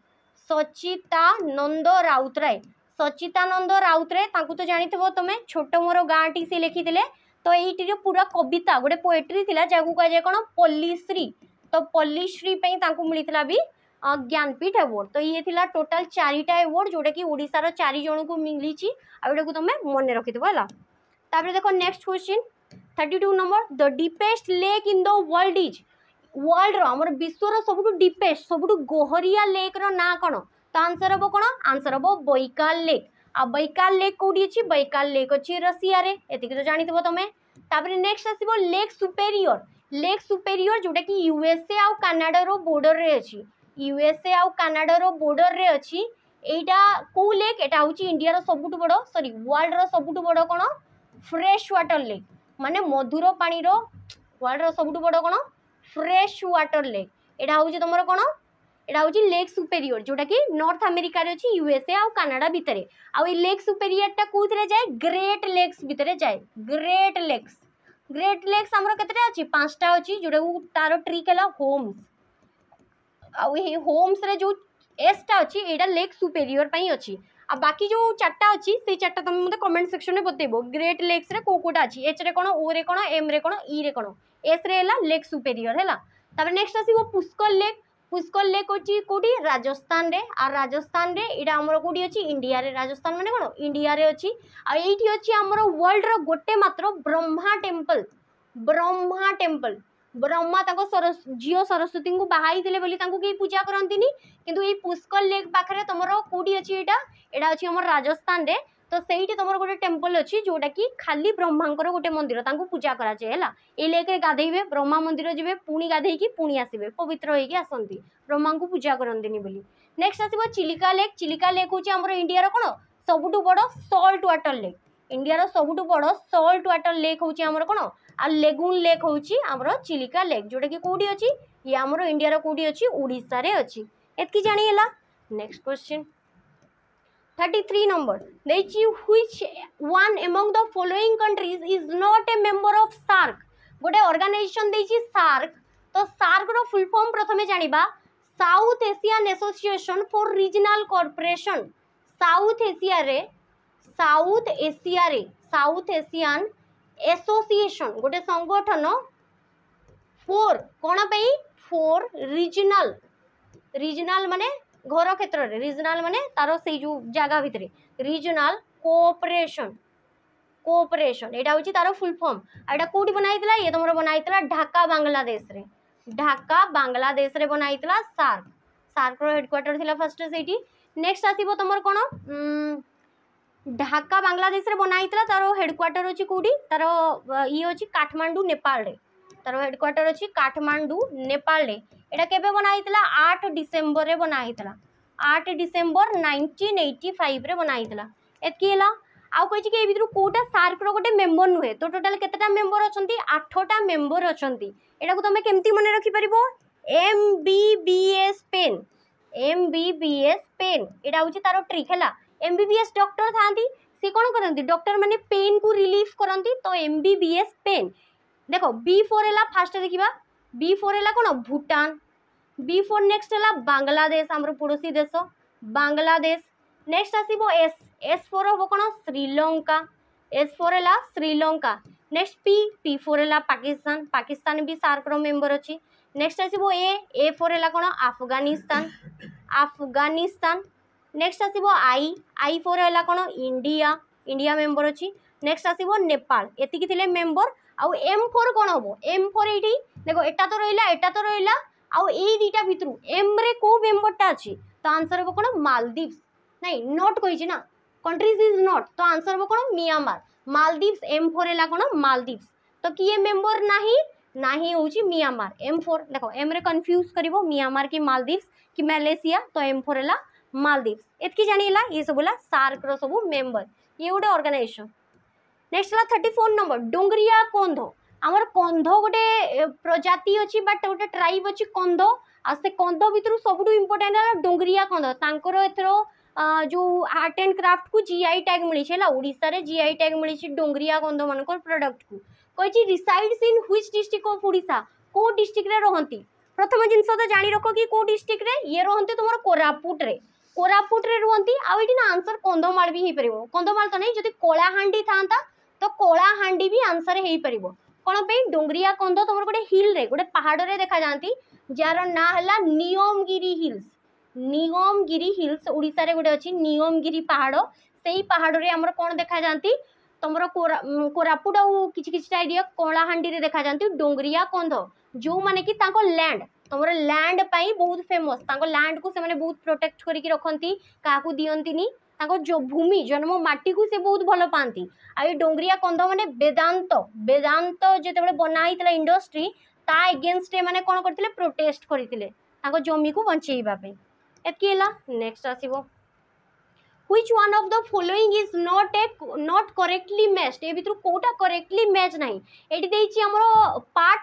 ସଚିତାନନ୍ଦ ରାଉତରାୟ ସଚ୍ଚିତାନନ୍ଦ ରାଉତରାୟ ତାଙ୍କୁ ତ ଜାଣିଥିବ ତୁମେ ଛୋଟ ମୋର ଗାଁଟି ସେ ଲେଖିଥିଲେ ତ ଏଇଟିର ପୁରା କବିତା ଗୋଟେ ପୋଏଟ୍ରି ଥିଲା ଯାହାକୁ କୁହାଯାଏ କ'ଣ ପଲ୍ଲୀଶ୍ରୀ ତ ପଲ୍ଲୀଶ୍ରୀ ପାଇଁ ତାଙ୍କୁ ମିଳିଥିଲା ବି ଜ୍ଞାନପୀଠ ଆୱାର୍ଡ଼ ତ ଇଏ ଥିଲା ଟୋଟାଲ୍ ଚାରିଟା ଆୱାର୍ଡ଼ ଯେଉଁଟାକି ଓଡ଼ିଶାର ଚାରି ଜଣଙ୍କୁ ମିଳିଛି ଆଉ ଏଇଟାକୁ ତୁମେ ମନେ ରଖିଥିବ ହେଲା ତାପରେ ଦେଖ next question thirty two number the deepest lake in the world is ওয়ার্ল্ডর ଆମର ବିଶ୍ୱର ସବୁଠୁ ଡିପେଷ୍ଟ ସବୁଠୁ ଗହରିଆ ଲେକ୍ର ନାଁ କଣ তো ଆନ୍ସର ହେବ କ'ଣ ଆନ୍ସର ହେବ ବୈକାଲ ଲେକ୍ ଆଉ ବୈକାଲ ଲେକ୍ କେଉଁଠି ଅଛି ବୈକାଲ ଲେକ୍ ଅଛି ରଷିଆରେ ଏତିକି ତ ଜାଣିଥିବ ତମେ ତାପରେ ନେକ୍ସଟ ଆସିବ ଲେକ୍ ସୁପେରିୟର ଲେକ୍ ସୁପେରିୟର ଯେଉଁଟାକି ୟୁଏସ୍ଏ ଆଉ କାନାଡ଼ାର ବୋର୍ଡ଼ରରେ ଅଛି ୟୁଏସ୍ଏ ଆଉ କାନାଡ଼ାର ବୋର୍ଡ଼ରରେ ଅଛି ଏଇଟା କେଉଁ ଲେକ୍ ଏଇଟା ହେଉଛି ଇଣ୍ଡିଆର ସବୁଠୁ ବଡ଼ ସରି ୱାର୍ଲଡ଼ର ସବୁଠୁ ବଡ଼ କ'ଣ ଫ୍ରେଶ୍ ୱାଟର ଲେକ୍ ମାନେ ମଧୁର ପାଣିର ୱାର୍ଲଡ଼ର ସବୁଠୁ ବଡ଼ କ'ଣ ଫ୍ରେଶ୍ ୱାଟର ଲେକ୍ ଏଇଟା ହେଉଛି ତୁମର କ'ଣ यहाँ हूँ लेक सुपेरियर जोटा कि नर्थ आमेरिकार अच्छी यूएसए आउ कानाडा भितर आउ लेक सुपेरियर टा कौ थे जाए ग्रेट लेक्स भितर जाए ग्रेट लेक्स ग्रेट लेक्स आम कत पांचटा अच्छी जोटा तार ट्रिक है होम्स आोम्स जो एसटा अच्छी यहाँ लेक सुपेरियर पर अच्छी आ बाकी जो चार्टा अच्छी से चार्टा तुम मतलब कमेंट सेक्शन में बतेब ग्रेट लेक्स रे कौ कौटा एच रे कौन ओ रे कौन एम रे कौन ई रे कौन एस रे लेक सुपेरियर है नेक्स्ट आसो पुष्कर लेक পুষ্কর লেক ଅଛି କେଉଁଠି ରାଜସ୍ଥାନରେ ଆଉ ରାଜସ୍ଥାନରେ ଏଇଟା ଆମର କେଉଁଠି ଅଛି ଇଣ୍ଡିଆରେ ରାଜସ୍ଥାନ ମାନେ କ'ଣ ଇଣ୍ଡିଆରେ ଅଛି ଆଉ ଏଇଠି ଅଛି ଆମର ୱାର୍ଲଡ଼ର ଗୋଟେ ମାତ୍ର ବ୍ରହ୍ମା ଟେମ୍ପଲ୍ ବ୍ରହ୍ମା ଟେମ୍ପଲ୍ ବ୍ରହ୍ମା ତାଙ୍କ ସରସ୍ ଝିଅ ସରସ୍ୱତୀଙ୍କୁ ବାହା ହେଇଥିଲେ ବୋଲି ତାଙ୍କୁ କେହି ପୂଜା କରନ୍ତିନି କିନ୍ତୁ ଏଇ ପୁଷ୍କର ଲେକ୍ ପାଖରେ ତୁମର କେଉଁଠି ଅଛି ଏଇଟା ଏଇଟା ଅଛି ଆମର ରାଜସ୍ଥାନରେ ତ ସେଇଠି তোমার ଗୋଟେ ଟେମ୍ପଲ୍ ଅଛି ଯେଉଁଟାକି ଖାଲି ବ୍ରହ୍ମାଙ୍କର ଗୋଟେ ମନ୍ଦିର ତାଙ୍କୁ ପୂଜା କରାଯାଏ ହେଲା ଏଇ ଲେକ୍ରେ ଗାଧେଇବେ ବ୍ରହ୍ମା ମନ୍ଦିର ଯିବେ ପୁଣି ଗାଧେଇକି ପୁଣି ଆସିବେ ପବିତ୍ର ହେଇକି ଆସନ୍ତି ବ୍ରହ୍ମାଙ୍କୁ ପୂଜା କରନ୍ତିନି ବୋଲି ନେକ୍ସଟ୍ ଆସିବ ଚିଲିକା ଲେକ୍ ଚିଲିକା ଲେକ୍ ହେଉଛି ଆମର ଇଣ୍ଡିଆର କ'ଣ ସବୁଠୁ ବଡ଼ ସଲ୍ଟ ୱାଟର ଲେକ୍ ଇଣ୍ଡିଆର ସବୁଠୁ ବଡ଼ ସଲ୍ଟ ୱାଟର ଲେକ୍ ହେଉଛି ଆମର କ'ଣ ଆଉ ଲେଗୁନ୍ ଲେକ୍ ହେଉଛି ଆମର ଚିଲିକା ଲେକ୍ ଯେଉଁଟାକି କେଉଁଠି ଅଛି ଇଏ ଆମର ଇଣ୍ଡିଆର କେଉଁଠି ଅଛି ଓଡ଼ିଶାରେ ଅଛି ଏତିକି ଜାଣିହେଲା next question 33 number that which one among the following countries is not a member of SARC गोटे ऑर्गेनाइजेशन देछि SARC तो SARC रो फुल फॉर्म प्रथमे जानिबा South Asian Association for Regional corporation South Asia रे साउथ एशिया रे South Asian Association गोटे संगठन फोर कोन पई फोर रीजनल रीजनल माने ঘর ক্ষেত্রে রিজনাল মানে তার সেই ଯେଉଁ ଜାଗା ଭିତରେ ରିଜନାଲ୍ କୋଅପରେସନ୍ কোঅপারেশন এটা হচ্ছে তার ফুল ফর্ম আর এটা কোটি বনাইলা ইয়ে তোমার বনাইলা ঢাকা বাংলাদেশে ঢাকা বাংলাদেশে বনাইলা সার্ক সার্কর হেডকোয়ার্টার লা ফার্স্ট সেইটি নেক্সট আসব তোমার কোণ ঢাকা বাংলাদেশে বনাইলা তার হেডকোয়ার্টার হচ্ছে কোটি তার ইয়ে হচ্ছে কাঠমান্ডু নেপালে তার হেডক্ୱାର୍ଟର ଅଛି କାଠମାଣ୍ଡୁ ନେପାଳରେ ଏଇଟା କେବେ ବନା ହେଇଥିଲା ଆଠ ଡିସେମ୍ବରରେ ବନା ହେଇଥିଲା ଆଠ ଡିସେମ୍ବର ନାଇନଟିନ୍ ଏଇଟି ଫାଇଭରେ ବନା ହେଇଥିଲା ଏତିକି ହେଲା ଆଉ କହିଛି କି ଏ ଭିତରୁ କେଉଁଟା ସାର୍କର ଗୋଟେ ମେମ୍ବର ନୁହେଁ ତ ଟୋଟାଲ କେତେଟା ମେମ୍ବର ଅଛନ୍ତି ଆଠଟା ମେମ୍ବର ଅଛନ୍ତି ଏଇଟାକୁ ତୁମେ କେମିତି ମନେ ରଖିପାରିବ M B B S pain M B B S pain ଏଇଟା ହେଉଛି ତାର ଟ୍ରିକ୍ ହେଲା M B B S doctor ଥାଆନ୍ତି ସେ କ'ଣ କରନ୍ତି ଡକ୍ଟରମାନେ ପେନ୍କୁ ରିଲିଫ୍ କରନ୍ତି ତ M B B S pain দেখো বি ফোর এলাম ফার্স্টে দেখিবা বি ফোর এলা কোণ ভুটান বি ফোর নেক্সট হল বাংলাদেশ আমার পড়োশী দেশ বাংলাদেশ নেক্সট আসব এস এস ফোর হব কোণ শ্রীলঙ্কা এস ফোর হল Sri Lanka next P P four হল পাকিস্তান পাকিস্তান বি সার্কর মেম্বর অছি নেক্সট আসব এ এ ফোর হল কোণ আফগানিস্তান আফগানিস্তান নেক্সট আসব আই আই ফোর হল কোণ ইন্ডিয়া ইন্ডিয়া মেম্বর অছি নেক্সট আসব নেপাল এতিকি থিলে মেম্বর আউ এম ফোর কোণ হব এম ফোর এইটি দেখ এটা তো রহিলা এটা তো রহিলা আউ এই দুইটা ভিতর এম রে কেউ মেম্বরটা আছে তো আনসার হব কোণ মালদ্বীপস নাই নট কইছি না কন্ট্রিজ ইজ নট তো আনসার হব কোণ মিয়ামার মালদ্বীপস এম ফোর হেলা কোণ মালদ্বীপস তো কিয়ে মেম্বর নাহি নাহি হচ্ছে মিয়ামার এম ফোর দেখ এম রে কনফ্যুজ করব মিয়ামার কি মালদ্বীপস কি ম্যালেসিয়া তো এম ফোর হেলা মালদ্বীপস এতকি জানি হেলা ইয়ে সব হেলা সার্কর সব মেম্বর ইয়ে গোটে অর্গানাইজেসন নেক্সট হল থর্টি ফোর নম্বর ଡୁଙ୍ଗରିଆ କନ୍ଧ ଆମର କନ୍ଧ ଗୋଟେ ପ୍ରଜାତି ଅଛି ବଟ୍ ଗୋଟେ ଟ୍ରାଇବ୍ ଅଛି କନ୍ଧ ଆଉ ସେ କନ୍ଧ ଭିତରୁ ସବୁଠୁ ଇମ୍ପୋର୍ଟାଣ୍ଟ ହେଲା ଡୁଙ୍ଗରିଆ କନ୍ଧ ତାଙ୍କର ଏଥର ଯେଉଁ ଆର୍ଟ ଆଣ୍ଡ କ୍ରାଫ୍ଟକୁ ଜି ଆଇ ଟ୍ୟାଗ୍ ମିଳିଛି ହେଲା ଓଡ଼ିଶାରେ ଜି ଆଇ ଟ୍ୟାଗ୍ ମିଳିଛି ଡୁଙ୍ଗରିଆ କନ୍ଧମାନଙ୍କର ପ୍ରଡକ୍ଟକୁ କହିଛି resides in which district of Odisha କେଉଁ ଡିଷ୍ଟ୍ରିକ୍ଟରେ ରହନ୍ତି ପ୍ରଥମ ଜିନିଷ ତ ଜାଣି ରଖ କି କେଉଁ ଡିଷ୍ଟ୍ରିକ୍ଟରେ ଇଏ ରହନ୍ତି ତୁମର କୋରାପୁଟରେ କୋରାପୁଟରେ ରୁହନ୍ତି ଆଉ ଏଠି ନା ଆନ୍ସର କନ୍ଧମାଳ ବି ହେଇପାରିବ କନ୍ଧମାଳ ତ ନାହିଁ ଯଦି କଳାହାଣ୍ଡି ଥାଆନ୍ତା ତ କଳାହାଣ୍ଡି ବି ଆନ୍ସର୍ ହେଇପାରିବ କ'ଣ ପାଇଁ ଡୁଙ୍ଗରିଆ କନ୍ଧ ତୁମର ଗୋଟେ ହିଲ୍ରେ ଗୋଟେ ପାହାଡ଼ରେ ଦେଖାଯାଆନ୍ତି ଯାହାର ନାଁ ହେଲା ନିୟମଗିରି ହିଲ୍ସ ନିୟମଗିରି ହିଲ୍ସ ଓଡ଼ିଶାରେ ଗୋଟେ ଅଛି ନିୟମଗିରି ପାହାଡ଼ ସେଇ ପାହାଡ଼ରେ ଆମର କ'ଣ ଦେଖାଯାଆନ୍ତି ତୁମର କୋରାପୁଟ ଆଉ କିଛି କିଛିଟା ଏରିଆ କଳାହାଣ୍ଡିରେ ଦେଖାଯାଆନ୍ତି ଡୁଙ୍ଗରିଆ କନ୍ଧ ଯେଉଁମାନେ କି ତାଙ୍କ ଲ୍ୟାଣ୍ଡ ତୁମର ଲ୍ୟାଣ୍ଡ ପାଇଁ ବହୁତ ଫେମସ୍ ତାଙ୍କ ଲ୍ୟାଣ୍ଡକୁ ସେମାନେ ବହୁତ ପ୍ରୋଟେକ୍ଟ କରିକି ରଖନ୍ତି କାହାକୁ ଦିଅନ୍ତିନି ତାଙ୍କ ଭୂମି ଜନ୍ମ ମାଟିକୁ ସେ ବହୁତ ଭଲ ପାଆନ୍ତି ଆଉ ଏ ଡୋଙ୍ଗରିଆ କନ୍ଧମାନେ ବେଦାନ୍ତ ବେଦାନ୍ତ ଯେତେବେଳେ ବନା ହେଇଥିଲା ଇଣ୍ଡଷ୍ଟ୍ରି ତା ଏଗେନଷ୍ଟରେ ଏମାନେ କ'ଣ କରିଥିଲେ ପ୍ରୋଟେଷ୍ଟ କରିଥିଲେ ତାଙ୍କ ଜମିକୁ ବଞ୍ଚେଇବା ପାଇଁ ଏତିକି ହେଲା ନେକ୍ସଟ ଆସିବ which one of the following is not a not correctly match ଏ ଭିତରୁ କେଉଁଟା କରେକ୍ଟଲି ମ୍ୟାଚ୍ ନାହିଁ এটি ଦେଇଛି ଆମର part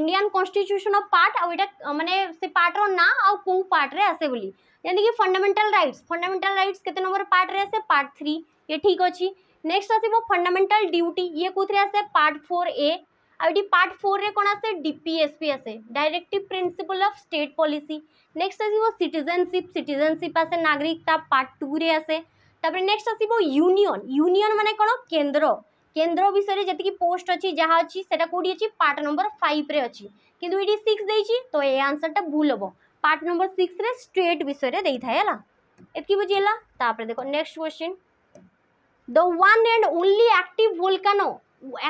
Indian constitution of part ଆଉ ଏଇଟା ମାନେ ସେ পার্টর ନାଁ ଆଉ କେଉଁ ପାର୍ଟରେ ଆସେ ବୋଲି यानी कि फंडामेंटल राइट्स फंडामेंटल राइट्स केते नंबर पार्ट रे से पार्ट थ्री ये ठीक अच्छे नेक्स्ट आस फंडामेंटल ड्यूटी ये कोथरे आसे पार्ट फोर ए आउ एटी पार्ट फोर रे कौन आसे डीपीएसपी आसे directive principle of state policy next आसीबो सिटीजनशिप सिटीजनशिप आसे नागरिकता पार्ट टू रे आसे तापर नेक्स्ट आस यूनियन यूनियन माने कौन केन्द्र केन्द्र विषय जी पोस्ट अच्छी जहाँ अच्छी से पार्ट नंबर फाइव रे अच्छी कितु ये सिक्स तो ये आंसर टा भूल हम ପାର୍ଟ ନମ୍ବର ସିକ୍ସରେ ଷ୍ଟେଟ୍ ବିଷୟରେ ଦେଇଥାଏ ହେଲା ଏତିକି ବୁଝିହେଲା ତାପରେ ଦେଖ next question the one and only active volcano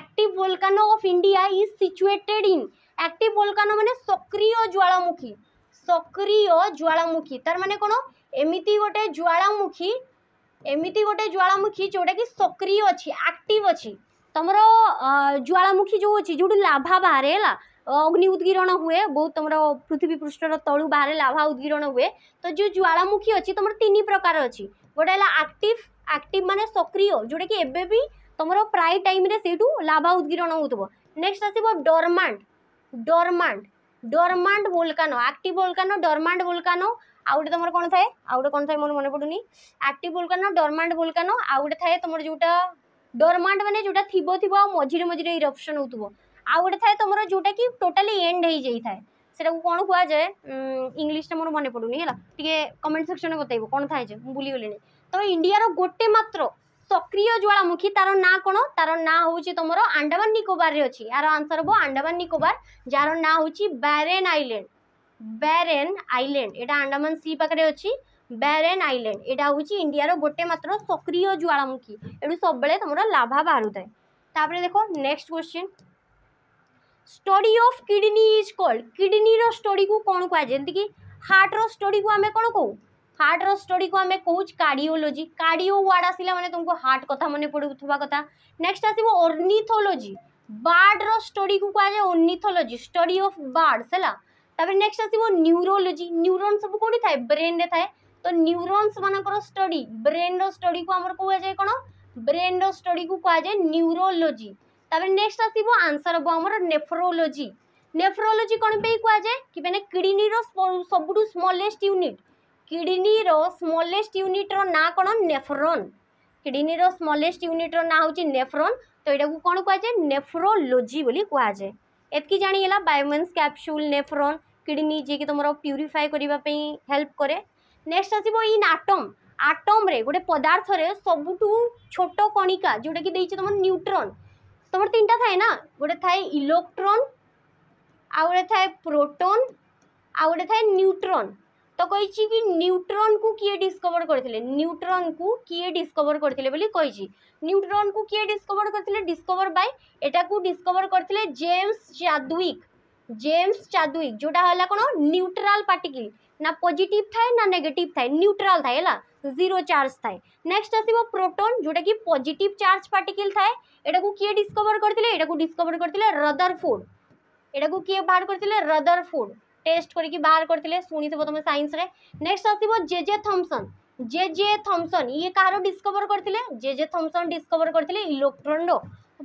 active volcano of India is situated in active volcano ମାନେ ସକ୍ରିୟ ଜ୍ୱାଳାମୁଖୀ ସକ୍ରିୟ ଜ୍ୱାଳାମୁଖୀ ତାର ମାନେ କ'ଣ ଏମିତି ଗୋଟେ ଜ୍ୱାଳାମୁଖୀ ଏମିତି ଗୋଟେ ଜ୍ୱାଳାମୁଖୀ ଯେଉଁଟାକି ସକ୍ରିୟ ଅଛି ଆକ୍ଟିଭ ଅଛି ତୁମର ଜ୍ୱାଳାମୁଖୀ ଯେଉଁ ଅଛି ଯେଉଁଠୁ ଲାଭା ବାହାରେ ହେଲା ଅଗ୍ନି ଉଦ୍ଗୀରଣ ହୁଏ ବହୁତ ତମର ପୃଥିବୀ ପୃଷ୍ଠର ତଳୁ ବାହାରେ ଲାଭା ଉଦ୍ଗୀରଣ ହୁଏ ତ ଯେଉଁ ଜ୍ୱାଳାମୁଖୀ ଅଛି ତମର ତିନି ପ୍ରକାର ଅଛି ଗୋଟେ ହେଲା ଆକ୍ଟିଭ ଆକ୍ଟିଭ ମାନେ ସକ୍ରିୟ ଯେଉଁଟାକି ଏବେ ବି ତମର ପ୍ରାୟ ଟାଇମ୍ରେ ସେଇଠୁ ଲାଭା ଉଦ୍ଗୀରଣ ହେଉଥିବ ନେକ୍ସଟ ଆସିବ dormant dormant dormant volcano active volcano dormant volcano ଆଉ ଗୋଟେ ତମର କ'ଣ ଥାଏ ଆଉ ଗୋଟେ କ'ଣ ଥାଏ ମୋର ମନେ ପଡ଼ୁନି ଆକ୍ଟିଭ ଭୋଲକାନୋ ଡରମାଣ୍ଡ ଭୋଲକାନୋ ଆଉ ଗୋଟେ ଥାଏ ତମର ଯେଉଁଟା ଡରମାଣ୍ଡ ମାନେ ଯେଉଁଟା ଥିବ ଥିବ ଆଉ ମଝିରେ ମଝିରେ ଇରପ୍ସନ୍ ହେଉଥିବ ଆଉ ଗୋଟେ ଥାଏ ତୁମର ଯେଉଁଟାକି ଟୋଟାଲି ଏଣ୍ଡ ହେଇଯାଇଥାଏ ସେଟାକୁ କ'ଣ କୁହାଯାଏ ଇଂଲିଶଟା ମୋର ମନେ ପଡ଼ୁନି ହେଲା ଟିକେ କମେଣ୍ଟ ସେକ୍ସନରେ ବତେଇବ କ'ଣ ଥାଏ ଯେ ମୁଁ ଭୁଲିଗଲିଣି ତ ଇଣ୍ଡିଆର ଗୋଟେ ମାତ୍ର ସକ୍ରିୟ ଜ୍ୱାଳାମୁଖୀ ତାର ନାଁ କ'ଣ ତାର ନାଁ ହେଉଛି ତୁମର ଆଣ୍ଡାମାନ ନିକୋବାରରେ ଅଛି ଏହାର ଆନ୍ସର୍ ହେବ ଆଣ୍ଡାମାନ ନିକୋବାର ଯାହାର ନାଁ ହେଉଛି ବ୍ୟାରେନ୍ ଆଇଲ୍ୟାଣ୍ଡ ବ୍ୟାରେନ୍ ଆଇଲ୍ୟାଣ୍ଡ ଏଇଟା ଆଣ୍ଡାମାନ ସି ପାଖରେ ଅଛି ବ୍ୟାରେନ୍ ଆଇଲ୍ୟାଣ୍ଡ ଏଇଟା ହେଉଛି ଇଣ୍ଡିଆର ଗୋଟେ ମାତ୍ର ସକ୍ରିୟ ଜ୍ୱାଳାମୁଖୀ ଏଠୁ ସବୁବେଳେ ତୁମର ଲାଭା ବାହାରୁଥାଏ ତାପରେ ଦେଖ next question study of kidney is called કિડનીର સ્ટોરીକୁ କ'ଣ କୁହାଯାଏ ଏମିତିକି ହାର୍ଟର ସ୍ଟୋରୀକୁ ଆମେ କ'ଣ କହୁ হার্টর স্টোরিকে আমি কৌচ কার্ডিওলোজি কার্ডিও ওয়ার্ড আসলে মানে তুমি হার্ট কথা মনে পড়ুথবা কথা নেক্সট আসব অর্নিথোলোজি বার্ডর স্টোরিকে কুযায়ে অর্নিথোলোজি স্টোরি অফ বার্ডস হল তাপরে নেক্সট আসব নিউরোলোজি নিউরন সব কোটি থাকে ব্রেন্রে থাকে তো নিউরোনস মানকর স্টোরি ব্রেন্র স্টোরিকে আমার কুযায়ে কোণ ব্রেন্র স্টোরিকে কুযায়ে নিউরোলোজি তাপরে নেক্সট আসব আনসর হব আমার নেফ্রোলোজি নেফ্রোলোজি কোণ পাই কুযায়ে কি মানে কিডনির সবুঠু স্মলেস্ট ইউনিট কিডনির স্মলেস্ট ইউনিটর না কোণ নেফ্রন কিডনির স্মলেস্ট ইউনিটর না হচ্ছে নেফ্রন তো এটা কোণ কুযায়ে নেফ্রোলোজি বলে কুযায়ে এতকি জাঁগলা বায়োমেন্স ক্যাপসুল নেফ্রন কিডনি যে কি তোমার পিউরিফাই করা হেল্প করে নেক্সট আসব ইন আটম আটমরে গোটে পদার্থরে সবুঠু ছোট কণিকা যেটা কি দিয়েছে তোমার নিউট্রন তোমার ତିନିଟା ଥାଏ ନା ଗୋଟେ ଥାଏ ଇଲେକ୍ଟ୍ରନ୍ ଆଉ ଗୋଟେ ଥାଏ ପ୍ରୋଟନ୍ ଆଉ ଗୋଟେ ଥାଏ ନ୍ୟୁଟ୍ରନ୍ ତ କହିଛି କି ନ୍ୟୁଟ୍ରନ୍କୁ କିଏ ଡିସ୍କଭର କରିଥିଲେ ନ୍ୟୁଟ୍ରନ୍କୁ କିଏ ଡିସ୍କଭର କରିଥିଲେ ବୋଲି କହିଛି ନ୍ୟୁଟ୍ରନ୍କୁ କିଏ ଡିସ୍କଭର କରିଥିଲେ ଡିସ୍କଭର ବାଇ ଏଟାକୁ ଡିସ୍କଭର କରିଥିଲେ ଜେମ୍ସ ଚାଦୁଇକ୍ জেমস চাদুইক যেটা হল কোন নিউট্রাল পার্টিকল না পজিটিভ থাকে না নেগেটিভ থাকে নিউট্রাল থাকে হ্যাঁ ઝીરો ચાર્જ થાય નેક્સ્ટ ଆସିବ ପ୍ରୋଟନ୍ ଯେଉଁଟାକି ପଜିଟିଭ୍ ଚାର୍ଜ ପାର୍ଟିକିଲ୍ ଥାଏ ଏଟାକୁ କିଏ ଡିସ୍କଭର କରିଥିଲେ ଏଟାକୁ ଡିସ୍କଭର କରିଥିଲେ ରଦର ଫୁଡ୍ ଏଟାକୁ କିଏ ବାହାର କରିଥିଲେ ରଦର ଫୁଡ୍ ଟେଷ୍ଟ କରିକି ବାହାର କରିଥିଲେ ଶୁଣିଥିବ ତୁମେ ସାଇନ୍ସରେ ନେକ୍ସଟ ଆସିବ ଜେ ଜେ ଥମ୍ପସନ୍ ଜେ ଜେ ଥମ୍ପସନ୍ ଇଏ କାହାର ଡିସ୍କଭର କରିଥିଲେ ଜେ ଜେ ଥମ୍ପସନ୍ ଡିସ୍କଭର କରିଥିଲେ ଇଲେକ୍ଟ୍ରନର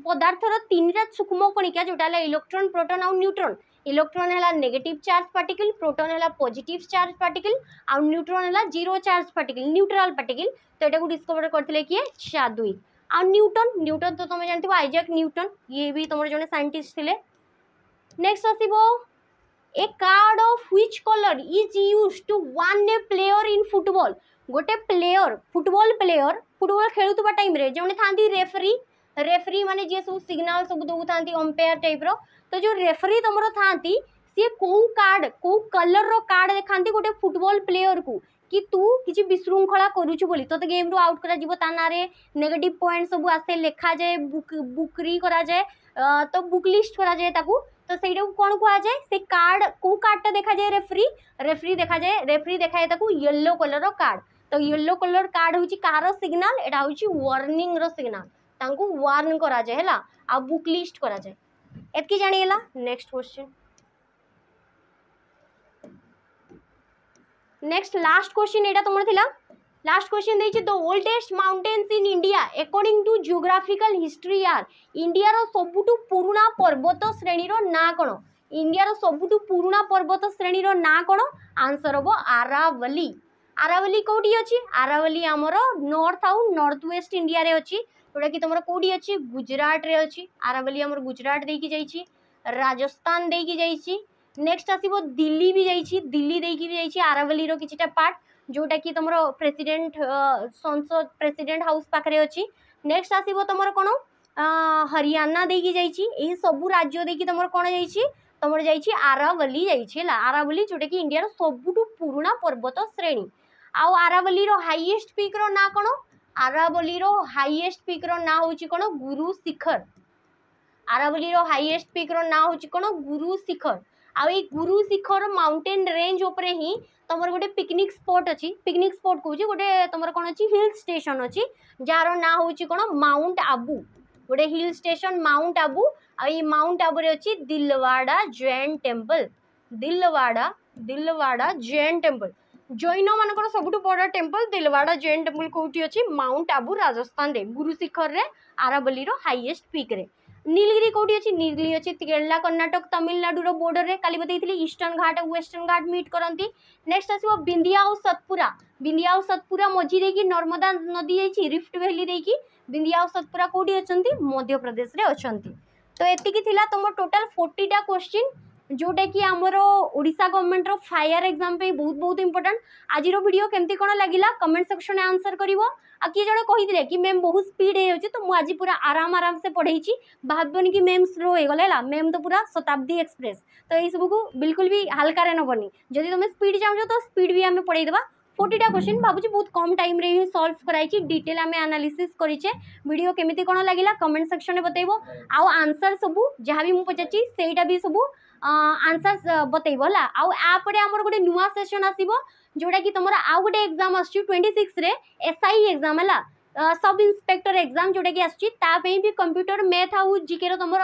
ପଦାର୍ଥର ତିନିଟା ସୂକ୍ଷ୍ମ କଣିକା ଯେଉଁଟା ହେଲା ଇଲେକ୍ଟ୍ରନ୍ ପ୍ରୋଟନ୍ ଆଉ ନ୍ୟୁଟ୍ରନ୍ इलेक्ट्रॉन है नेगेटिव चार्ज पार्टिकल प्रोटोन है पॉजिटिव चार्ज पार्टिकल आउट्रोन है zero charge particle neutral particle तो यहाँ को डिस्कवर करते किए चादुई आउटन न्यूटन तो तुम जानते आइजाक न्यूटन ये भी तुम जो सैंटिस्ट थे नेक्स्ट आसब a card of which colour is use to warn a player in football गोटे प्लेयर फुटबॉल प्लेयर फुटबॉल खेलु टाइम जो था रेफरी रेफरी माने जी सब सिग्नाल सब दौ था अंपेयर टाइप रो तो जो रेफरी तुम था सी कौ कार्ड कौ कलर रो कार्ड देखा गोटे फुटबॉल प्लेयर को कि तू किसी विशृंखला करुचु बोली तो, तो गेम रु आउट करा जीवो ता नारे नेगेटिव पॉइंट सब आसे लेखा जाए बुक बुकरी करा जाए तो बुक लिस्ट करा जाए ताकू तो सेटा कौन कह जाए से कार्ड कौ कार्डटा देखा जाए रेफरी रेफरी देखा जाए रेफरी देखा जाए ताकू येलो कलर कार्ड तो येलो कलर कार्ड हूँ कार सिग्नाल यहाँ हूँ वार्निंग सिग्नाल वार्न करा जाए आ बुक लिस्ट करा जाए ಎತ್ಕಿ ಜಾಣಿಯಲ್ಲ next question next last question এটা তোমার লা লাস্ট কোশ্চিন দিয়েছি the oldest mountains in India according to geographical history আর ইন্ডিয়ার সবুঠু পুরুণা পর্বত শ্রেণীর না কোণ ইন্ডিয়ার সবুঠু পুরুণা পর্বত শ্রেণীর না কোণ আনসর হব আরাবলি আরাবলি কোটি অছি আরাবলি আমার নর্থ আউ নর্থ ওয়েস্ট ইন্ডিয়ারে অছি ଯେଉଁଟାକି ତୁମର କେଉଁଠି ଅଛି ଗୁଜୁରାଟରେ ଅଛି ଆରବଲି ଆମର ଗୁଜୁରାଟ ଦେଇକି ଯାଇଛି ରାଜସ୍ଥାନ ଦେଇକି ଯାଇଛି ନେକ୍ସଟ ଆସିବ ଦିଲ୍ଲୀ ବି ଯାଇଛି ଦିଲ୍ଲୀ ଦେଇକି ବି ଯାଇଛି ଆରବଲିର କିଛିଟା ପାର୍ଟ ଯେଉଁଟାକି ତୁମର ପ୍ରେସିଡେଣ୍ଟ ସଂସଦ ପ୍ରେସିଡେଣ୍ଟ ହାଉସ୍ ପାଖରେ ଅଛି ନେକ୍ସଟ ଆସିବ ତୁମର କ'ଣ ହରିୟାନା ଦେଇକି ଯାଇଛି ଏହି ସବୁ ରାଜ୍ୟ ଦେଇକି ତୁମର କ'ଣ ଯାଇଛି ତୁମର ଯାଇଛି ଆରାବଲି ଯାଇଛି ହେଲା ଆରାବଲି ଯେଉଁଟାକି ଇଣ୍ଡିଆର ସବୁଠୁ ପୁରୁଣା ପର୍ବତ ଶ୍ରେଣୀ ଆଉ ଆରାବଲିର ହାଇଏଷ୍ଟ ପିକ୍ର ନାଁ କ'ଣ আরাবলীর হাইয়েস্ট ପିକ୍ର ନାଁ ହେଉଛି କଣ গুরু শিখর আরাবলীর হাইয়েস্ট পিক্র না হচ্ছে কোণ গুরু শিখর ଆଉ ଏଇ ଗୁରୁ ଶିଖର ମାଉଣ୍ଟେନ୍ ରେଞ୍ଜ ଉପରେ ହିଁ ତୁମର ଗୋଟେ ପିକନିକ୍ ସ୍ପଟ୍ ଅଛି ପିକନିକ୍ ସ୍ପଟ୍ କହୁଛି ଗୋଟେ ତୁମର କ'ଣ ଅଛି ହିଲ୍ ଷ୍ଟେସନ୍ ଅଛି ଯାହାର ନାଁ ହେଉଛି କ'ଣ ମାଉଣ୍ଟ ଆବୁ ଗୋଟେ ହିଲ୍ ଷ୍ଟେସନ୍ ମାଉଣ୍ଟ ଆବୁ ଆଉ ଏଇ ମାଉଣ୍ଟ ଆବୁରେ ଅଛି ଦିଲୱାଡ଼ା ଜୈନ ଟେମ୍ପଲ୍ ଦିଲୱାଡ଼ା ଦିଲୱାଡ଼ା ଜୈନ ଟେମ୍ପଲ୍ জৈন মানকর সবুঠু বড় টেম্পল দিলওয়াড়া জৈন টেম্পল কোটি অছি মাউন্ট আবু রাজস্থানে গুরু শিখরের আরাবলির হাইয়েস্ট পিক্রে নীলগিরি কোটি অছি নীলগিরি অছি কেরলা কর্ণাটক তামিলনাড়ুর বর্ডরের কালি বতাইলি eastern Ghat western Ghat meet করতে নেক্সট আসব বিন্দিয়া ও সতপুরা বিন্দিয়া ও সতপুরা মঝি দিয়ে নর্মদা নদী যাই রিফ্ট ভ্যালি দিয়ে বিন্দিয়া ও সতপুরা কোটি অনেক মধ্যপ্রদেশে অনেক তো এতিকি লা তোমার টোটাল ফোর্টিটা কোশ্চিন जोटा कि आमर ओडा गवर्नमेंट फायर एक्जाम बहुत बहुत इंपोर्टां आज भिड केमती कौन लगे कमेंट सेक्शन में आंसर कर किए जो कही कि मैम बहुत स्पीड हो तो मुझे आज पूरा आराम आराम से पढ़े भावन कि मैम स्लो हो है मैम तो पूरा शताब्दी एक्सप्रेस तो यही सबको बिलकुल भी हालकार नबनी जदि तुम स्पीड चाहो तो स्पीड भी आम पढ़ेदे फोर्टा क्वेश्चन भावुँ बहुत कम टाइम ही सल्व कराई डिटेल आम आनालीसीस करे भिड केमी कौन लगे कमेंट सेक्शन में बतेब आउ आंसर सब जहाँ भी मुझे पचार से सब आंसर्स बतेब है आउ आप गोटे नुआ सेसन आसो जोटा कि तुम आउ गोटे एग्जाम आस सिक्स एस आई एक्जाम है सब इन्स्पेक्टर एक्जाम जोटा कि आसपी भी कंप्यूटर मैथ आउ जिके रुम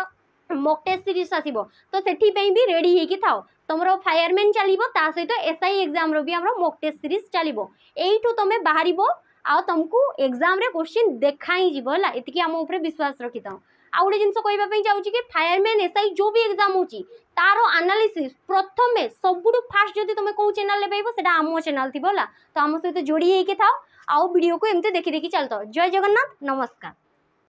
मक टेस्ट सीरीज आसो तो से भी रेडी थाओ तुम फायरमेन चलो ता सहित एस आई एक्जाम भी आम मक टेस्ट सीरीज चलो यही तुम बाहर आ तुमको एक्जाम क्वेश्चन देखा ही जीवन है इतनी आम उपरे विश्वास रखी था ଆଉ ଗୋଟେ ଜିନିଷ କହିବା ପାଇଁ ଚାହୁଁଛି କି ଫାୟାରମ୍ୟାନ୍ ଏସ୍ଆଇ ଯେଉଁ ବି ଏକ୍ଜାମ୍ ହେଉଛି ତାର ଆନାଲିସିସ୍ ପ୍ରଥମେ ସବୁଠୁ ଫାଷ୍ଟ ଯଦି ତୁମେ କେଉଁ ଚ୍ୟାନେଲ୍ରେ ପାଇବ ସେଇଟା ଆମ ଚ୍ୟାନେଲ୍ ଥିବ ହେଲା ତ ଆମ ସହିତ ଯୋଡ଼ି ହେଇକି ଥାଅ ଆଉ ଭିଡ଼ିଓକୁ ଏମିତି ଦେଖି ଦେଖି ଚାଲିଥାଅ ଜୟ ଜଗନ୍ନାଥ ନମସ୍କାର